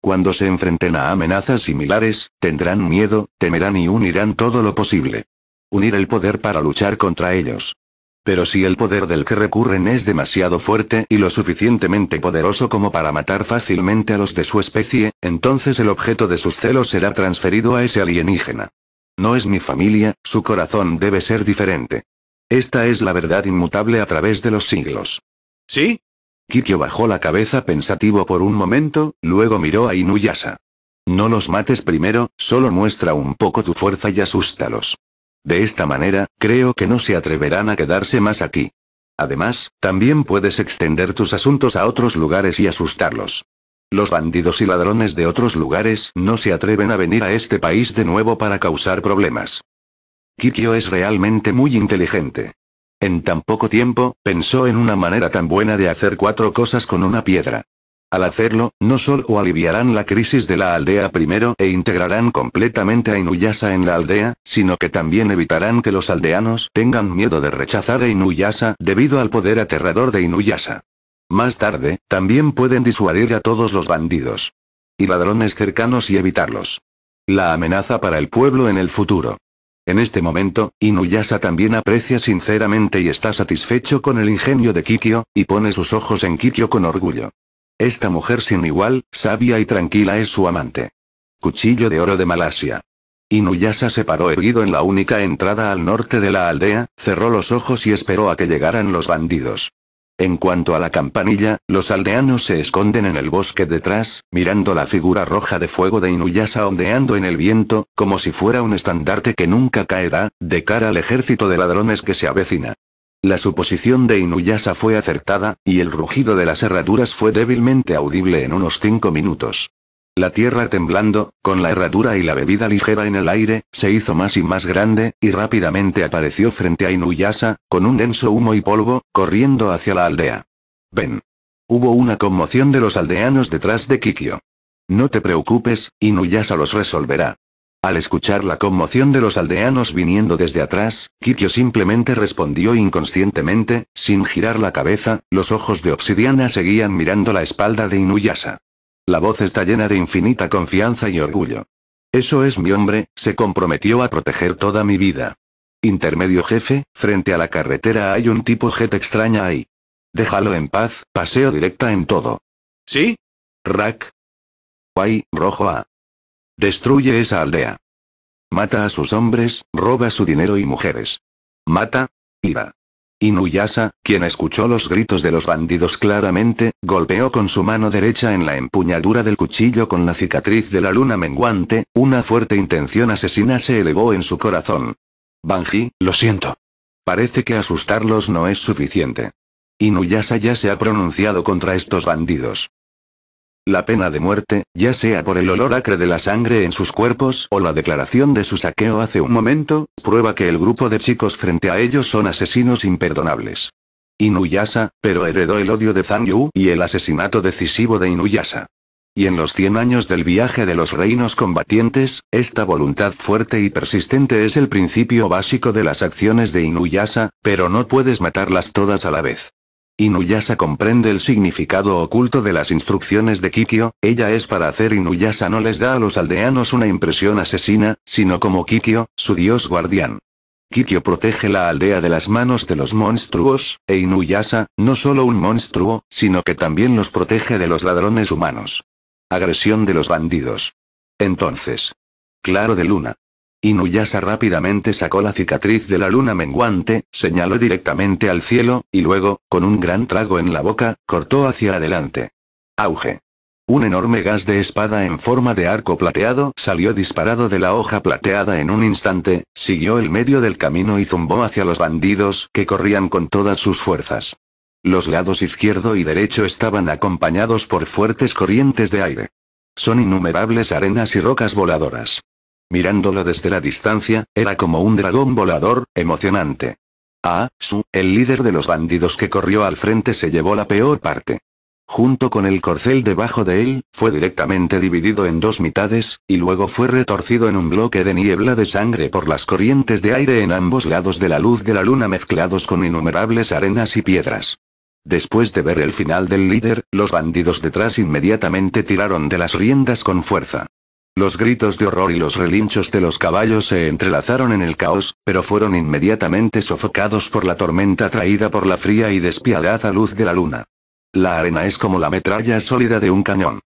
Cuando se enfrenten a amenazas similares, tendrán miedo, temerán y unirán todo lo posible. Unir el poder para luchar contra ellos. Pero si el poder del que recurren es demasiado fuerte y lo suficientemente poderoso como para matar fácilmente a los de su especie, entonces el objeto de sus celos será transferido a ese alienígena. No es mi familia, su corazón debe ser diferente. Esta es la verdad inmutable a través de los siglos. ¿Sí? Kikyo bajó la cabeza pensativo por un momento, luego miró a Inuyasa. No los mates primero, solo muestra un poco tu fuerza y asústalos. De esta manera, creo que no se atreverán a quedarse más aquí. Además, también puedes extender tus asuntos a otros lugares y asustarlos. Los bandidos y ladrones de otros lugares no se atreven a venir a este país de nuevo para causar problemas. Kikyo es realmente muy inteligente. En tan poco tiempo, pensó en una manera tan buena de hacer cuatro cosas con una piedra. Al hacerlo, no solo aliviarán la crisis de la aldea primero e integrarán completamente a Inuyasa en la aldea, sino que también evitarán que los aldeanos tengan miedo de rechazar a Inuyasa debido al poder aterrador de Inuyasa. Más tarde, también pueden disuadir a todos los bandidos y ladrones cercanos y evitarlos. La amenaza para el pueblo en el futuro. En este momento, Inuyasa también aprecia sinceramente y está satisfecho con el ingenio de Kikyo, y pone sus ojos en Kikyo con orgullo. Esta mujer sin igual, sabia y tranquila es su amante. Cuchillo de oro de Malasia. Inuyasa se paró erguido en la única entrada al norte de la aldea, cerró los ojos y esperó a que llegaran los bandidos. En cuanto a la campanilla, los aldeanos se esconden en el bosque detrás, mirando la figura roja de fuego de Inuyasa ondeando en el viento, como si fuera un estandarte que nunca caerá, de cara al ejército de ladrones que se avecina. La suposición de Inuyasa fue acertada, y el rugido de las herraduras fue débilmente audible en unos cinco minutos. La tierra temblando, con la herradura y la bebida ligera en el aire, se hizo más y más grande, y rápidamente apareció frente a Inuyasa, con un denso humo y polvo, corriendo hacia la aldea. Ven. Hubo una conmoción de los aldeanos detrás de Kikyo. No te preocupes, Inuyasa los resolverá. Al escuchar la conmoción de los aldeanos viniendo desde atrás, Kikyo simplemente respondió inconscientemente, sin girar la cabeza, los ojos de Obsidiana seguían mirando la espalda de Inuyasa. La voz está llena de infinita confianza y orgullo. Eso es mi hombre, se comprometió a proteger toda mi vida. Intermedio jefe, frente a la carretera hay un tipo jet extraña ahí. Déjalo en paz, paseo directa en todo. ¿Sí? Rack. Guay, rojo A. Destruye esa aldea. Mata a sus hombres, roba su dinero y mujeres. Mata. iba. Inuyasa, quien escuchó los gritos de los bandidos claramente, golpeó con su mano derecha en la empuñadura del cuchillo con la cicatriz de la luna menguante, una fuerte intención asesina se elevó en su corazón. Banji, lo siento. Parece que asustarlos no es suficiente. Inuyasa ya se ha pronunciado contra estos bandidos la pena de muerte, ya sea por el olor acre de la sangre en sus cuerpos o la declaración de su saqueo hace un momento, prueba que el grupo de chicos frente a ellos son asesinos imperdonables. Inuyasa, pero heredó el odio de Zhang y el asesinato decisivo de Inuyasa. Y en los 100 años del viaje de los reinos combatientes, esta voluntad fuerte y persistente es el principio básico de las acciones de Inuyasa, pero no puedes matarlas todas a la vez. Inuyasa comprende el significado oculto de las instrucciones de Kikyo, ella es para hacer Inuyasa no les da a los aldeanos una impresión asesina, sino como Kikyo, su dios guardián. Kikyo protege la aldea de las manos de los monstruos, e Inuyasa, no solo un monstruo, sino que también los protege de los ladrones humanos. Agresión de los bandidos. Entonces. Claro de luna. Inuyasa rápidamente sacó la cicatriz de la luna menguante, señaló directamente al cielo, y luego, con un gran trago en la boca, cortó hacia adelante. Auge. Un enorme gas de espada en forma de arco plateado salió disparado de la hoja plateada en un instante, siguió el medio del camino y zumbó hacia los bandidos que corrían con todas sus fuerzas. Los lados izquierdo y derecho estaban acompañados por fuertes corrientes de aire. Son innumerables arenas y rocas voladoras. Mirándolo desde la distancia, era como un dragón volador, emocionante. Ah, Su, el líder de los bandidos que corrió al frente se llevó la peor parte. Junto con el corcel debajo de él, fue directamente dividido en dos mitades, y luego fue retorcido en un bloque de niebla de sangre por las corrientes de aire en ambos lados de la luz de la luna mezclados con innumerables arenas y piedras. Después de ver el final del líder, los bandidos detrás inmediatamente tiraron de las riendas con fuerza. Los gritos de horror y los relinchos de los caballos se entrelazaron en el caos, pero fueron inmediatamente sofocados por la tormenta traída por la fría y despiadada luz de la luna. La arena es como la metralla sólida de un cañón.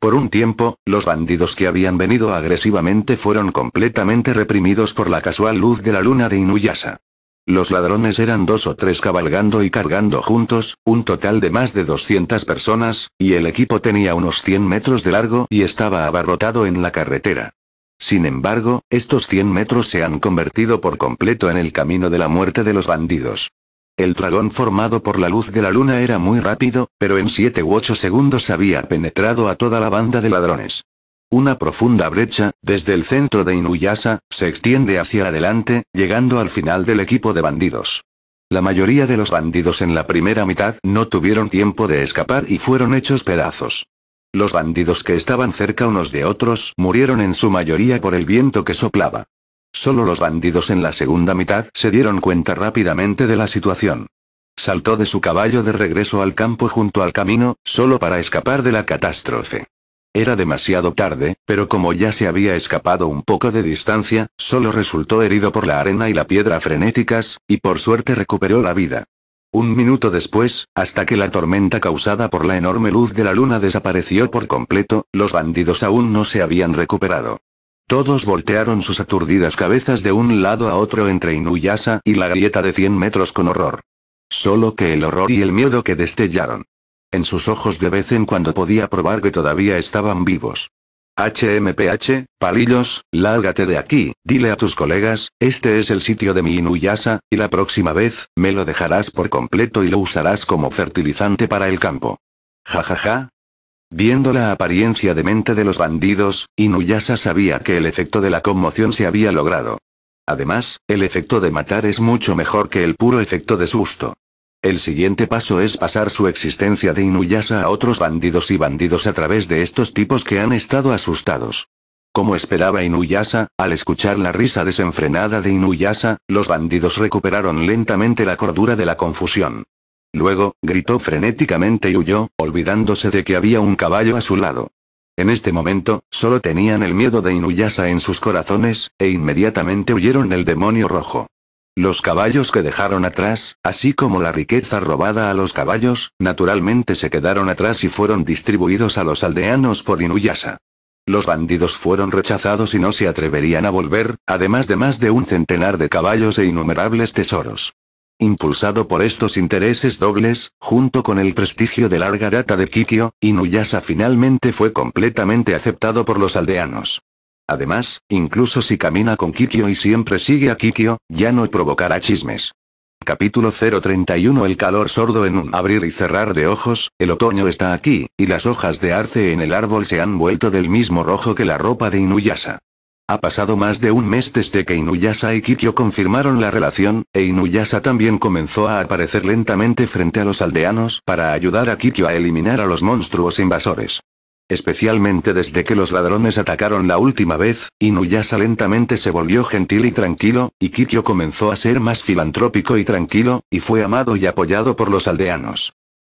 Por un tiempo, los bandidos que habían venido agresivamente fueron completamente reprimidos por la casual luz de la luna de Inuyasa. Los ladrones eran dos o tres cabalgando y cargando juntos, un total de más de 200 personas, y el equipo tenía unos 100 metros de largo y estaba abarrotado en la carretera. Sin embargo, estos 100 metros se han convertido por completo en el camino de la muerte de los bandidos. El dragón formado por la luz de la luna era muy rápido, pero en 7 u 8 segundos había penetrado a toda la banda de ladrones. Una profunda brecha, desde el centro de Inuyasa, se extiende hacia adelante, llegando al final del equipo de bandidos. La mayoría de los bandidos en la primera mitad no tuvieron tiempo de escapar y fueron hechos pedazos. Los bandidos que estaban cerca unos de otros murieron en su mayoría por el viento que soplaba. Solo los bandidos en la segunda mitad se dieron cuenta rápidamente de la situación. Saltó de su caballo de regreso al campo junto al camino, solo para escapar de la catástrofe. Era demasiado tarde, pero como ya se había escapado un poco de distancia, solo resultó herido por la arena y la piedra frenéticas, y por suerte recuperó la vida. Un minuto después, hasta que la tormenta causada por la enorme luz de la luna desapareció por completo, los bandidos aún no se habían recuperado. Todos voltearon sus aturdidas cabezas de un lado a otro entre Inuyasa y la grieta de 100 metros con horror. Solo que el horror y el miedo que destellaron en sus ojos de vez en cuando podía probar que todavía estaban vivos. HMPH, palillos, lárgate de aquí, dile a tus colegas, este es el sitio de mi Inuyasa, y la próxima vez, me lo dejarás por completo y lo usarás como fertilizante para el campo. Jajaja. Ja, ja. Viendo la apariencia mente de los bandidos, Inuyasa sabía que el efecto de la conmoción se había logrado. Además, el efecto de matar es mucho mejor que el puro efecto de susto. El siguiente paso es pasar su existencia de Inuyasa a otros bandidos y bandidos a través de estos tipos que han estado asustados. Como esperaba Inuyasa, al escuchar la risa desenfrenada de Inuyasa, los bandidos recuperaron lentamente la cordura de la confusión. Luego, gritó frenéticamente y huyó, olvidándose de que había un caballo a su lado. En este momento, solo tenían el miedo de Inuyasa en sus corazones, e inmediatamente huyeron del demonio rojo. Los caballos que dejaron atrás, así como la riqueza robada a los caballos, naturalmente se quedaron atrás y fueron distribuidos a los aldeanos por Inuyasa. Los bandidos fueron rechazados y no se atreverían a volver, además de más de un centenar de caballos e innumerables tesoros. Impulsado por estos intereses dobles, junto con el prestigio de larga rata de Kikyo, Inuyasa finalmente fue completamente aceptado por los aldeanos. Además, incluso si camina con Kikyo y siempre sigue a Kikyo, ya no provocará chismes. Capítulo 031 El calor sordo en un abrir y cerrar de ojos, el otoño está aquí, y las hojas de arce en el árbol se han vuelto del mismo rojo que la ropa de Inuyasa. Ha pasado más de un mes desde que Inuyasa y Kikyo confirmaron la relación, e Inuyasa también comenzó a aparecer lentamente frente a los aldeanos para ayudar a Kikyo a eliminar a los monstruos invasores. Especialmente desde que los ladrones atacaron la última vez, Inuyasa lentamente se volvió gentil y tranquilo, y Kikyo comenzó a ser más filantrópico y tranquilo, y fue amado y apoyado por los aldeanos.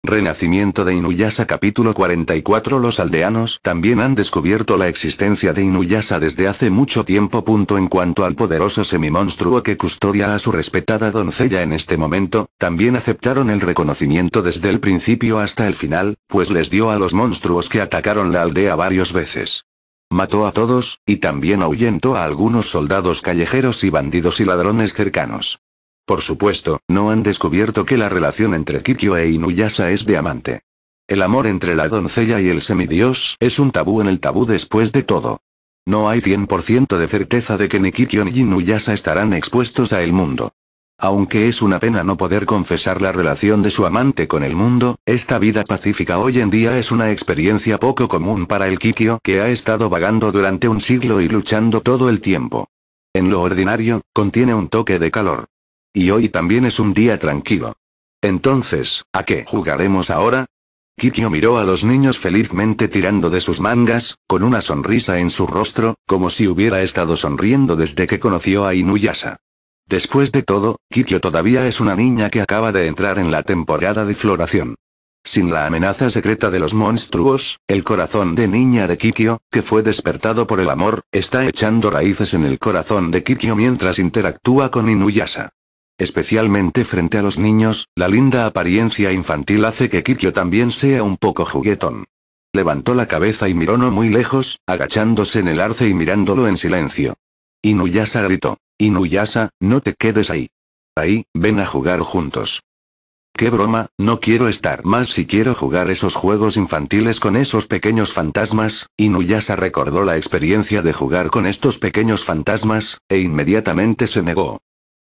Renacimiento de Inuyasa capítulo 44 Los aldeanos también han descubierto la existencia de Inuyasa desde hace mucho tiempo. en cuanto al poderoso semimonstruo que custodia a su respetada doncella en este momento, también aceptaron el reconocimiento desde el principio hasta el final, pues les dio a los monstruos que atacaron la aldea varias veces. Mató a todos, y también ahuyentó a algunos soldados callejeros y bandidos y ladrones cercanos. Por supuesto, no han descubierto que la relación entre Kikyo e Inuyasa es de amante. El amor entre la doncella y el semidios es un tabú en el tabú después de todo. No hay 100% de certeza de que ni Kikyo ni Inuyasa estarán expuestos a el mundo. Aunque es una pena no poder confesar la relación de su amante con el mundo, esta vida pacífica hoy en día es una experiencia poco común para el Kikyo que ha estado vagando durante un siglo y luchando todo el tiempo. En lo ordinario, contiene un toque de calor. Y hoy también es un día tranquilo. Entonces, ¿a qué jugaremos ahora? Kikyo miró a los niños felizmente tirando de sus mangas, con una sonrisa en su rostro, como si hubiera estado sonriendo desde que conoció a Inuyasa. Después de todo, Kikyo todavía es una niña que acaba de entrar en la temporada de floración. Sin la amenaza secreta de los monstruos, el corazón de niña de Kikyo, que fue despertado por el amor, está echando raíces en el corazón de Kikyo mientras interactúa con Inuyasa. Especialmente frente a los niños, la linda apariencia infantil hace que Kikyo también sea un poco juguetón. Levantó la cabeza y miró no muy lejos, agachándose en el arce y mirándolo en silencio. Inuyasa gritó. Inuyasa, no te quedes ahí. Ahí, ven a jugar juntos. Qué broma, no quiero estar más si quiero jugar esos juegos infantiles con esos pequeños fantasmas, Inuyasa recordó la experiencia de jugar con estos pequeños fantasmas, e inmediatamente se negó.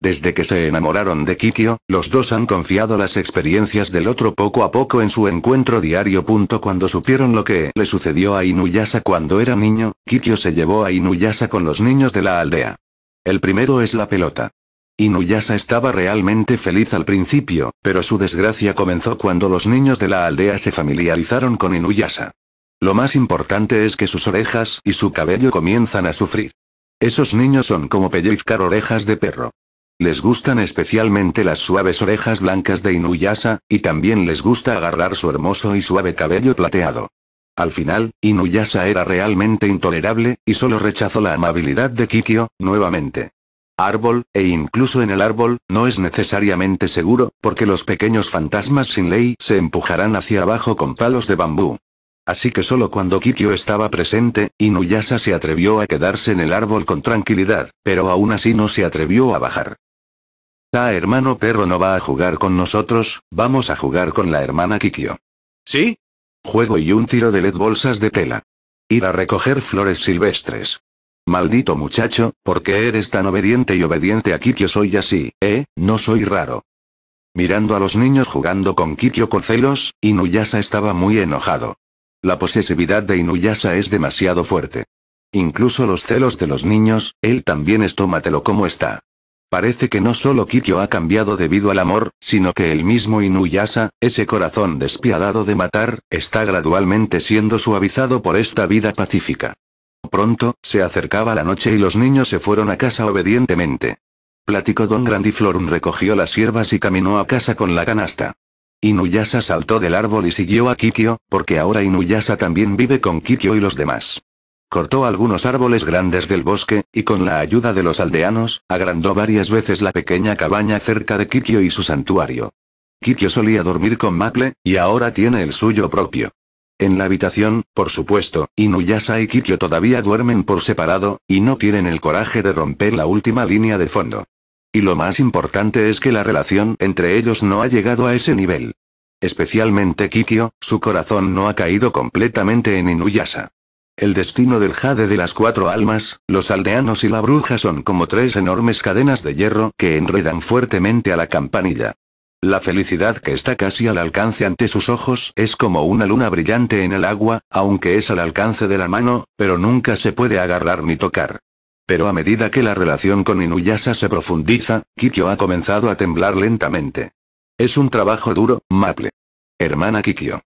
Desde que se enamoraron de Kikio, los dos han confiado las experiencias del otro poco a poco en su encuentro diario. Cuando supieron lo que le sucedió a Inuyasa cuando era niño, Kikio se llevó a Inuyasa con los niños de la aldea. El primero es la pelota. Inuyasa estaba realmente feliz al principio, pero su desgracia comenzó cuando los niños de la aldea se familiarizaron con Inuyasa. Lo más importante es que sus orejas y su cabello comienzan a sufrir. Esos niños son como pellizcar orejas de perro. Les gustan especialmente las suaves orejas blancas de Inuyasa, y también les gusta agarrar su hermoso y suave cabello plateado. Al final, Inuyasa era realmente intolerable, y solo rechazó la amabilidad de Kikyo, nuevamente árbol, e incluso en el árbol, no es necesariamente seguro, porque los pequeños fantasmas sin ley se empujarán hacia abajo con palos de bambú. Así que solo cuando Kikyo estaba presente, Inuyasa se atrevió a quedarse en el árbol con tranquilidad, pero aún así no se atrevió a bajar. Ah, hermano perro no va a jugar con nosotros, vamos a jugar con la hermana Kikio. ¿Sí? Juego y un tiro de led bolsas de tela. Ir a recoger flores silvestres. Maldito muchacho, ¿por qué eres tan obediente y obediente a Kikio soy así, eh? No soy raro. Mirando a los niños jugando con Kikio con celos, Inuyasa estaba muy enojado. La posesividad de Inuyasa es demasiado fuerte. Incluso los celos de los niños, él también es tómatelo como está. Parece que no solo Kikyo ha cambiado debido al amor, sino que el mismo Inuyasa, ese corazón despiadado de matar, está gradualmente siendo suavizado por esta vida pacífica. Pronto, se acercaba la noche y los niños se fueron a casa obedientemente. Platicó Don Grandiflorum recogió las hierbas y caminó a casa con la canasta. Inuyasa saltó del árbol y siguió a Kikyo, porque ahora Inuyasa también vive con Kikyo y los demás. Cortó algunos árboles grandes del bosque, y con la ayuda de los aldeanos, agrandó varias veces la pequeña cabaña cerca de Kikyo y su santuario. Kikyo solía dormir con Maple, y ahora tiene el suyo propio. En la habitación, por supuesto, Inuyasa y Kikyo todavía duermen por separado, y no tienen el coraje de romper la última línea de fondo. Y lo más importante es que la relación entre ellos no ha llegado a ese nivel. Especialmente Kikyo, su corazón no ha caído completamente en Inuyasa. El destino del jade de las cuatro almas, los aldeanos y la bruja son como tres enormes cadenas de hierro que enredan fuertemente a la campanilla. La felicidad que está casi al alcance ante sus ojos es como una luna brillante en el agua, aunque es al alcance de la mano, pero nunca se puede agarrar ni tocar. Pero a medida que la relación con Inuyasa se profundiza, Kikyo ha comenzado a temblar lentamente. Es un trabajo duro, Maple. Hermana Kikyo.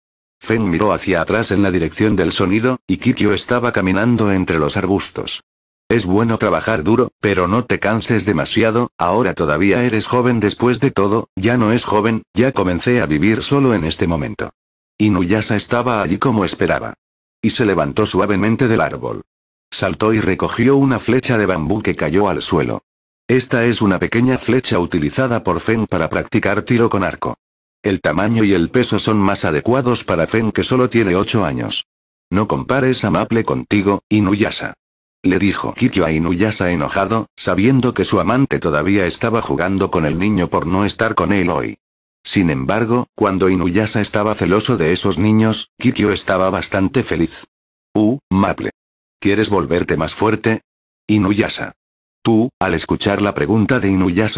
Fen miró hacia atrás en la dirección del sonido, y Kikyo estaba caminando entre los arbustos. Es bueno trabajar duro, pero no te canses demasiado, ahora todavía eres joven después de todo, ya no es joven, ya comencé a vivir solo en este momento. Inuyasa estaba allí como esperaba. Y se levantó suavemente del árbol. Saltó y recogió una flecha de bambú que cayó al suelo. Esta es una pequeña flecha utilizada por Fen para practicar tiro con arco. El tamaño y el peso son más adecuados para Fen que solo tiene 8 años. No compares a Maple contigo, Inuyasa. Le dijo Kikyo a Inuyasa enojado, sabiendo que su amante todavía estaba jugando con el niño por no estar con él hoy. Sin embargo, cuando Inuyasa estaba celoso de esos niños, Kikyo estaba bastante feliz. Uh, Maple. ¿Quieres volverte más fuerte? Inuyasa. Tú, al escuchar la pregunta de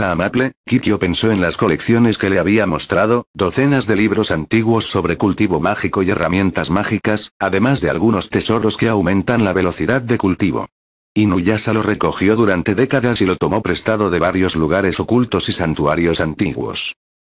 a Maple, Kikyo pensó en las colecciones que le había mostrado, docenas de libros antiguos sobre cultivo mágico y herramientas mágicas, además de algunos tesoros que aumentan la velocidad de cultivo. Inuyasa lo recogió durante décadas y lo tomó prestado de varios lugares ocultos y santuarios antiguos.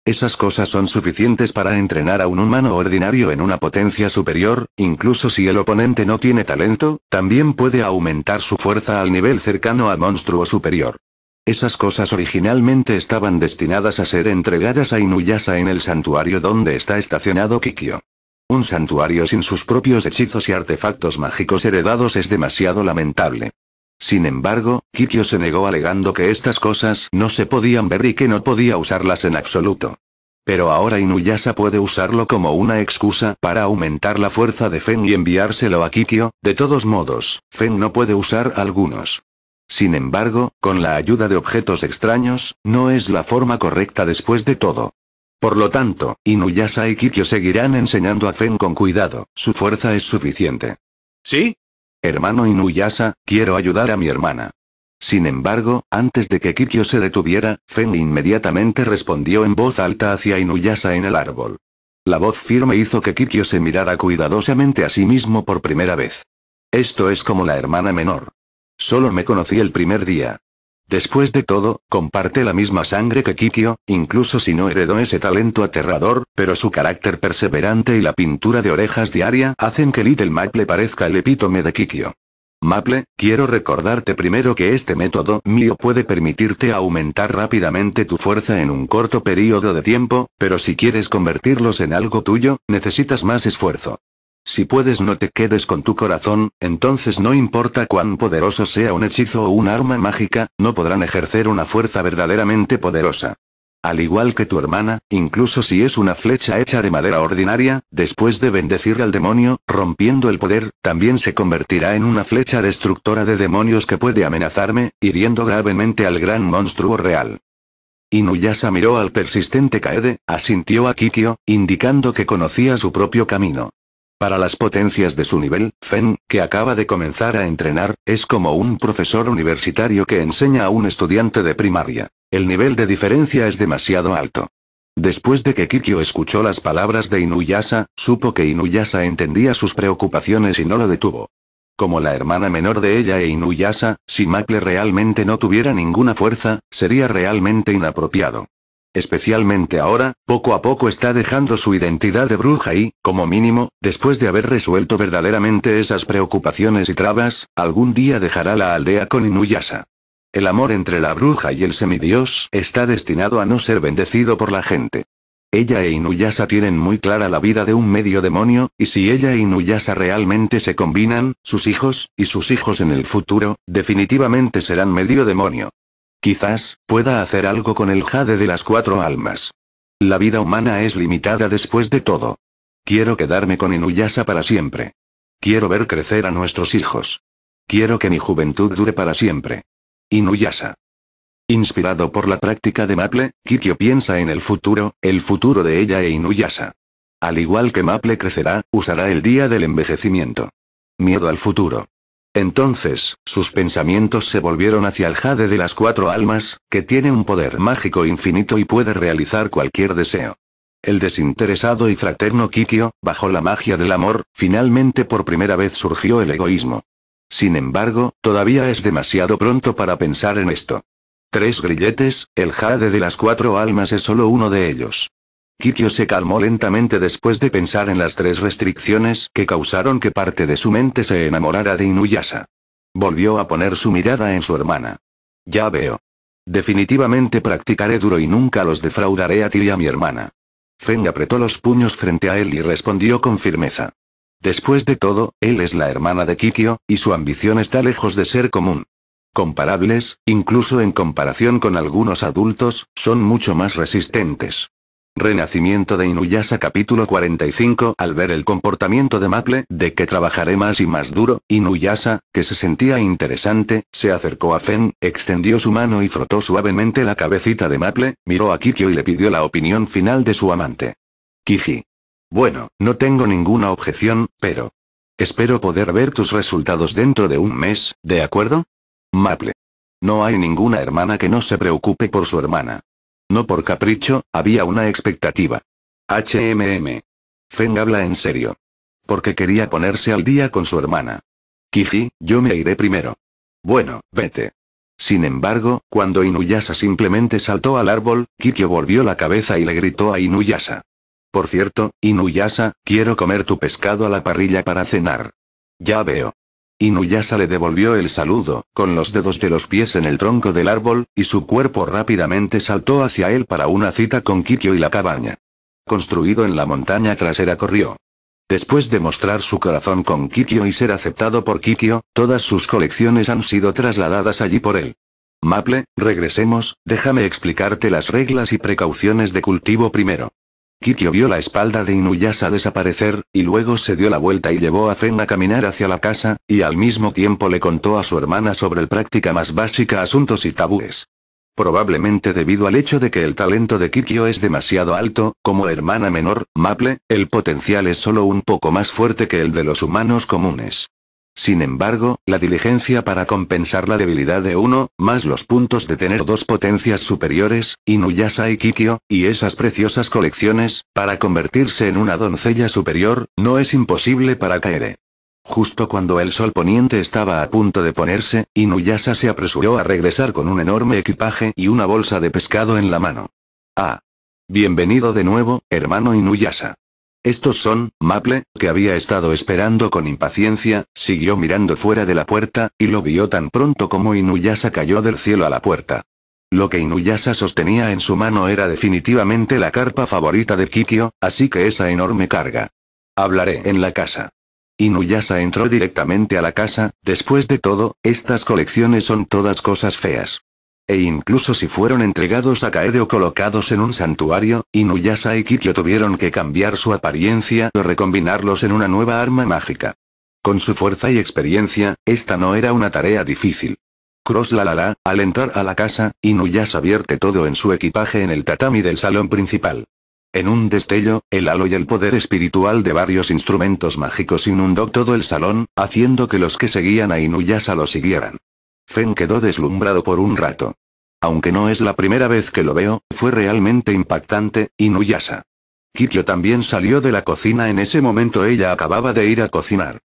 Esas cosas son suficientes para entrenar a un humano ordinario en una potencia superior, incluso si el oponente no tiene talento, también puede aumentar su fuerza al nivel cercano a monstruo superior. Esas cosas originalmente estaban destinadas a ser entregadas a Inuyasa en el santuario donde está estacionado Kikyo. Un santuario sin sus propios hechizos y artefactos mágicos heredados es demasiado lamentable. Sin embargo, Kikyo se negó alegando que estas cosas no se podían ver y que no podía usarlas en absoluto. Pero ahora Inuyasa puede usarlo como una excusa para aumentar la fuerza de Fen y enviárselo a Kikyo, de todos modos, Fen no puede usar algunos. Sin embargo, con la ayuda de objetos extraños, no es la forma correcta después de todo. Por lo tanto, Inuyasa y Kikyo seguirán enseñando a Fen con cuidado, su fuerza es suficiente. ¿Sí? Hermano Inuyasa, quiero ayudar a mi hermana. Sin embargo, antes de que Kikyo se detuviera, Fen inmediatamente respondió en voz alta hacia Inuyasa en el árbol. La voz firme hizo que Kikyo se mirara cuidadosamente a sí mismo por primera vez. Esto es como la hermana menor. Solo me conocí el primer día. Después de todo, comparte la misma sangre que Kikyo, incluso si no heredó ese talento aterrador, pero su carácter perseverante y la pintura de orejas diaria hacen que Little Maple parezca el epítome de Kikyo. Maple, quiero recordarte primero que este método mío puede permitirte aumentar rápidamente tu fuerza en un corto periodo de tiempo, pero si quieres convertirlos en algo tuyo, necesitas más esfuerzo. Si puedes no te quedes con tu corazón, entonces no importa cuán poderoso sea un hechizo o un arma mágica, no podrán ejercer una fuerza verdaderamente poderosa. Al igual que tu hermana, incluso si es una flecha hecha de madera ordinaria, después de bendecir al demonio, rompiendo el poder, también se convertirá en una flecha destructora de demonios que puede amenazarme, hiriendo gravemente al gran monstruo real. Inuyasa miró al persistente Kaede, asintió a Kikyo, indicando que conocía su propio camino. Para las potencias de su nivel, Fen, que acaba de comenzar a entrenar, es como un profesor universitario que enseña a un estudiante de primaria. El nivel de diferencia es demasiado alto. Después de que Kikyo escuchó las palabras de Inuyasa, supo que Inuyasa entendía sus preocupaciones y no lo detuvo. Como la hermana menor de ella e Inuyasa, si Makle realmente no tuviera ninguna fuerza, sería realmente inapropiado especialmente ahora, poco a poco está dejando su identidad de bruja y, como mínimo, después de haber resuelto verdaderamente esas preocupaciones y trabas, algún día dejará la aldea con Inuyasa. El amor entre la bruja y el semidios está destinado a no ser bendecido por la gente. Ella e Inuyasa tienen muy clara la vida de un medio demonio, y si ella e Inuyasa realmente se combinan, sus hijos, y sus hijos en el futuro, definitivamente serán medio demonio. Quizás, pueda hacer algo con el jade de las cuatro almas. La vida humana es limitada después de todo. Quiero quedarme con Inuyasa para siempre. Quiero ver crecer a nuestros hijos. Quiero que mi juventud dure para siempre. Inuyasa. Inspirado por la práctica de Maple, Kikyo piensa en el futuro, el futuro de ella e Inuyasa. Al igual que Maple crecerá, usará el día del envejecimiento. Miedo al futuro. Entonces, sus pensamientos se volvieron hacia el jade de las cuatro almas, que tiene un poder mágico infinito y puede realizar cualquier deseo. El desinteresado y fraterno Kikio, bajo la magia del amor, finalmente por primera vez surgió el egoísmo. Sin embargo, todavía es demasiado pronto para pensar en esto. Tres grilletes, el jade de las cuatro almas es solo uno de ellos. Kikyo se calmó lentamente después de pensar en las tres restricciones que causaron que parte de su mente se enamorara de Inuyasa. Volvió a poner su mirada en su hermana. Ya veo. Definitivamente practicaré duro y nunca los defraudaré a ti y a mi hermana. Feng apretó los puños frente a él y respondió con firmeza. Después de todo, él es la hermana de Kikyo, y su ambición está lejos de ser común. Comparables, incluso en comparación con algunos adultos, son mucho más resistentes. Renacimiento de Inuyasa, capítulo 45 Al ver el comportamiento de Maple, de que trabajaré más y más duro, Inuyasa, que se sentía interesante, se acercó a Fen, extendió su mano y frotó suavemente la cabecita de Maple, miró a Kikyo y le pidió la opinión final de su amante. Kiji. Bueno, no tengo ninguna objeción, pero... Espero poder ver tus resultados dentro de un mes, ¿de acuerdo? Maple. No hay ninguna hermana que no se preocupe por su hermana. No por capricho, había una expectativa. HMM. Feng habla en serio. Porque quería ponerse al día con su hermana. Kiji, yo me iré primero. Bueno, vete. Sin embargo, cuando Inuyasa simplemente saltó al árbol, Kiki volvió la cabeza y le gritó a Inuyasa. Por cierto, Inuyasa, quiero comer tu pescado a la parrilla para cenar. Ya veo. Inuyasa le devolvió el saludo, con los dedos de los pies en el tronco del árbol, y su cuerpo rápidamente saltó hacia él para una cita con Kikyo y la cabaña. Construido en la montaña trasera corrió. Después de mostrar su corazón con Kikyo y ser aceptado por Kikyo, todas sus colecciones han sido trasladadas allí por él. Maple, regresemos, déjame explicarte las reglas y precauciones de cultivo primero. Kikyo vio la espalda de Inuyasha desaparecer, y luego se dio la vuelta y llevó a Fen a caminar hacia la casa, y al mismo tiempo le contó a su hermana sobre el práctica más básica asuntos y tabúes. Probablemente debido al hecho de que el talento de Kikyo es demasiado alto, como hermana menor, Maple, el potencial es solo un poco más fuerte que el de los humanos comunes. Sin embargo, la diligencia para compensar la debilidad de uno, más los puntos de tener dos potencias superiores, Inuyasha y Kikyo, y esas preciosas colecciones, para convertirse en una doncella superior, no es imposible para Kaede. Justo cuando el sol poniente estaba a punto de ponerse, Inuyasha se apresuró a regresar con un enorme equipaje y una bolsa de pescado en la mano. Ah. Bienvenido de nuevo, hermano Inuyasha. Estos son, Maple, que había estado esperando con impaciencia, siguió mirando fuera de la puerta, y lo vio tan pronto como Inuyasa cayó del cielo a la puerta. Lo que Inuyasa sostenía en su mano era definitivamente la carpa favorita de Kikyo, así que esa enorme carga. Hablaré en la casa. Inuyasa entró directamente a la casa, después de todo, estas colecciones son todas cosas feas e incluso si fueron entregados a Kaede o colocados en un santuario, Inuyasa y Kikyo tuvieron que cambiar su apariencia o recombinarlos en una nueva arma mágica. Con su fuerza y experiencia, esta no era una tarea difícil. Cross la la al entrar a la casa, Inuyasa vierte todo en su equipaje en el tatami del salón principal. En un destello, el halo y el poder espiritual de varios instrumentos mágicos inundó todo el salón, haciendo que los que seguían a Inuyasa lo siguieran. Fen quedó deslumbrado por un rato. Aunque no es la primera vez que lo veo, fue realmente impactante, inuyasa. Kikyo también salió de la cocina en ese momento ella acababa de ir a cocinar.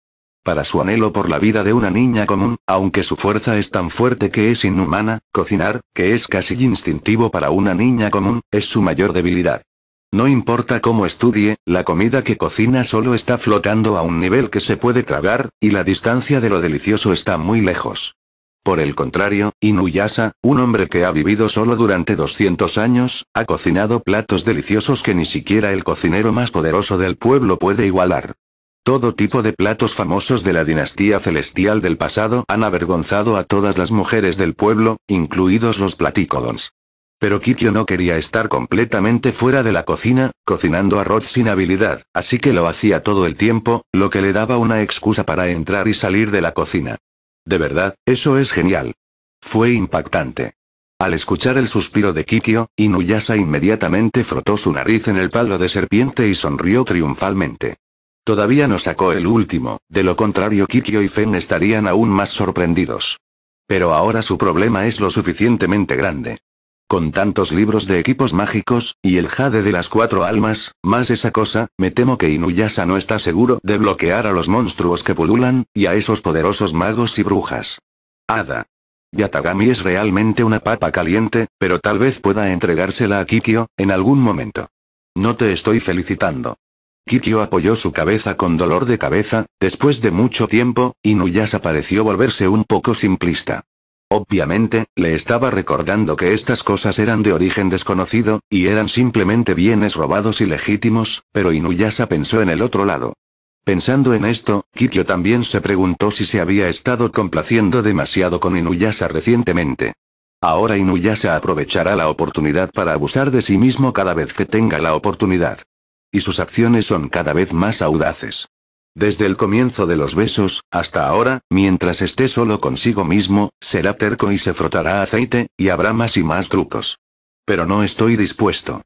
Para su anhelo por la vida de una niña común, aunque su fuerza es tan fuerte que es inhumana, cocinar, que es casi instintivo para una niña común, es su mayor debilidad. No importa cómo estudie, la comida que cocina solo está flotando a un nivel que se puede tragar, y la distancia de lo delicioso está muy lejos. Por el contrario, Inuyasa, un hombre que ha vivido solo durante 200 años, ha cocinado platos deliciosos que ni siquiera el cocinero más poderoso del pueblo puede igualar. Todo tipo de platos famosos de la dinastía celestial del pasado han avergonzado a todas las mujeres del pueblo, incluidos los platicodons. Pero Kikyo no quería estar completamente fuera de la cocina, cocinando arroz sin habilidad, así que lo hacía todo el tiempo, lo que le daba una excusa para entrar y salir de la cocina. De verdad, eso es genial. Fue impactante. Al escuchar el suspiro de Kikyo, Inuyasa inmediatamente frotó su nariz en el palo de serpiente y sonrió triunfalmente. Todavía no sacó el último, de lo contrario Kikyo y Fen estarían aún más sorprendidos. Pero ahora su problema es lo suficientemente grande. Con tantos libros de equipos mágicos, y el jade de las cuatro almas, más esa cosa, me temo que Inuyasa no está seguro de bloquear a los monstruos que pululan, y a esos poderosos magos y brujas. Hada. Yatagami es realmente una papa caliente, pero tal vez pueda entregársela a Kikyo, en algún momento. No te estoy felicitando. Kikyo apoyó su cabeza con dolor de cabeza, después de mucho tiempo, Inuyasa pareció volverse un poco simplista. Obviamente, le estaba recordando que estas cosas eran de origen desconocido, y eran simplemente bienes robados y legítimos, pero Inuyasa pensó en el otro lado. Pensando en esto, Kikyo también se preguntó si se había estado complaciendo demasiado con Inuyasa recientemente. Ahora Inuyasa aprovechará la oportunidad para abusar de sí mismo cada vez que tenga la oportunidad. Y sus acciones son cada vez más audaces. Desde el comienzo de los besos, hasta ahora, mientras esté solo consigo mismo, será terco y se frotará aceite, y habrá más y más trucos. Pero no estoy dispuesto.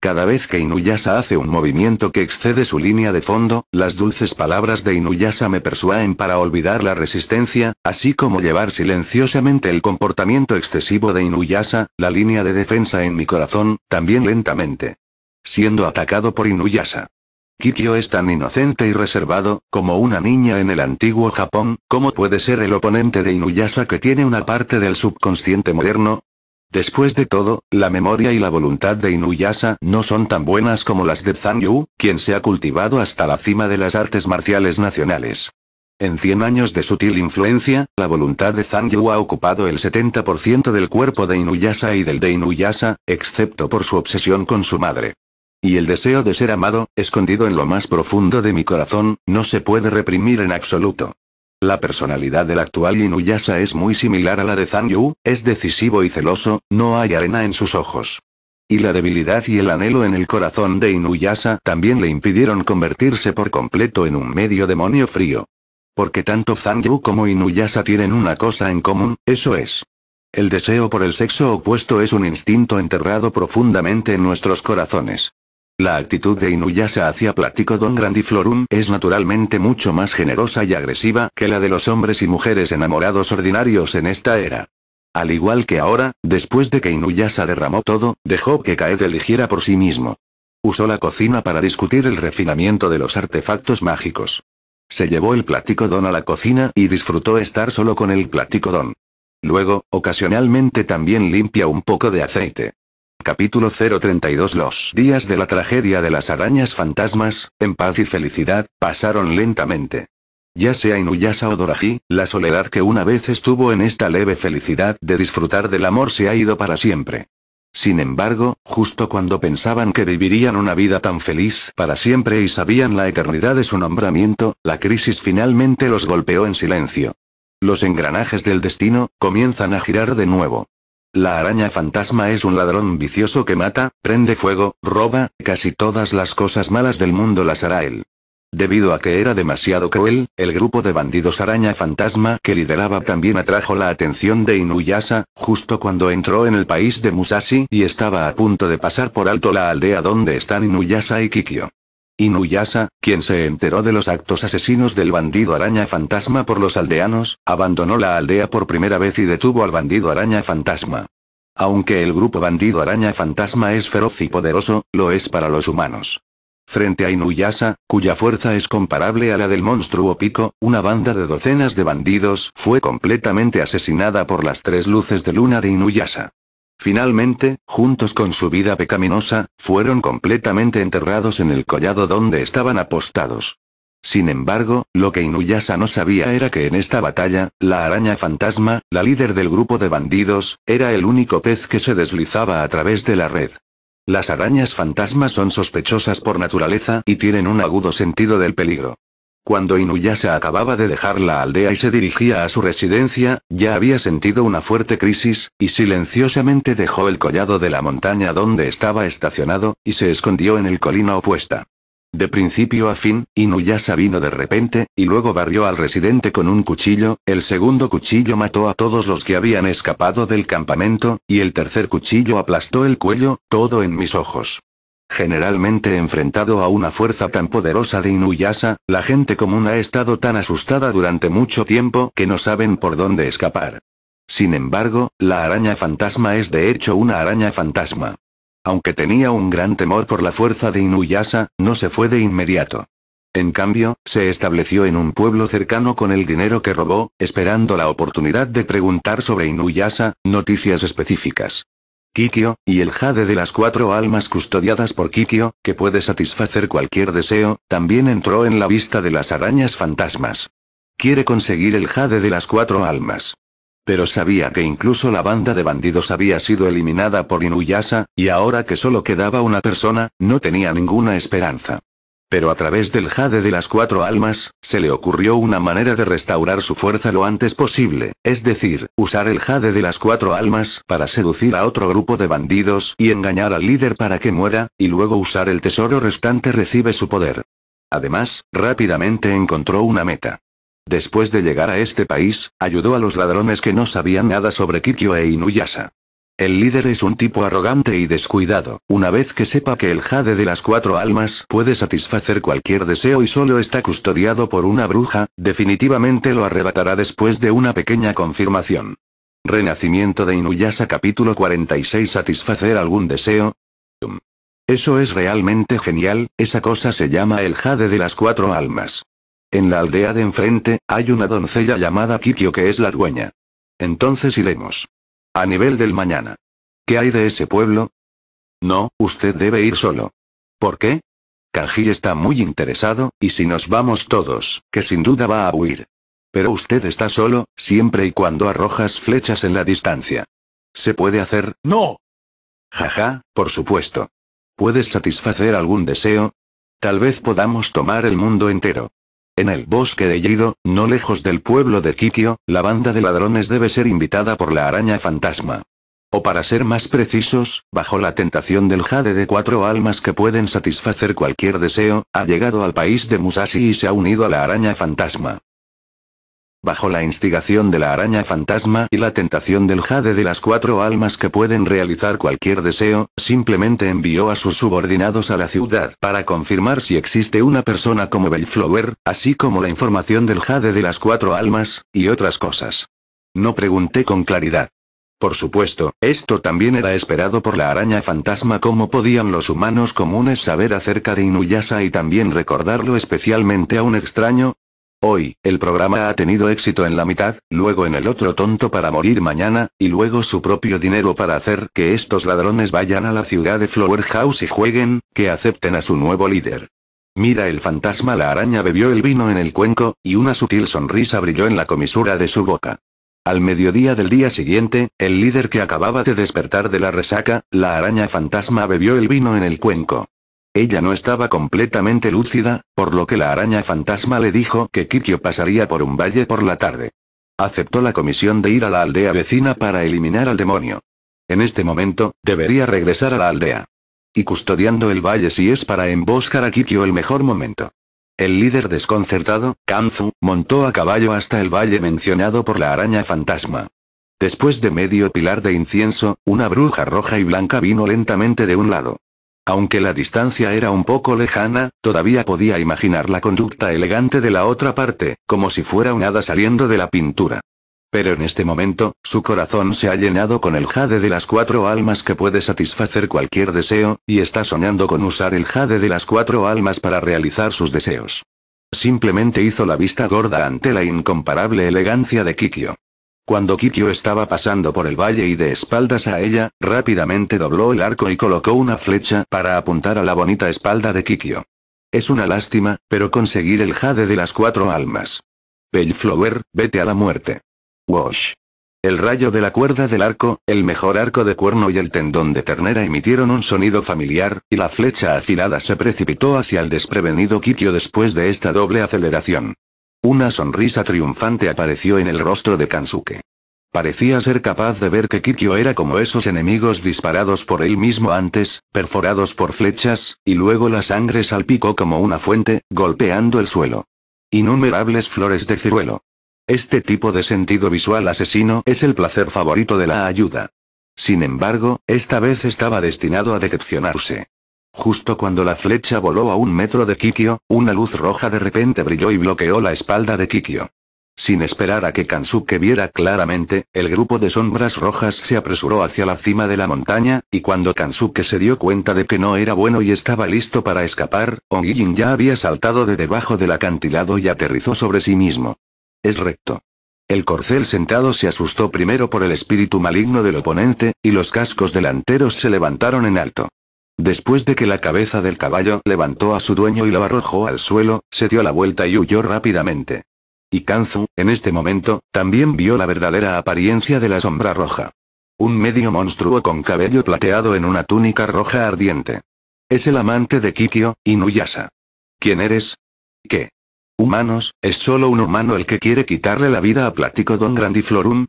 Cada vez que Inuyasa hace un movimiento que excede su línea de fondo, las dulces palabras de Inuyasa me persuaden para olvidar la resistencia, así como llevar silenciosamente el comportamiento excesivo de Inuyasa, la línea de defensa en mi corazón, también lentamente. Siendo atacado por Inuyasa. Kikyo es tan inocente y reservado, como una niña en el antiguo Japón, ¿cómo puede ser el oponente de Inuyasa que tiene una parte del subconsciente moderno? Después de todo, la memoria y la voluntad de Inuyasa no son tan buenas como las de Zanyu, quien se ha cultivado hasta la cima de las artes marciales nacionales. En 100 años de sutil influencia, la voluntad de Zhang ha ocupado el 70% del cuerpo de Inuyasa y del de Inuyasa, excepto por su obsesión con su madre. Y el deseo de ser amado, escondido en lo más profundo de mi corazón, no se puede reprimir en absoluto. La personalidad del actual Inuyasha es muy similar a la de Zhang es decisivo y celoso, no hay arena en sus ojos. Y la debilidad y el anhelo en el corazón de Inuyasha también le impidieron convertirse por completo en un medio demonio frío. Porque tanto Zhang Yu como Inuyasha tienen una cosa en común, eso es. El deseo por el sexo opuesto es un instinto enterrado profundamente en nuestros corazones. La actitud de Inuyasa hacia don grandiflorum es naturalmente mucho más generosa y agresiva que la de los hombres y mujeres enamorados ordinarios en esta era. Al igual que ahora, después de que Inuyasa derramó todo, dejó que Kaede eligiera por sí mismo. Usó la cocina para discutir el refinamiento de los artefactos mágicos. Se llevó el don a la cocina y disfrutó estar solo con el don Luego, ocasionalmente también limpia un poco de aceite. Capítulo 032 Los días de la tragedia de las arañas fantasmas, en paz y felicidad, pasaron lentamente. Ya sea Inuyasa o Doraji, la soledad que una vez estuvo en esta leve felicidad de disfrutar del amor se ha ido para siempre. Sin embargo, justo cuando pensaban que vivirían una vida tan feliz para siempre y sabían la eternidad de su nombramiento, la crisis finalmente los golpeó en silencio. Los engranajes del destino comienzan a girar de nuevo. La araña fantasma es un ladrón vicioso que mata, prende fuego, roba, casi todas las cosas malas del mundo las hará él. Debido a que era demasiado cruel, el grupo de bandidos araña fantasma que lideraba también atrajo la atención de Inuyasa, justo cuando entró en el país de Musashi y estaba a punto de pasar por alto la aldea donde están Inuyasa y Kikyo. Inuyasa, quien se enteró de los actos asesinos del bandido araña fantasma por los aldeanos, abandonó la aldea por primera vez y detuvo al bandido araña fantasma. Aunque el grupo bandido araña fantasma es feroz y poderoso, lo es para los humanos. Frente a Inuyasa, cuya fuerza es comparable a la del monstruo pico, una banda de docenas de bandidos fue completamente asesinada por las tres luces de luna de Inuyasa. Finalmente, juntos con su vida pecaminosa, fueron completamente enterrados en el collado donde estaban apostados. Sin embargo, lo que Inuyasa no sabía era que en esta batalla, la araña fantasma, la líder del grupo de bandidos, era el único pez que se deslizaba a través de la red. Las arañas fantasmas son sospechosas por naturaleza y tienen un agudo sentido del peligro. Cuando Inuyasa acababa de dejar la aldea y se dirigía a su residencia, ya había sentido una fuerte crisis, y silenciosamente dejó el collado de la montaña donde estaba estacionado, y se escondió en el colina opuesta. De principio a fin, Inuyasa vino de repente, y luego barrió al residente con un cuchillo, el segundo cuchillo mató a todos los que habían escapado del campamento, y el tercer cuchillo aplastó el cuello, todo en mis ojos. Generalmente enfrentado a una fuerza tan poderosa de Inuyasa, la gente común ha estado tan asustada durante mucho tiempo que no saben por dónde escapar. Sin embargo, la araña fantasma es de hecho una araña fantasma. Aunque tenía un gran temor por la fuerza de Inuyasa, no se fue de inmediato. En cambio, se estableció en un pueblo cercano con el dinero que robó, esperando la oportunidad de preguntar sobre Inuyasa, noticias específicas. Kikyo, y el jade de las cuatro almas custodiadas por Kikyo, que puede satisfacer cualquier deseo, también entró en la vista de las arañas fantasmas. Quiere conseguir el jade de las cuatro almas. Pero sabía que incluso la banda de bandidos había sido eliminada por Inuyasa, y ahora que solo quedaba una persona, no tenía ninguna esperanza. Pero a través del jade de las cuatro almas, se le ocurrió una manera de restaurar su fuerza lo antes posible, es decir, usar el jade de las cuatro almas para seducir a otro grupo de bandidos y engañar al líder para que muera, y luego usar el tesoro restante recibe su poder. Además, rápidamente encontró una meta. Después de llegar a este país, ayudó a los ladrones que no sabían nada sobre Kikyo e Inuyasa. El líder es un tipo arrogante y descuidado, una vez que sepa que el jade de las cuatro almas puede satisfacer cualquier deseo y solo está custodiado por una bruja, definitivamente lo arrebatará después de una pequeña confirmación. Renacimiento de Inuyasa capítulo 46 Satisfacer algún deseo. Eso es realmente genial, esa cosa se llama el jade de las cuatro almas. En la aldea de enfrente, hay una doncella llamada Kikyo que es la dueña. Entonces iremos. A nivel del mañana. ¿Qué hay de ese pueblo? No, usted debe ir solo. ¿Por qué? Kanji está muy interesado, y si nos vamos todos, que sin duda va a huir. Pero usted está solo, siempre y cuando arrojas flechas en la distancia. ¿Se puede hacer? ¡No! Jaja, por supuesto. ¿Puedes satisfacer algún deseo? Tal vez podamos tomar el mundo entero. En el bosque de Yido, no lejos del pueblo de Kikio, la banda de ladrones debe ser invitada por la araña fantasma. O para ser más precisos, bajo la tentación del jade de cuatro almas que pueden satisfacer cualquier deseo, ha llegado al país de Musashi y se ha unido a la araña fantasma bajo la instigación de la araña fantasma y la tentación del jade de las cuatro almas que pueden realizar cualquier deseo, simplemente envió a sus subordinados a la ciudad para confirmar si existe una persona como Bellflower, así como la información del jade de las cuatro almas, y otras cosas. No pregunté con claridad. Por supuesto, esto también era esperado por la araña fantasma como podían los humanos comunes saber acerca de Inuyasa y también recordarlo especialmente a un extraño, Hoy, el programa ha tenido éxito en la mitad, luego en el otro tonto para morir mañana, y luego su propio dinero para hacer que estos ladrones vayan a la ciudad de Flower House y jueguen, que acepten a su nuevo líder. Mira el fantasma la araña bebió el vino en el cuenco, y una sutil sonrisa brilló en la comisura de su boca. Al mediodía del día siguiente, el líder que acababa de despertar de la resaca, la araña fantasma bebió el vino en el cuenco. Ella no estaba completamente lúcida, por lo que la araña fantasma le dijo que Kikyo pasaría por un valle por la tarde. Aceptó la comisión de ir a la aldea vecina para eliminar al demonio. En este momento, debería regresar a la aldea. Y custodiando el valle si es para emboscar a Kikyo el mejor momento. El líder desconcertado, Kanzu, montó a caballo hasta el valle mencionado por la araña fantasma. Después de medio pilar de incienso, una bruja roja y blanca vino lentamente de un lado. Aunque la distancia era un poco lejana, todavía podía imaginar la conducta elegante de la otra parte, como si fuera un hada saliendo de la pintura. Pero en este momento, su corazón se ha llenado con el jade de las cuatro almas que puede satisfacer cualquier deseo, y está soñando con usar el jade de las cuatro almas para realizar sus deseos. Simplemente hizo la vista gorda ante la incomparable elegancia de Kikyo. Cuando Kikyo estaba pasando por el valle y de espaldas a ella, rápidamente dobló el arco y colocó una flecha para apuntar a la bonita espalda de Kikio. Es una lástima, pero conseguir el jade de las cuatro almas. Pellflower, vete a la muerte. Wash. El rayo de la cuerda del arco, el mejor arco de cuerno y el tendón de ternera emitieron un sonido familiar, y la flecha afilada se precipitó hacia el desprevenido Kikio después de esta doble aceleración. Una sonrisa triunfante apareció en el rostro de Kansuke. Parecía ser capaz de ver que Kikyo era como esos enemigos disparados por él mismo antes, perforados por flechas, y luego la sangre salpicó como una fuente, golpeando el suelo. Innumerables flores de ciruelo. Este tipo de sentido visual asesino es el placer favorito de la ayuda. Sin embargo, esta vez estaba destinado a decepcionarse. Justo cuando la flecha voló a un metro de Kikyo, una luz roja de repente brilló y bloqueó la espalda de Kikyo. Sin esperar a que Kansuke viera claramente, el grupo de sombras rojas se apresuró hacia la cima de la montaña, y cuando Kansuke se dio cuenta de que no era bueno y estaba listo para escapar, Ongiin ya había saltado de debajo del acantilado y aterrizó sobre sí mismo. Es recto. El corcel sentado se asustó primero por el espíritu maligno del oponente, y los cascos delanteros se levantaron en alto. Después de que la cabeza del caballo levantó a su dueño y lo arrojó al suelo, se dio la vuelta y huyó rápidamente. Y Kanzu, en este momento, también vio la verdadera apariencia de la sombra roja. Un medio monstruo con cabello plateado en una túnica roja ardiente. Es el amante de Kikyo, Inuyasa. ¿Quién eres? ¿Qué? ¿Humanos? ¿Es solo un humano el que quiere quitarle la vida a Platico Don Grandiflorum?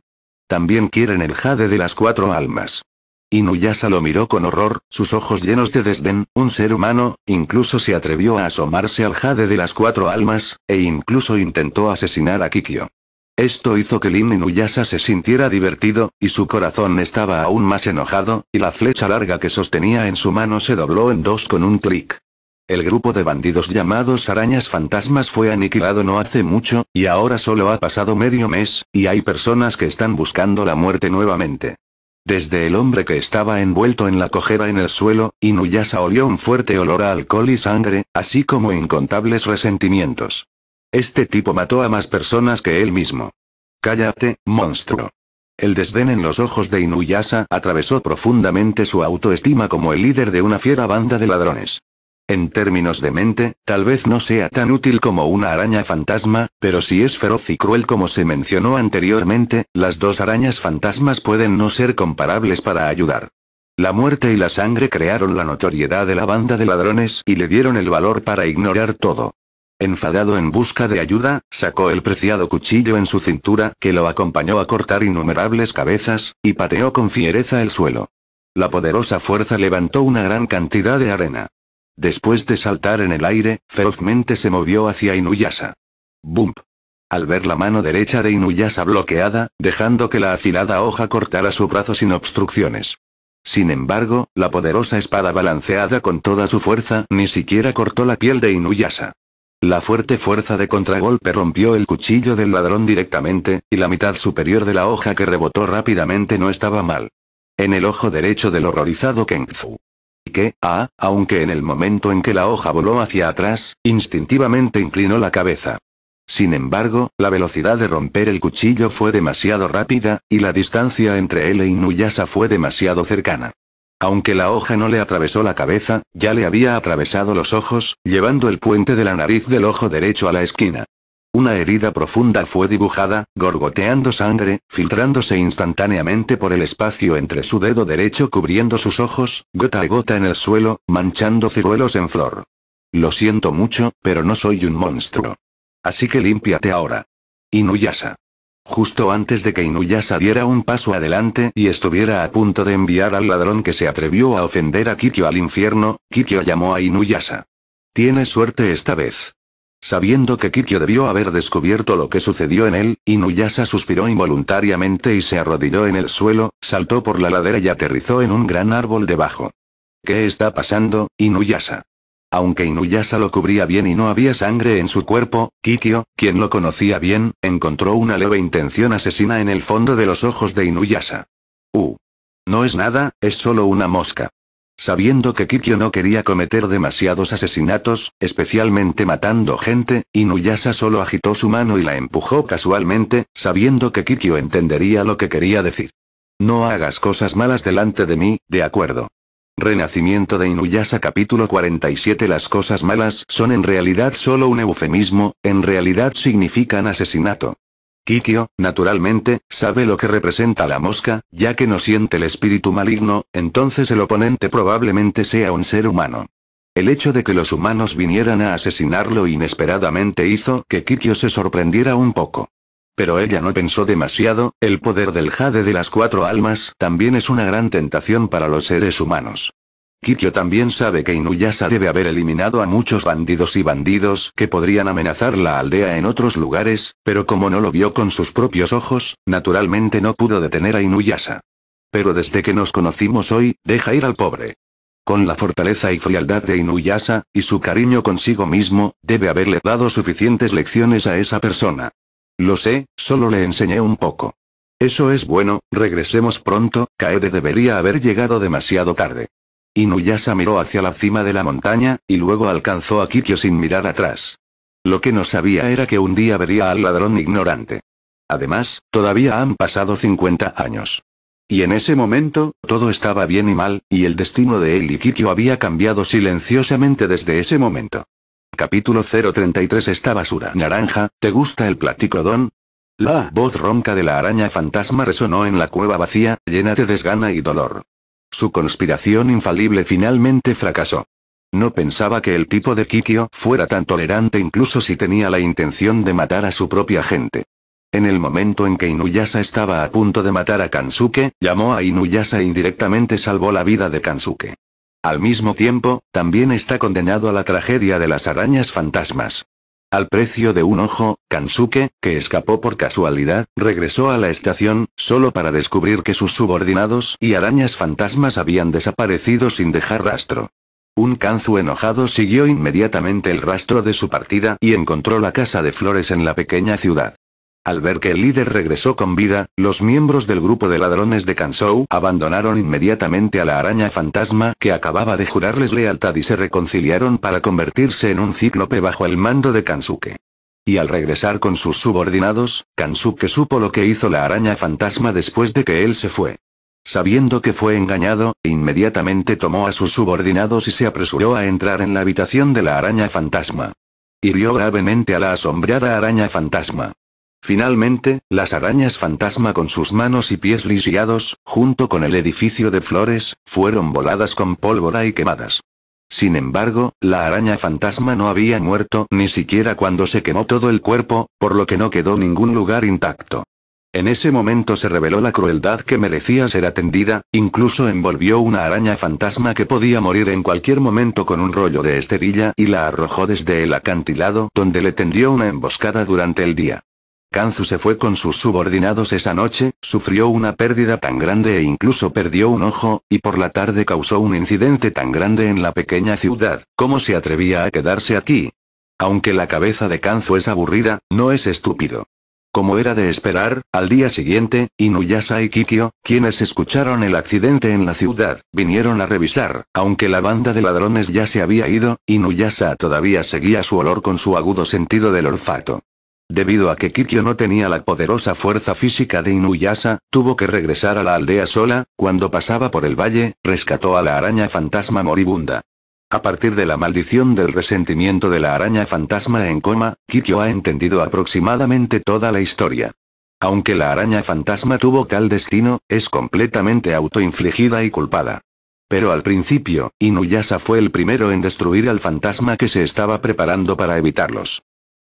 También quieren el jade de las cuatro almas. Inuyasa lo miró con horror, sus ojos llenos de desdén, un ser humano, incluso se atrevió a asomarse al jade de las cuatro almas, e incluso intentó asesinar a Kikyo. Esto hizo que Lin Inuyasa se sintiera divertido, y su corazón estaba aún más enojado, y la flecha larga que sostenía en su mano se dobló en dos con un clic. El grupo de bandidos llamados arañas fantasmas fue aniquilado no hace mucho, y ahora solo ha pasado medio mes, y hay personas que están buscando la muerte nuevamente. Desde el hombre que estaba envuelto en la cojera en el suelo, Inuyasa olió un fuerte olor a alcohol y sangre, así como incontables resentimientos. Este tipo mató a más personas que él mismo. Cállate, monstruo. El desdén en los ojos de Inuyasa atravesó profundamente su autoestima como el líder de una fiera banda de ladrones. En términos de mente, tal vez no sea tan útil como una araña fantasma, pero si es feroz y cruel como se mencionó anteriormente, las dos arañas fantasmas pueden no ser comparables para ayudar. La muerte y la sangre crearon la notoriedad de la banda de ladrones y le dieron el valor para ignorar todo. Enfadado en busca de ayuda, sacó el preciado cuchillo en su cintura que lo acompañó a cortar innumerables cabezas, y pateó con fiereza el suelo. La poderosa fuerza levantó una gran cantidad de arena. Después de saltar en el aire, ferozmente se movió hacia Inuyasa. ¡Bump! Al ver la mano derecha de Inuyasa bloqueada, dejando que la afilada hoja cortara su brazo sin obstrucciones. Sin embargo, la poderosa espada balanceada con toda su fuerza ni siquiera cortó la piel de Inuyasa. La fuerte fuerza de contragolpe rompió el cuchillo del ladrón directamente, y la mitad superior de la hoja que rebotó rápidamente no estaba mal. En el ojo derecho del horrorizado Kengzu que, ah, aunque en el momento en que la hoja voló hacia atrás, instintivamente inclinó la cabeza. Sin embargo, la velocidad de romper el cuchillo fue demasiado rápida, y la distancia entre él y e Nuyasa fue demasiado cercana. Aunque la hoja no le atravesó la cabeza, ya le había atravesado los ojos, llevando el puente de la nariz del ojo derecho a la esquina. Una herida profunda fue dibujada, gorgoteando sangre, filtrándose instantáneamente por el espacio entre su dedo derecho cubriendo sus ojos, gota a gota en el suelo, manchando ciruelos en flor. Lo siento mucho, pero no soy un monstruo. Así que límpiate ahora. Inuyasa. Justo antes de que Inuyasa diera un paso adelante y estuviera a punto de enviar al ladrón que se atrevió a ofender a Kikyo al infierno, Kikyo llamó a Inuyasa. Tienes suerte esta vez. Sabiendo que Kikyo debió haber descubierto lo que sucedió en él, Inuyasa suspiró involuntariamente y se arrodilló en el suelo, saltó por la ladera y aterrizó en un gran árbol debajo. ¿Qué está pasando, Inuyasa? Aunque Inuyasa lo cubría bien y no había sangre en su cuerpo, Kikyo, quien lo conocía bien, encontró una leve intención asesina en el fondo de los ojos de Inuyasa. Uh. No es nada, es solo una mosca. Sabiendo que Kikyo no quería cometer demasiados asesinatos, especialmente matando gente, Inuyasa solo agitó su mano y la empujó casualmente, sabiendo que Kikyo entendería lo que quería decir. No hagas cosas malas delante de mí, de acuerdo. Renacimiento de Inuyasa, capítulo 47 Las cosas malas son en realidad solo un eufemismo, en realidad significan asesinato. Kikyo, naturalmente, sabe lo que representa la mosca, ya que no siente el espíritu maligno, entonces el oponente probablemente sea un ser humano. El hecho de que los humanos vinieran a asesinarlo inesperadamente hizo que Kikio se sorprendiera un poco. Pero ella no pensó demasiado, el poder del jade de las cuatro almas también es una gran tentación para los seres humanos. Kikyo también sabe que Inuyasa debe haber eliminado a muchos bandidos y bandidos que podrían amenazar la aldea en otros lugares, pero como no lo vio con sus propios ojos, naturalmente no pudo detener a Inuyasa. Pero desde que nos conocimos hoy, deja ir al pobre. Con la fortaleza y frialdad de Inuyasa, y su cariño consigo mismo, debe haberle dado suficientes lecciones a esa persona. Lo sé, solo le enseñé un poco. Eso es bueno, regresemos pronto, Kaede debería haber llegado demasiado tarde. Inuyasa miró hacia la cima de la montaña, y luego alcanzó a Kikyo sin mirar atrás. Lo que no sabía era que un día vería al ladrón ignorante. Además, todavía han pasado 50 años. Y en ese momento, todo estaba bien y mal, y el destino de él y Kikyo había cambiado silenciosamente desde ese momento. Capítulo 033 Esta basura naranja, ¿te gusta el platicodón? La voz ronca de la araña fantasma resonó en la cueva vacía, llena de desgana y dolor. Su conspiración infalible finalmente fracasó. No pensaba que el tipo de Kikio fuera tan tolerante incluso si tenía la intención de matar a su propia gente. En el momento en que Inuyasa estaba a punto de matar a Kansuke, llamó a Inuyasa e indirectamente salvó la vida de Kansuke. Al mismo tiempo, también está condenado a la tragedia de las arañas fantasmas. Al precio de un ojo, Kansuke, que escapó por casualidad, regresó a la estación, solo para descubrir que sus subordinados y arañas fantasmas habían desaparecido sin dejar rastro. Un Kanzu enojado siguió inmediatamente el rastro de su partida y encontró la casa de flores en la pequeña ciudad. Al ver que el líder regresó con vida, los miembros del grupo de ladrones de Kansou abandonaron inmediatamente a la araña fantasma que acababa de jurarles lealtad y se reconciliaron para convertirse en un cíclope bajo el mando de Kansuke. Y al regresar con sus subordinados, Kansuke supo lo que hizo la araña fantasma después de que él se fue. Sabiendo que fue engañado, inmediatamente tomó a sus subordinados y se apresuró a entrar en la habitación de la araña fantasma. Hirió gravemente a la asombrada araña fantasma. Finalmente, las arañas fantasma con sus manos y pies lisiados, junto con el edificio de flores, fueron voladas con pólvora y quemadas. Sin embargo, la araña fantasma no había muerto ni siquiera cuando se quemó todo el cuerpo, por lo que no quedó ningún lugar intacto. En ese momento se reveló la crueldad que merecía ser atendida, incluso envolvió una araña fantasma que podía morir en cualquier momento con un rollo de esterilla y la arrojó desde el acantilado donde le tendió una emboscada durante el día. Kanzu se fue con sus subordinados esa noche, sufrió una pérdida tan grande e incluso perdió un ojo, y por la tarde causó un incidente tan grande en la pequeña ciudad, ¿cómo se atrevía a quedarse aquí? Aunque la cabeza de Kanzu es aburrida, no es estúpido. Como era de esperar, al día siguiente, Inuyasa y Kikyo, quienes escucharon el accidente en la ciudad, vinieron a revisar, aunque la banda de ladrones ya se había ido, Inuyasa todavía seguía su olor con su agudo sentido del olfato. Debido a que Kikyo no tenía la poderosa fuerza física de Inuyasa, tuvo que regresar a la aldea sola, cuando pasaba por el valle, rescató a la araña fantasma moribunda. A partir de la maldición del resentimiento de la araña fantasma en coma, Kikyo ha entendido aproximadamente toda la historia. Aunque la araña fantasma tuvo tal destino, es completamente autoinfligida y culpada. Pero al principio, Inuyasa fue el primero en destruir al fantasma que se estaba preparando para evitarlos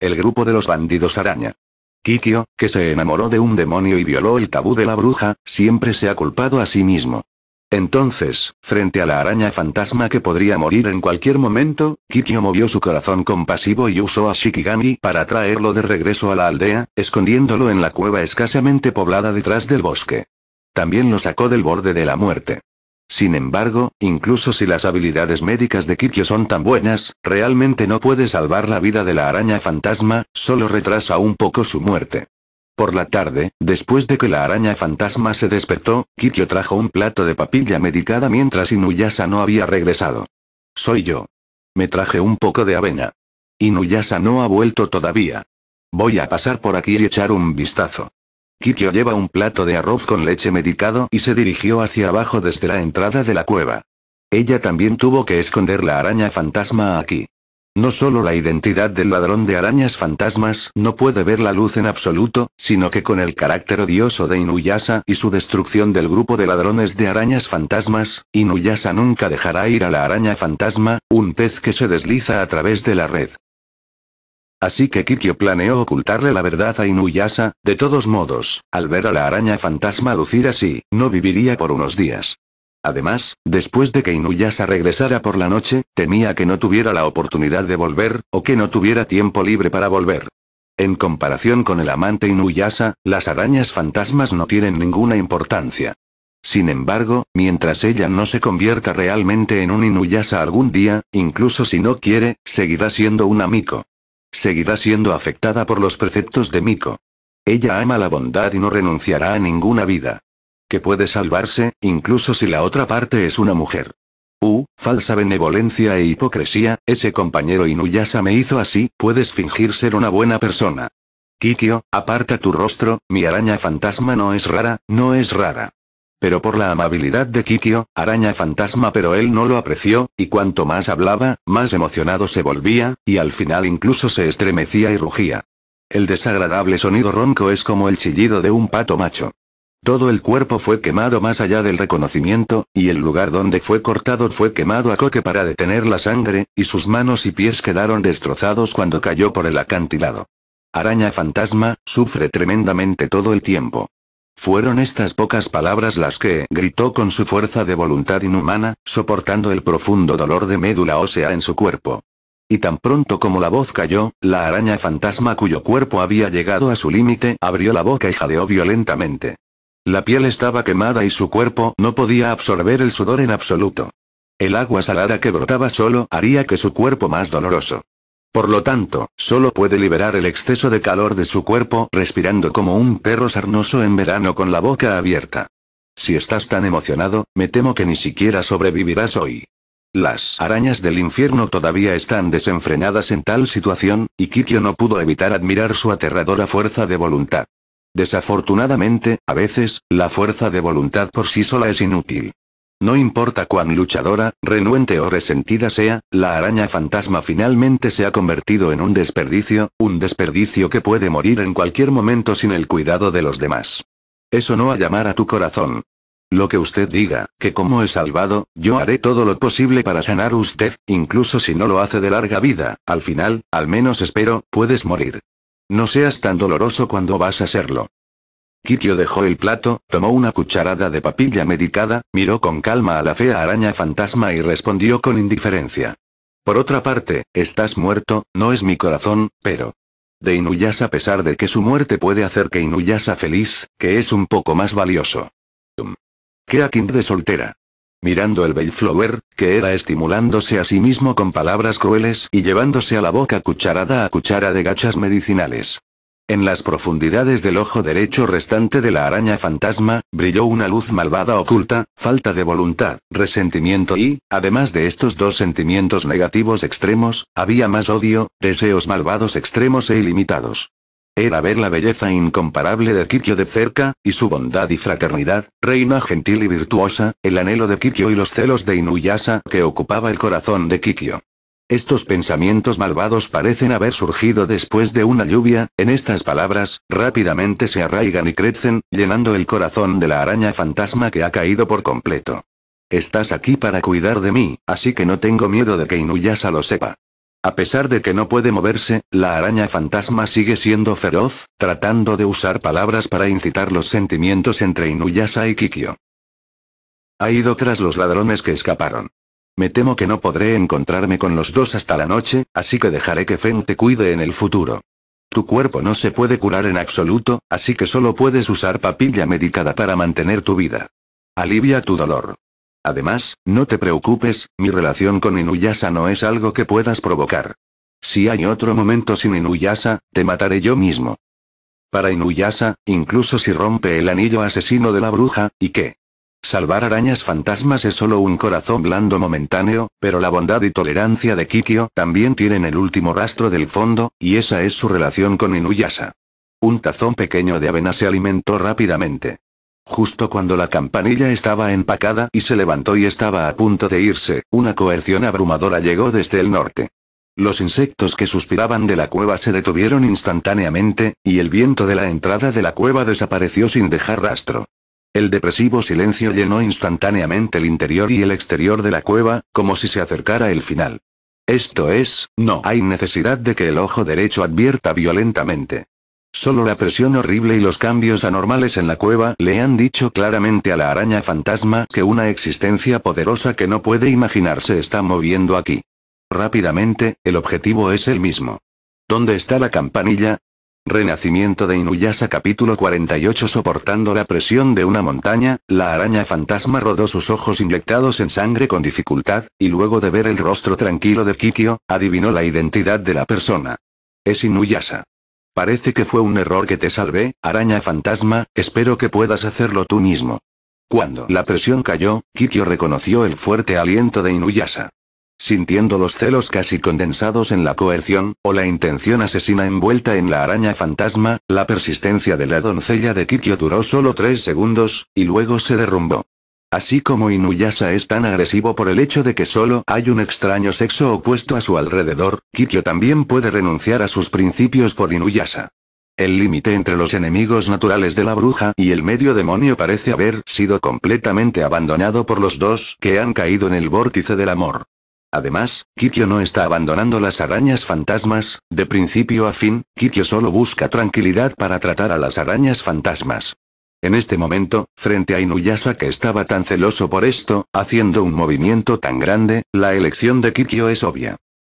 el grupo de los bandidos araña. Kikyo, que se enamoró de un demonio y violó el tabú de la bruja, siempre se ha culpado a sí mismo. Entonces, frente a la araña fantasma que podría morir en cualquier momento, Kikyo movió su corazón compasivo y usó a Shikigami para traerlo de regreso a la aldea, escondiéndolo en la cueva escasamente poblada detrás del bosque. También lo sacó del borde de la muerte. Sin embargo, incluso si las habilidades médicas de Kikyo son tan buenas, realmente no puede salvar la vida de la araña fantasma, solo retrasa un poco su muerte. Por la tarde, después de que la araña fantasma se despertó, Kikyo trajo un plato de papilla medicada mientras Inuyasa no había regresado. Soy yo. Me traje un poco de avena. Inuyasa no ha vuelto todavía. Voy a pasar por aquí y echar un vistazo. Kikyo lleva un plato de arroz con leche medicado y se dirigió hacia abajo desde la entrada de la cueva. Ella también tuvo que esconder la araña fantasma aquí. No solo la identidad del ladrón de arañas fantasmas no puede ver la luz en absoluto, sino que con el carácter odioso de Inuyasa y su destrucción del grupo de ladrones de arañas fantasmas, Inuyasa nunca dejará ir a la araña fantasma, un pez que se desliza a través de la red. Así que Kikyo planeó ocultarle la verdad a Inuyasa, de todos modos, al ver a la araña fantasma lucir así, no viviría por unos días. Además, después de que Inuyasa regresara por la noche, temía que no tuviera la oportunidad de volver, o que no tuviera tiempo libre para volver. En comparación con el amante Inuyasa, las arañas fantasmas no tienen ninguna importancia. Sin embargo, mientras ella no se convierta realmente en un Inuyasa algún día, incluso si no quiere, seguirá siendo un amigo seguirá siendo afectada por los preceptos de Miko. Ella ama la bondad y no renunciará a ninguna vida. Que puede salvarse, incluso si la otra parte es una mujer. Uh, falsa benevolencia e hipocresía, ese compañero Inuyasa me hizo así, puedes fingir ser una buena persona. Kikio, aparta tu rostro, mi araña fantasma no es rara, no es rara pero por la amabilidad de Kikio, araña fantasma pero él no lo apreció, y cuanto más hablaba, más emocionado se volvía, y al final incluso se estremecía y rugía. El desagradable sonido ronco es como el chillido de un pato macho. Todo el cuerpo fue quemado más allá del reconocimiento, y el lugar donde fue cortado fue quemado a coque para detener la sangre, y sus manos y pies quedaron destrozados cuando cayó por el acantilado. Araña fantasma, sufre tremendamente todo el tiempo. Fueron estas pocas palabras las que gritó con su fuerza de voluntad inhumana, soportando el profundo dolor de médula ósea en su cuerpo. Y tan pronto como la voz cayó, la araña fantasma cuyo cuerpo había llegado a su límite abrió la boca y jadeó violentamente. La piel estaba quemada y su cuerpo no podía absorber el sudor en absoluto. El agua salada que brotaba solo haría que su cuerpo más doloroso. Por lo tanto, solo puede liberar el exceso de calor de su cuerpo respirando como un perro sarnoso en verano con la boca abierta. Si estás tan emocionado, me temo que ni siquiera sobrevivirás hoy. Las arañas del infierno todavía están desenfrenadas en tal situación, y Kikyo no pudo evitar admirar su aterradora fuerza de voluntad. Desafortunadamente, a veces, la fuerza de voluntad por sí sola es inútil. No importa cuán luchadora, renuente o resentida sea, la araña fantasma finalmente se ha convertido en un desperdicio, un desperdicio que puede morir en cualquier momento sin el cuidado de los demás. Eso no a llamar a tu corazón. Lo que usted diga, que como he salvado, yo haré todo lo posible para sanar usted, incluso si no lo hace de larga vida, al final, al menos espero, puedes morir. No seas tan doloroso cuando vas a serlo. Kikyo dejó el plato, tomó una cucharada de papilla medicada, miró con calma a la fea araña fantasma y respondió con indiferencia. Por otra parte, estás muerto, no es mi corazón, pero... De Inuyasa a pesar de que su muerte puede hacer que Inuyasa feliz, que es un poco más valioso. a Kim de soltera. Mirando el Bellflower, que era estimulándose a sí mismo con palabras crueles y llevándose a la boca cucharada a cuchara de gachas medicinales. En las profundidades del ojo derecho restante de la araña fantasma, brilló una luz malvada oculta, falta de voluntad, resentimiento y, además de estos dos sentimientos negativos extremos, había más odio, deseos malvados extremos e ilimitados. Era ver la belleza incomparable de Kikyo de cerca, y su bondad y fraternidad, reina gentil y virtuosa, el anhelo de Kikyo y los celos de Inuyasa que ocupaba el corazón de Kikyo. Estos pensamientos malvados parecen haber surgido después de una lluvia, en estas palabras, rápidamente se arraigan y crecen, llenando el corazón de la araña fantasma que ha caído por completo. Estás aquí para cuidar de mí, así que no tengo miedo de que Inuyasa lo sepa. A pesar de que no puede moverse, la araña fantasma sigue siendo feroz, tratando de usar palabras para incitar los sentimientos entre Inuyasa y Kikyo. Ha ido tras los ladrones que escaparon. Me temo que no podré encontrarme con los dos hasta la noche, así que dejaré que Feng te cuide en el futuro. Tu cuerpo no se puede curar en absoluto, así que solo puedes usar papilla medicada para mantener tu vida. Alivia tu dolor. Además, no te preocupes, mi relación con Inuyasa no es algo que puedas provocar. Si hay otro momento sin Inuyasa, te mataré yo mismo. Para Inuyasa, incluso si rompe el anillo asesino de la bruja, ¿y qué? Salvar arañas fantasmas es solo un corazón blando momentáneo, pero la bondad y tolerancia de Kikyo también tienen el último rastro del fondo, y esa es su relación con Inuyasa. Un tazón pequeño de avena se alimentó rápidamente. Justo cuando la campanilla estaba empacada y se levantó y estaba a punto de irse, una coerción abrumadora llegó desde el norte. Los insectos que suspiraban de la cueva se detuvieron instantáneamente, y el viento de la entrada de la cueva desapareció sin dejar rastro. El depresivo silencio llenó instantáneamente el interior y el exterior de la cueva, como si se acercara el final. Esto es, no hay necesidad de que el ojo derecho advierta violentamente. Solo la presión horrible y los cambios anormales en la cueva le han dicho claramente a la araña fantasma que una existencia poderosa que no puede imaginarse está moviendo aquí. Rápidamente, el objetivo es el mismo. ¿Dónde está la campanilla? Renacimiento de Inuyasa, capítulo 48 Soportando la presión de una montaña, la araña fantasma rodó sus ojos inyectados en sangre con dificultad, y luego de ver el rostro tranquilo de Kikyo, adivinó la identidad de la persona. Es Inuyasa. Parece que fue un error que te salvé, araña fantasma, espero que puedas hacerlo tú mismo. Cuando la presión cayó, Kikyo reconoció el fuerte aliento de Inuyasa. Sintiendo los celos casi condensados en la coerción, o la intención asesina envuelta en la araña fantasma, la persistencia de la doncella de Kikyo duró solo tres segundos, y luego se derrumbó. Así como Inuyasa es tan agresivo por el hecho de que solo hay un extraño sexo opuesto a su alrededor, Kikyo también puede renunciar a sus principios por Inuyasa. El límite entre los enemigos naturales de la bruja y el medio demonio parece haber sido completamente abandonado por los dos que han caído en el vórtice del amor. Además, Kikyo no está abandonando las arañas fantasmas, de principio a fin, Kikyo solo busca tranquilidad para tratar a las arañas fantasmas. En este momento, frente a Inuyasa que estaba tan celoso por esto, haciendo un movimiento tan grande, la elección de Kikyo es obvia.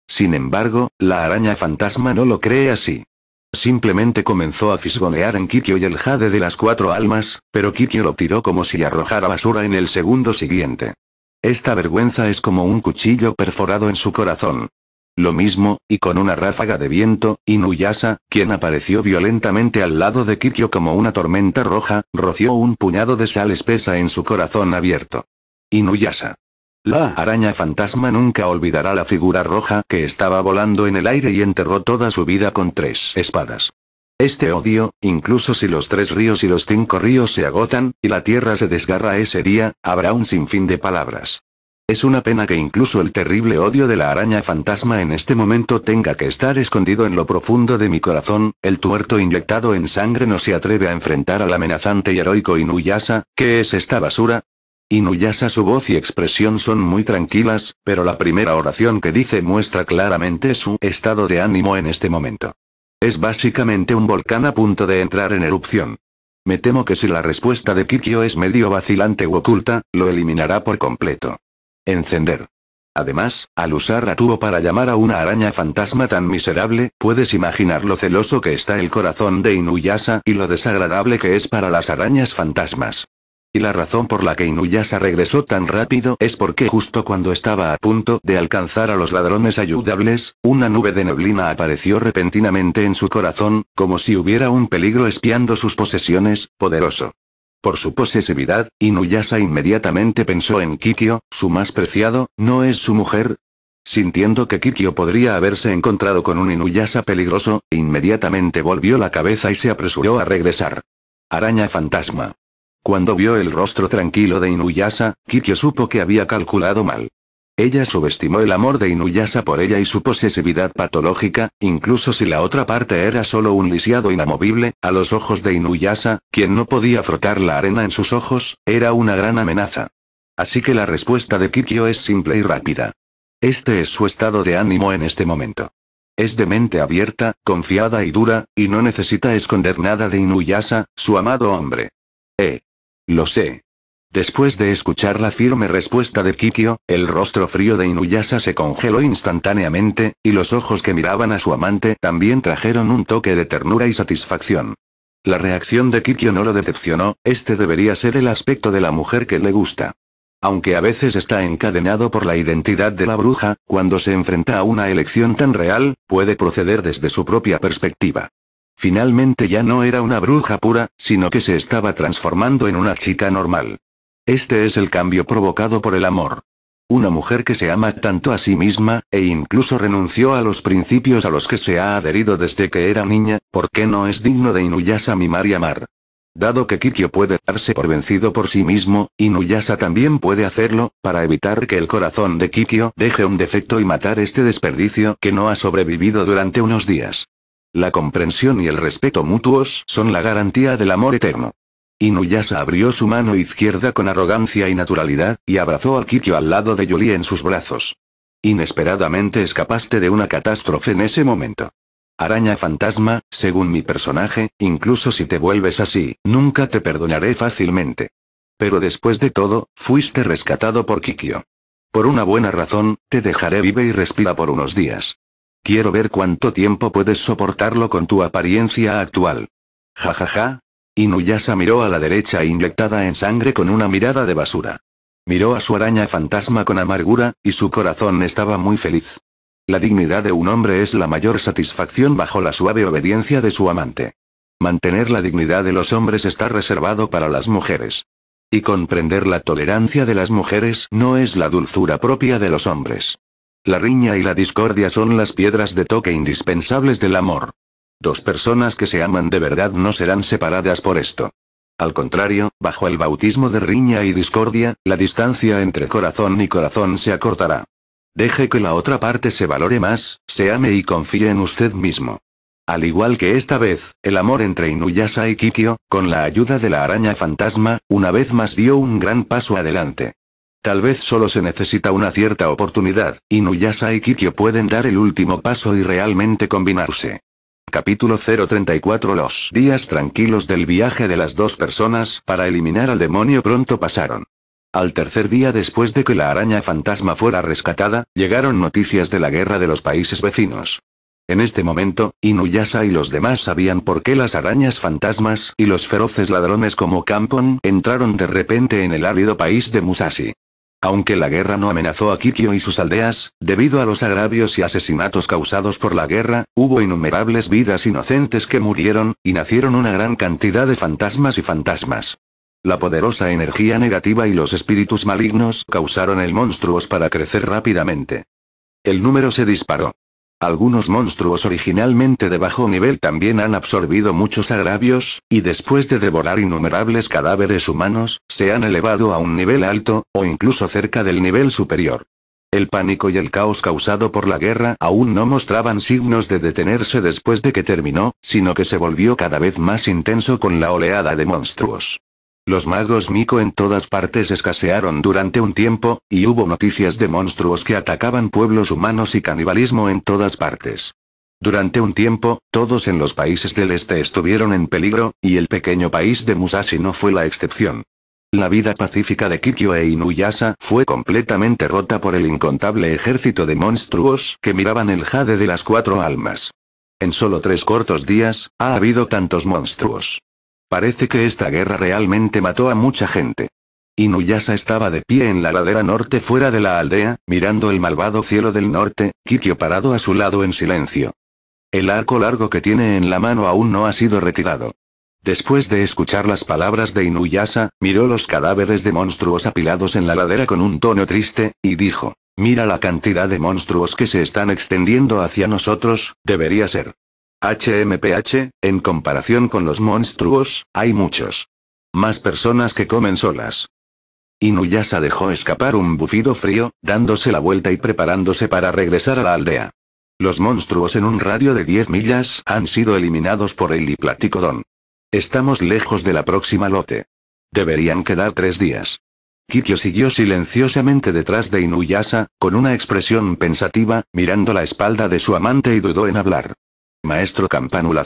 Sin embargo, la araña fantasma no lo cree así. Simplemente comenzó a fisgonear en Kikyo y el jade de las cuatro almas, pero Kikyo lo tiró como si arrojara basura en el segundo siguiente. Esta vergüenza es como un cuchillo perforado en su corazón. Lo mismo, y con una ráfaga de viento, Inuyasa, quien apareció violentamente al lado de Kikyo como una tormenta roja, roció un puñado de sal espesa en su corazón abierto. Inuyasa. La araña fantasma nunca olvidará la figura roja que estaba volando en el aire y enterró toda su vida con tres espadas. Este odio, incluso si los tres ríos y los cinco ríos se agotan, y la tierra se desgarra ese día, habrá un sinfín de palabras. Es una pena que incluso el terrible odio de la araña fantasma en este momento tenga que estar escondido en lo profundo de mi corazón, el tuerto inyectado en sangre no se atreve a enfrentar al amenazante y heroico Inuyasa, ¿qué es esta basura? Inuyasa su voz y expresión son muy tranquilas, pero la primera oración que dice muestra claramente su estado de ánimo en este momento. Es básicamente un volcán a punto de entrar en erupción. Me temo que si la respuesta de Kikyo es medio vacilante u oculta, lo eliminará por completo. Encender. Además, al usar a tubo para llamar a una araña fantasma tan miserable, puedes imaginar lo celoso que está el corazón de Inuyasa y lo desagradable que es para las arañas fantasmas. Y la razón por la que Inuyasa regresó tan rápido es porque justo cuando estaba a punto de alcanzar a los ladrones ayudables, una nube de neblina apareció repentinamente en su corazón, como si hubiera un peligro espiando sus posesiones, poderoso. Por su posesividad, Inuyasa inmediatamente pensó en Kikyo, su más preciado, ¿no es su mujer? Sintiendo que Kikyo podría haberse encontrado con un Inuyasa peligroso, inmediatamente volvió la cabeza y se apresuró a regresar. Araña fantasma. Cuando vio el rostro tranquilo de Inuyasa, Kikyo supo que había calculado mal. Ella subestimó el amor de Inuyasa por ella y su posesividad patológica, incluso si la otra parte era solo un lisiado inamovible, a los ojos de Inuyasa, quien no podía frotar la arena en sus ojos, era una gran amenaza. Así que la respuesta de Kikyo es simple y rápida. Este es su estado de ánimo en este momento. Es de mente abierta, confiada y dura, y no necesita esconder nada de Inuyasa, su amado hombre. Eh. Lo sé. Después de escuchar la firme respuesta de Kikyo, el rostro frío de Inuyasa se congeló instantáneamente, y los ojos que miraban a su amante también trajeron un toque de ternura y satisfacción. La reacción de Kikyo no lo decepcionó, este debería ser el aspecto de la mujer que le gusta. Aunque a veces está encadenado por la identidad de la bruja, cuando se enfrenta a una elección tan real, puede proceder desde su propia perspectiva. Finalmente ya no era una bruja pura, sino que se estaba transformando en una chica normal. Este es el cambio provocado por el amor. Una mujer que se ama tanto a sí misma, e incluso renunció a los principios a los que se ha adherido desde que era niña, porque no es digno de Inuyasa mimar y amar. Dado que Kikyo puede darse por vencido por sí mismo, Inuyasa también puede hacerlo, para evitar que el corazón de Kikyo deje un defecto y matar este desperdicio que no ha sobrevivido durante unos días. La comprensión y el respeto mutuos son la garantía del amor eterno. Inuyasa abrió su mano izquierda con arrogancia y naturalidad, y abrazó a Kikyo al lado de Yuli en sus brazos. Inesperadamente escapaste de una catástrofe en ese momento. Araña fantasma, según mi personaje, incluso si te vuelves así, nunca te perdonaré fácilmente. Pero después de todo, fuiste rescatado por Kikyo. Por una buena razón, te dejaré vive y respira por unos días. Quiero ver cuánto tiempo puedes soportarlo con tu apariencia actual. Ja ja ja. miró a la derecha inyectada en sangre con una mirada de basura. Miró a su araña fantasma con amargura, y su corazón estaba muy feliz. La dignidad de un hombre es la mayor satisfacción bajo la suave obediencia de su amante. Mantener la dignidad de los hombres está reservado para las mujeres. Y comprender la tolerancia de las mujeres no es la dulzura propia de los hombres. La riña y la discordia son las piedras de toque indispensables del amor. Dos personas que se aman de verdad no serán separadas por esto. Al contrario, bajo el bautismo de riña y discordia, la distancia entre corazón y corazón se acortará. Deje que la otra parte se valore más, se ame y confíe en usted mismo. Al igual que esta vez, el amor entre Inuyasa y Kikyo, con la ayuda de la araña fantasma, una vez más dio un gran paso adelante. Tal vez solo se necesita una cierta oportunidad, Inuyasa y Kikyo pueden dar el último paso y realmente combinarse. Capítulo 034 Los días tranquilos del viaje de las dos personas para eliminar al demonio pronto pasaron. Al tercer día después de que la araña fantasma fuera rescatada, llegaron noticias de la guerra de los países vecinos. En este momento, Inuyasa y los demás sabían por qué las arañas fantasmas y los feroces ladrones como Kampon entraron de repente en el árido país de Musashi. Aunque la guerra no amenazó a Kikyo y sus aldeas, debido a los agravios y asesinatos causados por la guerra, hubo innumerables vidas inocentes que murieron, y nacieron una gran cantidad de fantasmas y fantasmas. La poderosa energía negativa y los espíritus malignos causaron el monstruos para crecer rápidamente. El número se disparó. Algunos monstruos originalmente de bajo nivel también han absorbido muchos agravios, y después de devorar innumerables cadáveres humanos, se han elevado a un nivel alto, o incluso cerca del nivel superior. El pánico y el caos causado por la guerra aún no mostraban signos de detenerse después de que terminó, sino que se volvió cada vez más intenso con la oleada de monstruos. Los magos Miko en todas partes escasearon durante un tiempo, y hubo noticias de monstruos que atacaban pueblos humanos y canibalismo en todas partes. Durante un tiempo, todos en los países del este estuvieron en peligro, y el pequeño país de Musashi no fue la excepción. La vida pacífica de Kikyo e Inuyasa fue completamente rota por el incontable ejército de monstruos que miraban el jade de las cuatro almas. En solo tres cortos días, ha habido tantos monstruos. Parece que esta guerra realmente mató a mucha gente. Inuyasa estaba de pie en la ladera norte fuera de la aldea, mirando el malvado cielo del norte, Kikyo parado a su lado en silencio. El arco largo que tiene en la mano aún no ha sido retirado. Después de escuchar las palabras de Inuyasa, miró los cadáveres de monstruos apilados en la ladera con un tono triste, y dijo, Mira la cantidad de monstruos que se están extendiendo hacia nosotros, debería ser HMPH, en comparación con los monstruos, hay muchos. Más personas que comen solas. Inuyasa dejó escapar un bufido frío, dándose la vuelta y preparándose para regresar a la aldea. Los monstruos en un radio de 10 millas han sido eliminados por el Hiplaticodón. Estamos lejos de la próxima lote. Deberían quedar tres días. Kikyo siguió silenciosamente detrás de Inuyasa, con una expresión pensativa, mirando la espalda de su amante y dudó en hablar maestro Campanula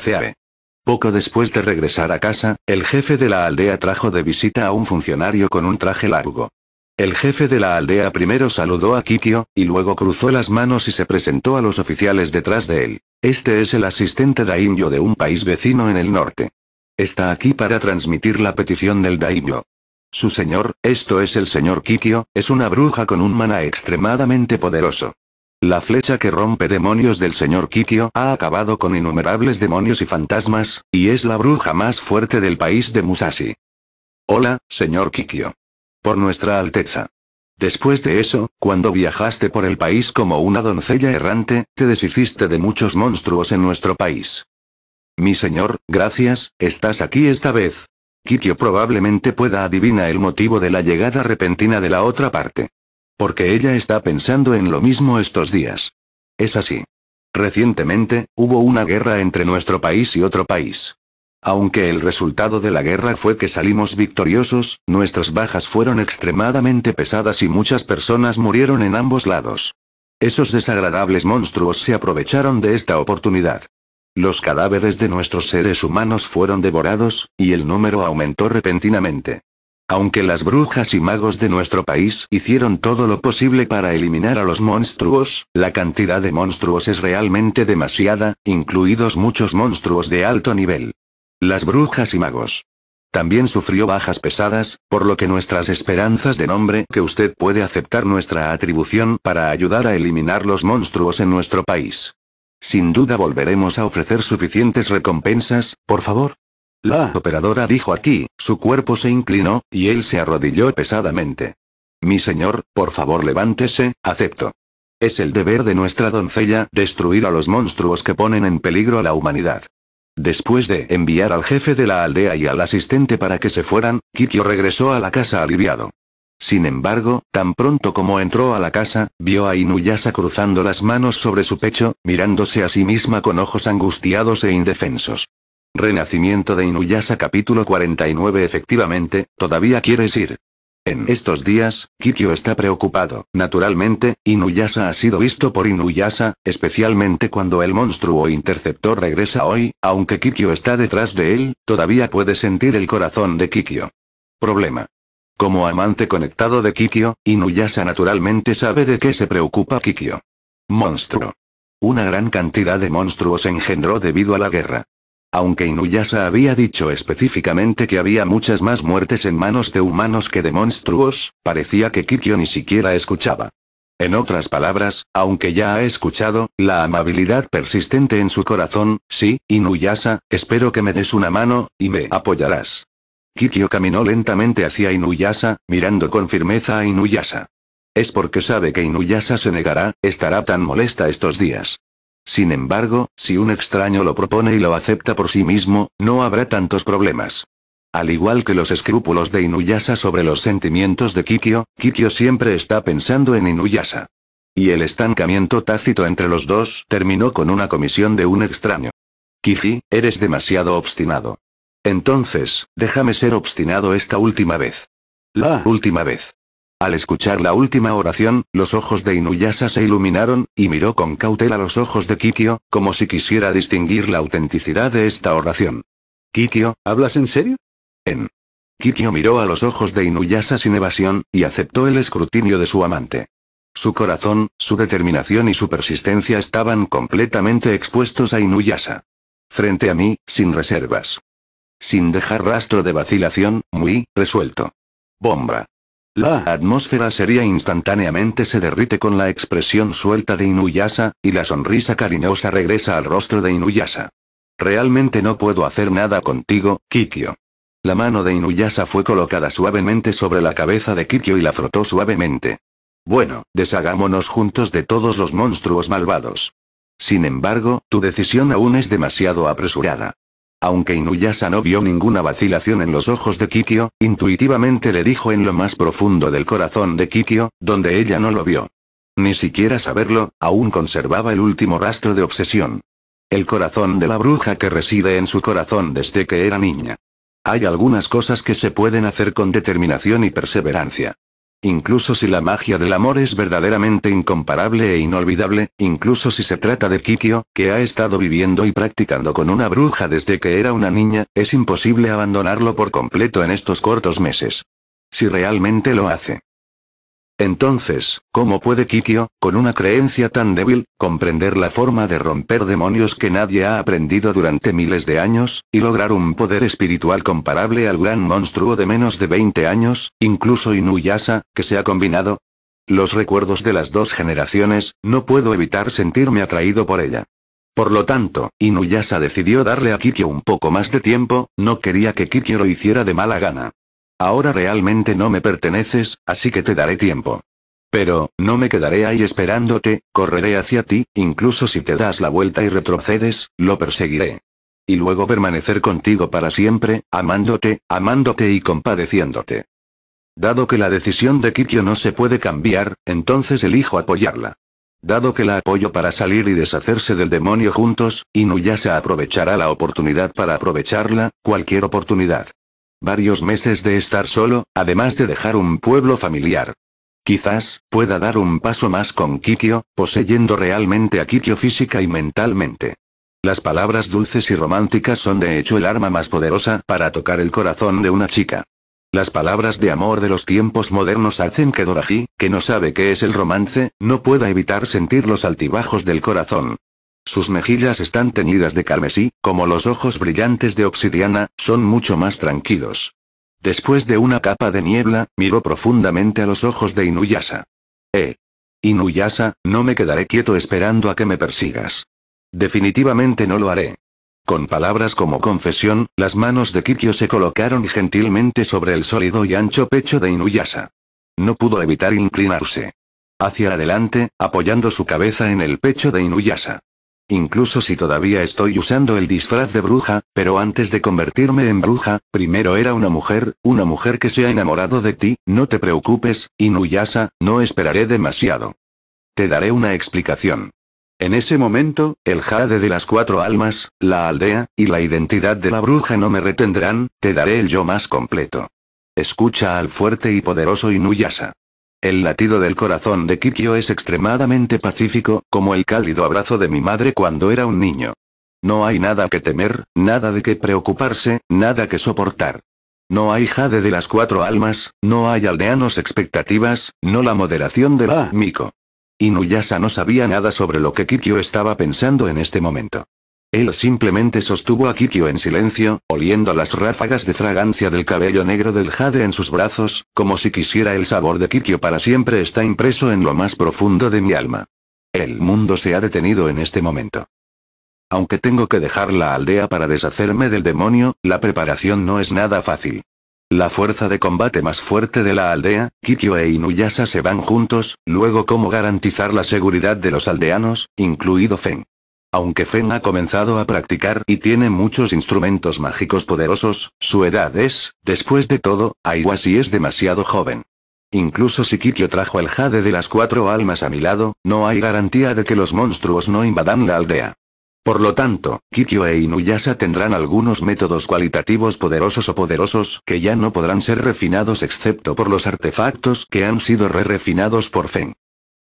Poco después de regresar a casa, el jefe de la aldea trajo de visita a un funcionario con un traje largo. El jefe de la aldea primero saludó a Kikio, y luego cruzó las manos y se presentó a los oficiales detrás de él. Este es el asistente daimyo de un país vecino en el norte. Está aquí para transmitir la petición del daimyo. Su señor, esto es el señor Kikio, es una bruja con un mana extremadamente poderoso. La flecha que rompe demonios del señor Kikyo ha acabado con innumerables demonios y fantasmas, y es la bruja más fuerte del país de Musashi. Hola, señor Kikyo. Por nuestra Alteza. Después de eso, cuando viajaste por el país como una doncella errante, te deshiciste de muchos monstruos en nuestro país. Mi señor, gracias, estás aquí esta vez. Kikyo probablemente pueda adivinar el motivo de la llegada repentina de la otra parte. Porque ella está pensando en lo mismo estos días. Es así. Recientemente, hubo una guerra entre nuestro país y otro país. Aunque el resultado de la guerra fue que salimos victoriosos, nuestras bajas fueron extremadamente pesadas y muchas personas murieron en ambos lados. Esos desagradables monstruos se aprovecharon de esta oportunidad. Los cadáveres de nuestros seres humanos fueron devorados, y el número aumentó repentinamente. Aunque las brujas y magos de nuestro país hicieron todo lo posible para eliminar a los monstruos, la cantidad de monstruos es realmente demasiada, incluidos muchos monstruos de alto nivel. Las brujas y magos. También sufrió bajas pesadas, por lo que nuestras esperanzas de nombre que usted puede aceptar nuestra atribución para ayudar a eliminar los monstruos en nuestro país. Sin duda volveremos a ofrecer suficientes recompensas, por favor, la ah. operadora dijo aquí, su cuerpo se inclinó, y él se arrodilló pesadamente. Mi señor, por favor levántese, acepto. Es el deber de nuestra doncella destruir a los monstruos que ponen en peligro a la humanidad. Después de enviar al jefe de la aldea y al asistente para que se fueran, Kikyo regresó a la casa aliviado. Sin embargo, tan pronto como entró a la casa, vio a Inuyasa cruzando las manos sobre su pecho, mirándose a sí misma con ojos angustiados e indefensos. Renacimiento de Inuyasa, capítulo 49 Efectivamente, todavía quieres ir. En estos días, Kikyo está preocupado. Naturalmente, Inuyasa ha sido visto por Inuyasa, especialmente cuando el monstruo interceptor regresa hoy, aunque Kikyo está detrás de él, todavía puede sentir el corazón de Kikyo. Problema. Como amante conectado de Kikyo, Inuyasa naturalmente sabe de qué se preocupa Kikyo. Monstruo. Una gran cantidad de monstruos engendró debido a la guerra. Aunque Inuyasa había dicho específicamente que había muchas más muertes en manos de humanos que de monstruos, parecía que Kikyo ni siquiera escuchaba. En otras palabras, aunque ya ha escuchado, la amabilidad persistente en su corazón, sí, Inuyasa, espero que me des una mano, y me apoyarás. Kikyo caminó lentamente hacia Inuyasa, mirando con firmeza a Inuyasa. Es porque sabe que Inuyasa se negará, estará tan molesta estos días. Sin embargo, si un extraño lo propone y lo acepta por sí mismo, no habrá tantos problemas. Al igual que los escrúpulos de Inuyasa sobre los sentimientos de Kikyo, Kikyo siempre está pensando en Inuyasa. Y el estancamiento tácito entre los dos terminó con una comisión de un extraño. Kiji, eres demasiado obstinado. Entonces, déjame ser obstinado esta última vez. La última vez. Al escuchar la última oración, los ojos de Inuyasa se iluminaron, y miró con cautela los ojos de Kikio, como si quisiera distinguir la autenticidad de esta oración. Kikio, ¿hablas en serio? En. Kikyo miró a los ojos de Inuyasa sin evasión, y aceptó el escrutinio de su amante. Su corazón, su determinación y su persistencia estaban completamente expuestos a Inuyasa. Frente a mí, sin reservas. Sin dejar rastro de vacilación, muy resuelto. Bomba. La ah. atmósfera sería instantáneamente se derrite con la expresión suelta de Inuyasa, y la sonrisa cariñosa regresa al rostro de Inuyasa. Realmente no puedo hacer nada contigo, Kikyo. La mano de Inuyasa fue colocada suavemente sobre la cabeza de Kikyo y la frotó suavemente. Bueno, deshagámonos juntos de todos los monstruos malvados. Sin embargo, tu decisión aún es demasiado apresurada. Aunque Inuyasa no vio ninguna vacilación en los ojos de Kikyo, intuitivamente le dijo en lo más profundo del corazón de Kikyo, donde ella no lo vio. Ni siquiera saberlo, aún conservaba el último rastro de obsesión. El corazón de la bruja que reside en su corazón desde que era niña. Hay algunas cosas que se pueden hacer con determinación y perseverancia. Incluso si la magia del amor es verdaderamente incomparable e inolvidable, incluso si se trata de Kikyo, que ha estado viviendo y practicando con una bruja desde que era una niña, es imposible abandonarlo por completo en estos cortos meses. Si realmente lo hace. Entonces, ¿cómo puede Kikyo, con una creencia tan débil, comprender la forma de romper demonios que nadie ha aprendido durante miles de años, y lograr un poder espiritual comparable al gran monstruo de menos de 20 años, incluso Inuyasa, que se ha combinado? Los recuerdos de las dos generaciones, no puedo evitar sentirme atraído por ella. Por lo tanto, Inuyasa decidió darle a Kikyo un poco más de tiempo, no quería que Kikyo lo hiciera de mala gana. Ahora realmente no me perteneces, así que te daré tiempo. Pero, no me quedaré ahí esperándote, correré hacia ti, incluso si te das la vuelta y retrocedes, lo perseguiré. Y luego permanecer contigo para siempre, amándote, amándote y compadeciéndote. Dado que la decisión de Kikyo no se puede cambiar, entonces elijo apoyarla. Dado que la apoyo para salir y deshacerse del demonio juntos, Inuyasha aprovechará la oportunidad para aprovecharla, cualquier oportunidad. Varios meses de estar solo, además de dejar un pueblo familiar. Quizás, pueda dar un paso más con Kikio, poseyendo realmente a Kikio física y mentalmente. Las palabras dulces y románticas son de hecho el arma más poderosa para tocar el corazón de una chica. Las palabras de amor de los tiempos modernos hacen que Doraji, que no sabe qué es el romance, no pueda evitar sentir los altibajos del corazón. Sus mejillas están teñidas de carmesí, como los ojos brillantes de obsidiana, son mucho más tranquilos. Después de una capa de niebla, miró profundamente a los ojos de Inuyasa. Eh. Inuyasa, no me quedaré quieto esperando a que me persigas. Definitivamente no lo haré. Con palabras como confesión, las manos de Kikyo se colocaron gentilmente sobre el sólido y ancho pecho de Inuyasa. No pudo evitar inclinarse. Hacia adelante, apoyando su cabeza en el pecho de Inuyasa incluso si todavía estoy usando el disfraz de bruja, pero antes de convertirme en bruja, primero era una mujer, una mujer que se ha enamorado de ti, no te preocupes, Inuyasa, no esperaré demasiado. Te daré una explicación. En ese momento, el jade de las cuatro almas, la aldea, y la identidad de la bruja no me retendrán, te daré el yo más completo. Escucha al fuerte y poderoso Inuyasa. El latido del corazón de Kikyo es extremadamente pacífico, como el cálido abrazo de mi madre cuando era un niño. No hay nada que temer, nada de que preocuparse, nada que soportar. No hay jade de las cuatro almas, no hay aldeanos expectativas, no la moderación de la Miko. Inuyasa no sabía nada sobre lo que Kikyo estaba pensando en este momento. Él simplemente sostuvo a Kikyo en silencio, oliendo las ráfagas de fragancia del cabello negro del jade en sus brazos, como si quisiera el sabor de Kikyo para siempre está impreso en lo más profundo de mi alma. El mundo se ha detenido en este momento. Aunque tengo que dejar la aldea para deshacerme del demonio, la preparación no es nada fácil. La fuerza de combate más fuerte de la aldea, Kikyo e Inuyasa se van juntos, luego cómo garantizar la seguridad de los aldeanos, incluido Feng. Aunque Fen ha comenzado a practicar y tiene muchos instrumentos mágicos poderosos, su edad es, después de todo, si es demasiado joven. Incluso si Kikyo trajo el jade de las cuatro almas a mi lado, no hay garantía de que los monstruos no invadan la aldea. Por lo tanto, Kikyo e Inuyasa tendrán algunos métodos cualitativos poderosos o poderosos que ya no podrán ser refinados excepto por los artefactos que han sido re-refinados por Fen.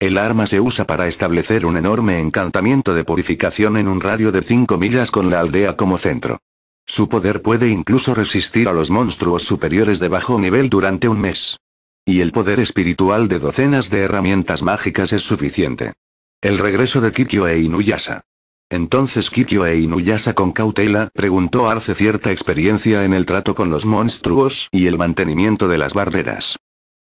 El arma se usa para establecer un enorme encantamiento de purificación en un radio de 5 millas con la aldea como centro. Su poder puede incluso resistir a los monstruos superiores de bajo nivel durante un mes. Y el poder espiritual de docenas de herramientas mágicas es suficiente. El regreso de Kikyo e Inuyasa. Entonces Kikyo e Inuyasa con cautela preguntó Arce cierta experiencia en el trato con los monstruos y el mantenimiento de las barreras.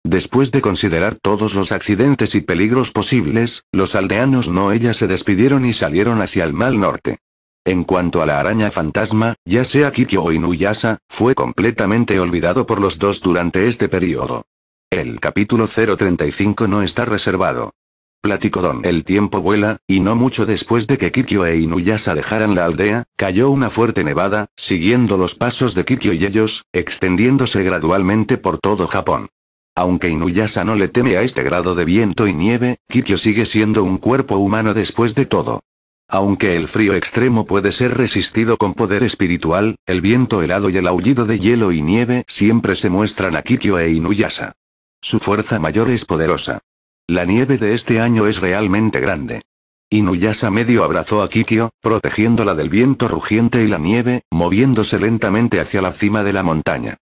Después de considerar todos los accidentes y peligros posibles, los aldeanos no ella se despidieron y salieron hacia el mal norte. En cuanto a la araña fantasma, ya sea Kikyo o Inuyasa, fue completamente olvidado por los dos durante este periodo. El capítulo 035 no está reservado. Platicodon El tiempo vuela, y no mucho después de que Kikyo e Inuyasa dejaran la aldea, cayó una fuerte nevada, siguiendo los pasos de Kikyo y ellos, extendiéndose gradualmente por todo Japón. Aunque Inuyasa no le teme a este grado de viento y nieve, Kikyo sigue siendo un cuerpo humano después de todo. Aunque el frío extremo puede ser resistido con poder espiritual, el viento helado y el aullido de hielo y nieve siempre se muestran a Kikyo e Inuyasa. Su fuerza mayor es poderosa. La nieve de este año es realmente grande. Inuyasa medio abrazó a Kikyo, protegiéndola del viento rugiente y la nieve, moviéndose lentamente hacia la cima de la montaña.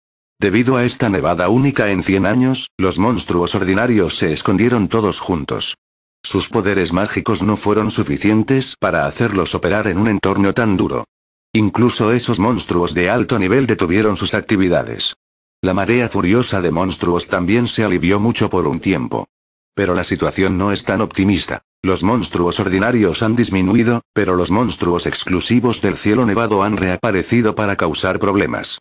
Debido a esta nevada única en 100 años, los monstruos ordinarios se escondieron todos juntos. Sus poderes mágicos no fueron suficientes para hacerlos operar en un entorno tan duro. Incluso esos monstruos de alto nivel detuvieron sus actividades. La marea furiosa de monstruos también se alivió mucho por un tiempo. Pero la situación no es tan optimista. Los monstruos ordinarios han disminuido, pero los monstruos exclusivos del cielo nevado han reaparecido para causar problemas.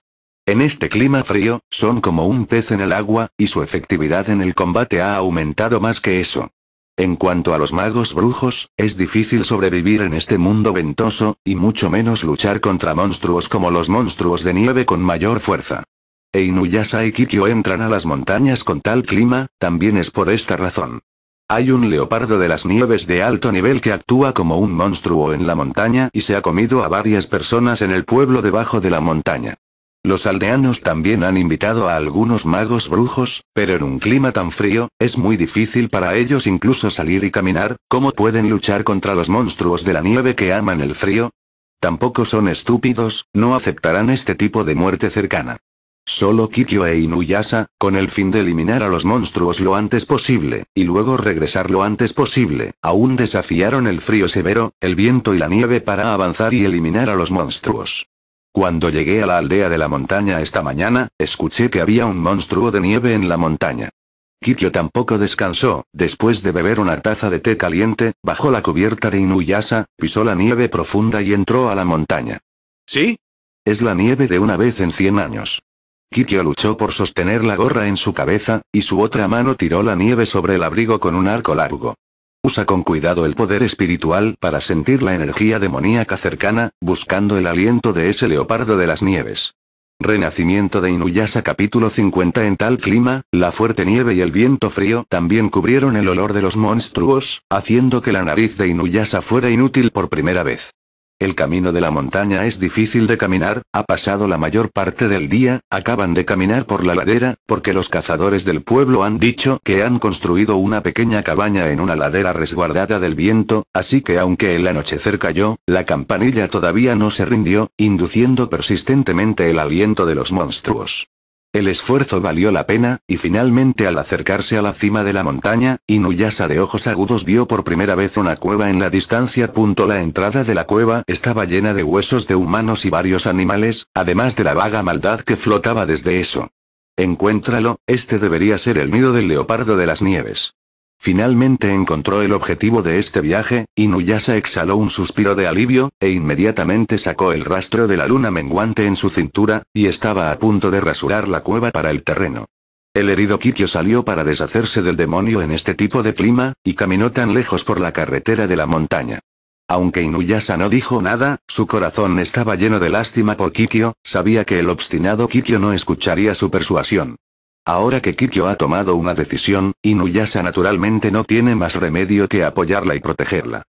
En este clima frío, son como un pez en el agua, y su efectividad en el combate ha aumentado más que eso. En cuanto a los magos brujos, es difícil sobrevivir en este mundo ventoso, y mucho menos luchar contra monstruos como los monstruos de nieve con mayor fuerza. E Inuyasha y Kikyo entran a las montañas con tal clima, también es por esta razón. Hay un leopardo de las nieves de alto nivel que actúa como un monstruo en la montaña y se ha comido a varias personas en el pueblo debajo de la montaña. Los aldeanos también han invitado a algunos magos brujos, pero en un clima tan frío, es muy difícil para ellos incluso salir y caminar, ¿cómo pueden luchar contra los monstruos de la nieve que aman el frío? Tampoco son estúpidos, no aceptarán este tipo de muerte cercana. Solo Kikyo e Inuyasa, con el fin de eliminar a los monstruos lo antes posible, y luego regresar lo antes posible, aún desafiaron el frío severo, el viento y la nieve para avanzar y eliminar a los monstruos. Cuando llegué a la aldea de la montaña esta mañana, escuché que había un monstruo de nieve en la montaña. Kikyo tampoco descansó, después de beber una taza de té caliente, bajó la cubierta de Inuyasa, pisó la nieve profunda y entró a la montaña. ¿Sí? Es la nieve de una vez en cien años. Kikyo luchó por sostener la gorra en su cabeza, y su otra mano tiró la nieve sobre el abrigo con un arco largo. Usa con cuidado el poder espiritual para sentir la energía demoníaca cercana, buscando el aliento de ese leopardo de las nieves. Renacimiento de Inuyasa capítulo 50 En tal clima, la fuerte nieve y el viento frío también cubrieron el olor de los monstruos, haciendo que la nariz de Inuyasa fuera inútil por primera vez. El camino de la montaña es difícil de caminar, ha pasado la mayor parte del día, acaban de caminar por la ladera, porque los cazadores del pueblo han dicho que han construido una pequeña cabaña en una ladera resguardada del viento, así que aunque el anochecer cayó, la campanilla todavía no se rindió, induciendo persistentemente el aliento de los monstruos. El esfuerzo valió la pena, y finalmente al acercarse a la cima de la montaña, Inuyasa de ojos agudos vio por primera vez una cueva en la distancia. punto La entrada de la cueva estaba llena de huesos de humanos y varios animales, además de la vaga maldad que flotaba desde eso. Encuéntralo, este debería ser el nido del leopardo de las nieves. Finalmente encontró el objetivo de este viaje, Inuyasa exhaló un suspiro de alivio, e inmediatamente sacó el rastro de la luna menguante en su cintura, y estaba a punto de rasurar la cueva para el terreno. El herido Kikyo salió para deshacerse del demonio en este tipo de clima, y caminó tan lejos por la carretera de la montaña. Aunque Inuyasa no dijo nada, su corazón estaba lleno de lástima por Kikyo, sabía que el obstinado Kikyo no escucharía su persuasión. Ahora que Kikyo ha tomado una decisión, Inuyasa naturalmente no tiene más remedio que apoyarla y protegerla.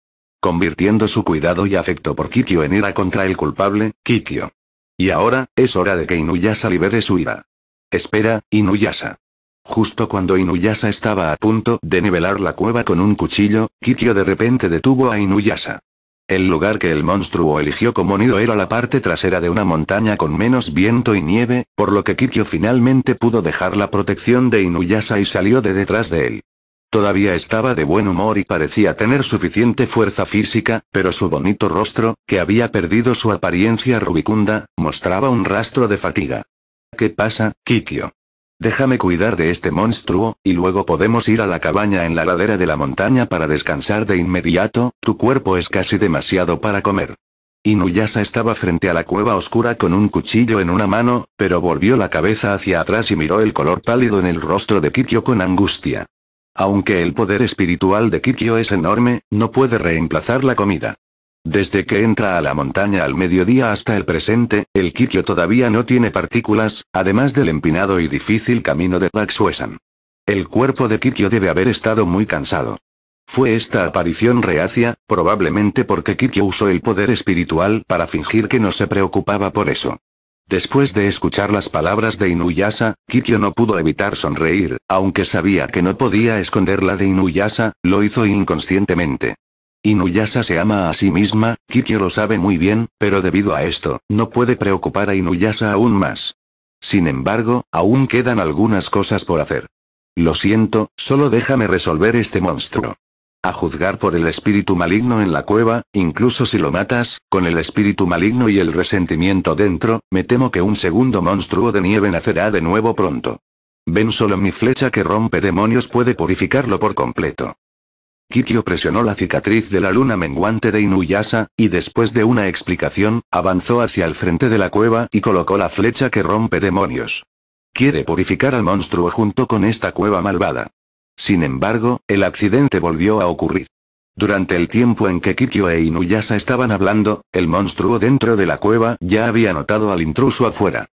Convirtiendo su cuidado y afecto por Kikyo en ira contra el culpable, Kikyo. Y ahora, es hora de que Inuyasa libere su ira. Espera, Inuyasa. Justo cuando Inuyasa estaba a punto de nivelar la cueva con un cuchillo, Kikyo de repente detuvo a Inuyasa. El lugar que el monstruo eligió como nido era la parte trasera de una montaña con menos viento y nieve, por lo que Kikyo finalmente pudo dejar la protección de Inuyasa y salió de detrás de él. Todavía estaba de buen humor y parecía tener suficiente fuerza física, pero su bonito rostro, que había perdido su apariencia rubicunda, mostraba un rastro de fatiga. ¿Qué pasa, Kikyo? Déjame cuidar de este monstruo, y luego podemos ir a la cabaña en la ladera de la montaña para descansar de inmediato, tu cuerpo es casi demasiado para comer. Inuyasa estaba frente a la cueva oscura con un cuchillo en una mano, pero volvió la cabeza hacia atrás y miró el color pálido en el rostro de Kikyo con angustia. Aunque el poder espiritual de Kikyo es enorme, no puede reemplazar la comida. Desde que entra a la montaña al mediodía hasta el presente, el Kikyo todavía no tiene partículas, además del empinado y difícil camino de Daxuesan. El cuerpo de Kikyo debe haber estado muy cansado. Fue esta aparición reacia, probablemente porque Kikyo usó el poder espiritual para fingir que no se preocupaba por eso. Después de escuchar las palabras de Inuyasa, Kikyo no pudo evitar sonreír, aunque sabía que no podía esconderla de Inuyasa, lo hizo inconscientemente. Inuyasa se ama a sí misma, Kikyo lo sabe muy bien, pero debido a esto, no puede preocupar a Inuyasa aún más. Sin embargo, aún quedan algunas cosas por hacer. Lo siento, solo déjame resolver este monstruo. A juzgar por el espíritu maligno en la cueva, incluso si lo matas, con el espíritu maligno y el resentimiento dentro, me temo que un segundo monstruo de nieve nacerá de nuevo pronto. Ven solo mi flecha que rompe demonios puede purificarlo por completo. Kikyo presionó la cicatriz de la luna menguante de Inuyasa, y después de una explicación, avanzó hacia el frente de la cueva y colocó la flecha que rompe demonios. Quiere purificar al monstruo junto con esta cueva malvada. Sin embargo, el accidente volvió a ocurrir. Durante el tiempo en que Kikyo e Inuyasa estaban hablando, el monstruo dentro de la cueva ya había notado al intruso afuera.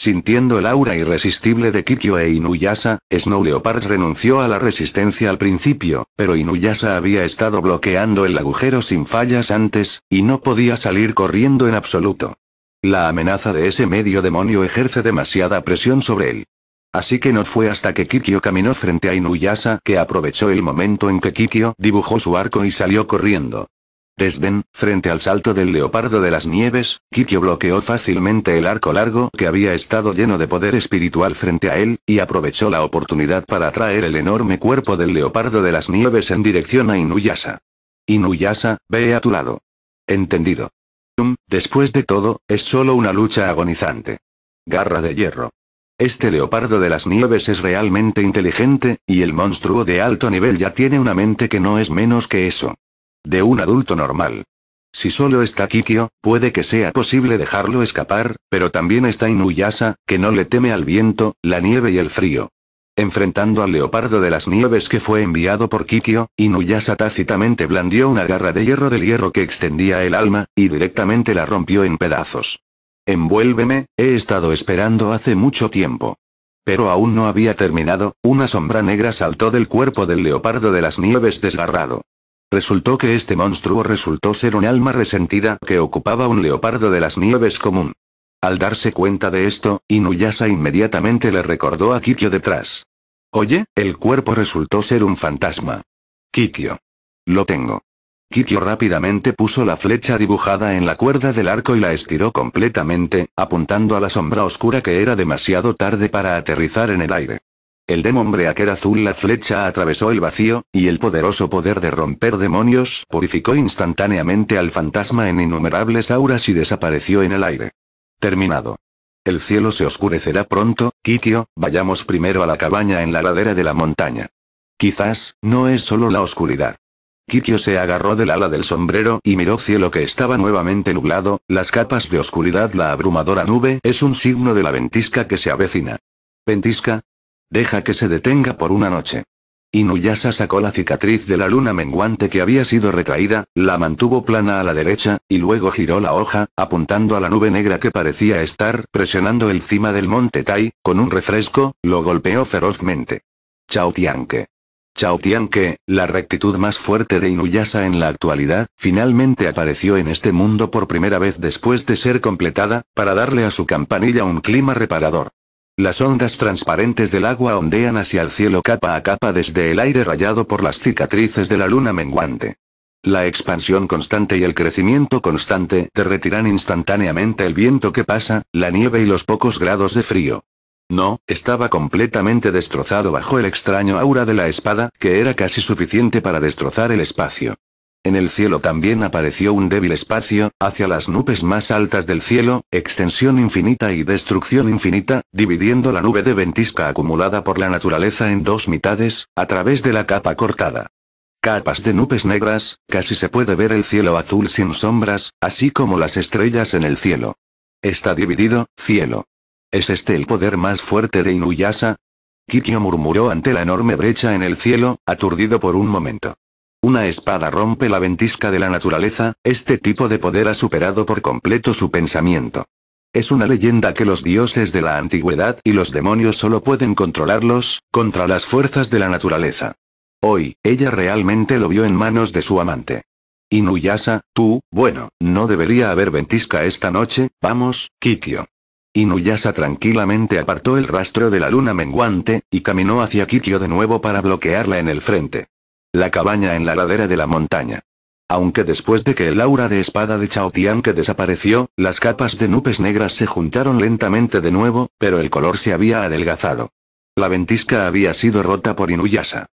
Sintiendo el aura irresistible de Kikyo e Inuyasa, Snow Leopard renunció a la resistencia al principio, pero Inuyasa había estado bloqueando el agujero sin fallas antes, y no podía salir corriendo en absoluto. La amenaza de ese medio demonio ejerce demasiada presión sobre él. Así que no fue hasta que Kikyo caminó frente a Inuyasa que aprovechó el momento en que Kikyo dibujó su arco y salió corriendo. Desden, frente al salto del leopardo de las nieves, Kikyo bloqueó fácilmente el arco largo que había estado lleno de poder espiritual frente a él, y aprovechó la oportunidad para atraer el enorme cuerpo del leopardo de las nieves en dirección a Inuyasa. Inuyasa, ve a tu lado. Entendido. después de todo, es solo una lucha agonizante. Garra de hierro. Este leopardo de las nieves es realmente inteligente, y el monstruo de alto nivel ya tiene una mente que no es menos que eso. De un adulto normal. Si solo está Kikio, puede que sea posible dejarlo escapar, pero también está Inuyasa, que no le teme al viento, la nieve y el frío. Enfrentando al leopardo de las nieves que fue enviado por Kikio, Inuyasa tácitamente blandió una garra de hierro del hierro que extendía el alma, y directamente la rompió en pedazos. Envuélveme, he estado esperando hace mucho tiempo. Pero aún no había terminado, una sombra negra saltó del cuerpo del leopardo de las nieves desgarrado. Resultó que este monstruo resultó ser un alma resentida que ocupaba un leopardo de las nieves común. Al darse cuenta de esto, Inuyasa inmediatamente le recordó a Kikyo detrás. Oye, el cuerpo resultó ser un fantasma. Kikyo. Lo tengo. Kikyo rápidamente puso la flecha dibujada en la cuerda del arco y la estiró completamente, apuntando a la sombra oscura que era demasiado tarde para aterrizar en el aire. El Demon Breaker azul la flecha atravesó el vacío, y el poderoso poder de romper demonios purificó instantáneamente al fantasma en innumerables auras y desapareció en el aire. Terminado. El cielo se oscurecerá pronto, Kikio, vayamos primero a la cabaña en la ladera de la montaña. Quizás, no es solo la oscuridad. Kikio se agarró del ala del sombrero y miró cielo que estaba nuevamente nublado, las capas de oscuridad la abrumadora nube es un signo de la ventisca que se avecina. Ventisca, Deja que se detenga por una noche. Inuyasa sacó la cicatriz de la luna menguante que había sido retraída, la mantuvo plana a la derecha, y luego giró la hoja, apuntando a la nube negra que parecía estar presionando el cima del monte Tai, con un refresco, lo golpeó ferozmente. Chao Tianque. Chao Tianque, la rectitud más fuerte de Inuyasa en la actualidad, finalmente apareció en este mundo por primera vez después de ser completada, para darle a su campanilla un clima reparador. Las ondas transparentes del agua ondean hacia el cielo capa a capa desde el aire rayado por las cicatrices de la luna menguante. La expansión constante y el crecimiento constante retiran instantáneamente el viento que pasa, la nieve y los pocos grados de frío. No, estaba completamente destrozado bajo el extraño aura de la espada, que era casi suficiente para destrozar el espacio. En el cielo también apareció un débil espacio, hacia las nubes más altas del cielo, extensión infinita y destrucción infinita, dividiendo la nube de ventisca acumulada por la naturaleza en dos mitades, a través de la capa cortada. Capas de nubes negras, casi se puede ver el cielo azul sin sombras, así como las estrellas en el cielo. Está dividido, cielo. ¿Es este el poder más fuerte de Inuyasa? Kikyo murmuró ante la enorme brecha en el cielo, aturdido por un momento. Una espada rompe la ventisca de la naturaleza, este tipo de poder ha superado por completo su pensamiento. Es una leyenda que los dioses de la antigüedad y los demonios solo pueden controlarlos, contra las fuerzas de la naturaleza. Hoy, ella realmente lo vio en manos de su amante. Inuyasa, tú, bueno, no debería haber ventisca esta noche, vamos, Kikyo. Inuyasa tranquilamente apartó el rastro de la luna menguante, y caminó hacia Kikyo de nuevo para bloquearla en el frente la cabaña en la ladera de la montaña. Aunque después de que el aura de espada de Chao que desapareció, las capas de nubes negras se juntaron lentamente de nuevo, pero el color se había adelgazado. La ventisca había sido rota por Inuyasa.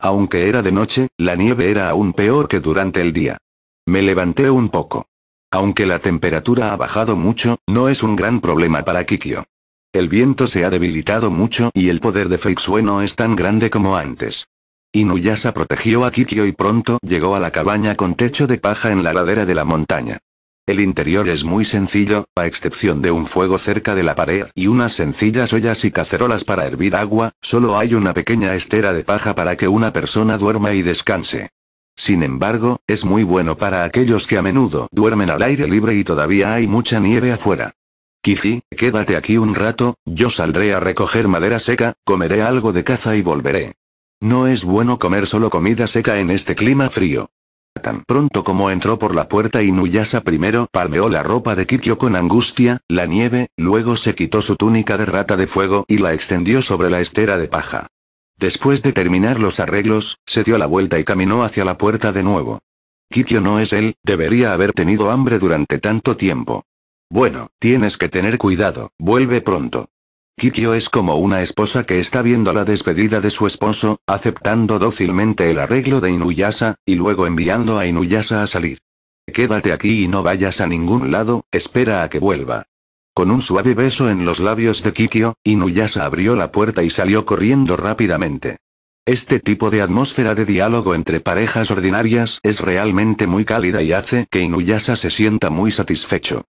Aunque era de noche, la nieve era aún peor que durante el día. Me levanté un poco. Aunque la temperatura ha bajado mucho, no es un gran problema para Kikyo. El viento se ha debilitado mucho y el poder de Feixue no es tan grande como antes. Inuyasa protegió a Kiki y pronto llegó a la cabaña con techo de paja en la ladera de la montaña. El interior es muy sencillo, a excepción de un fuego cerca de la pared y unas sencillas ollas y cacerolas para hervir agua, solo hay una pequeña estera de paja para que una persona duerma y descanse. Sin embargo, es muy bueno para aquellos que a menudo duermen al aire libre y todavía hay mucha nieve afuera. Kiki, quédate aquí un rato, yo saldré a recoger madera seca, comeré algo de caza y volveré. No es bueno comer solo comida seca en este clima frío. Tan pronto como entró por la puerta Inuyasa primero palmeó la ropa de Kikyo con angustia, la nieve, luego se quitó su túnica de rata de fuego y la extendió sobre la estera de paja. Después de terminar los arreglos, se dio la vuelta y caminó hacia la puerta de nuevo. Kikyo no es él, debería haber tenido hambre durante tanto tiempo. Bueno, tienes que tener cuidado, vuelve pronto. Kikyo es como una esposa que está viendo la despedida de su esposo, aceptando dócilmente el arreglo de Inuyasa, y luego enviando a Inuyasa a salir. Quédate aquí y no vayas a ningún lado, espera a que vuelva. Con un suave beso en los labios de Kikyo, Inuyasa abrió la puerta y salió corriendo rápidamente. Este tipo de atmósfera de diálogo entre parejas ordinarias es realmente muy cálida y hace que Inuyasa se sienta muy satisfecho.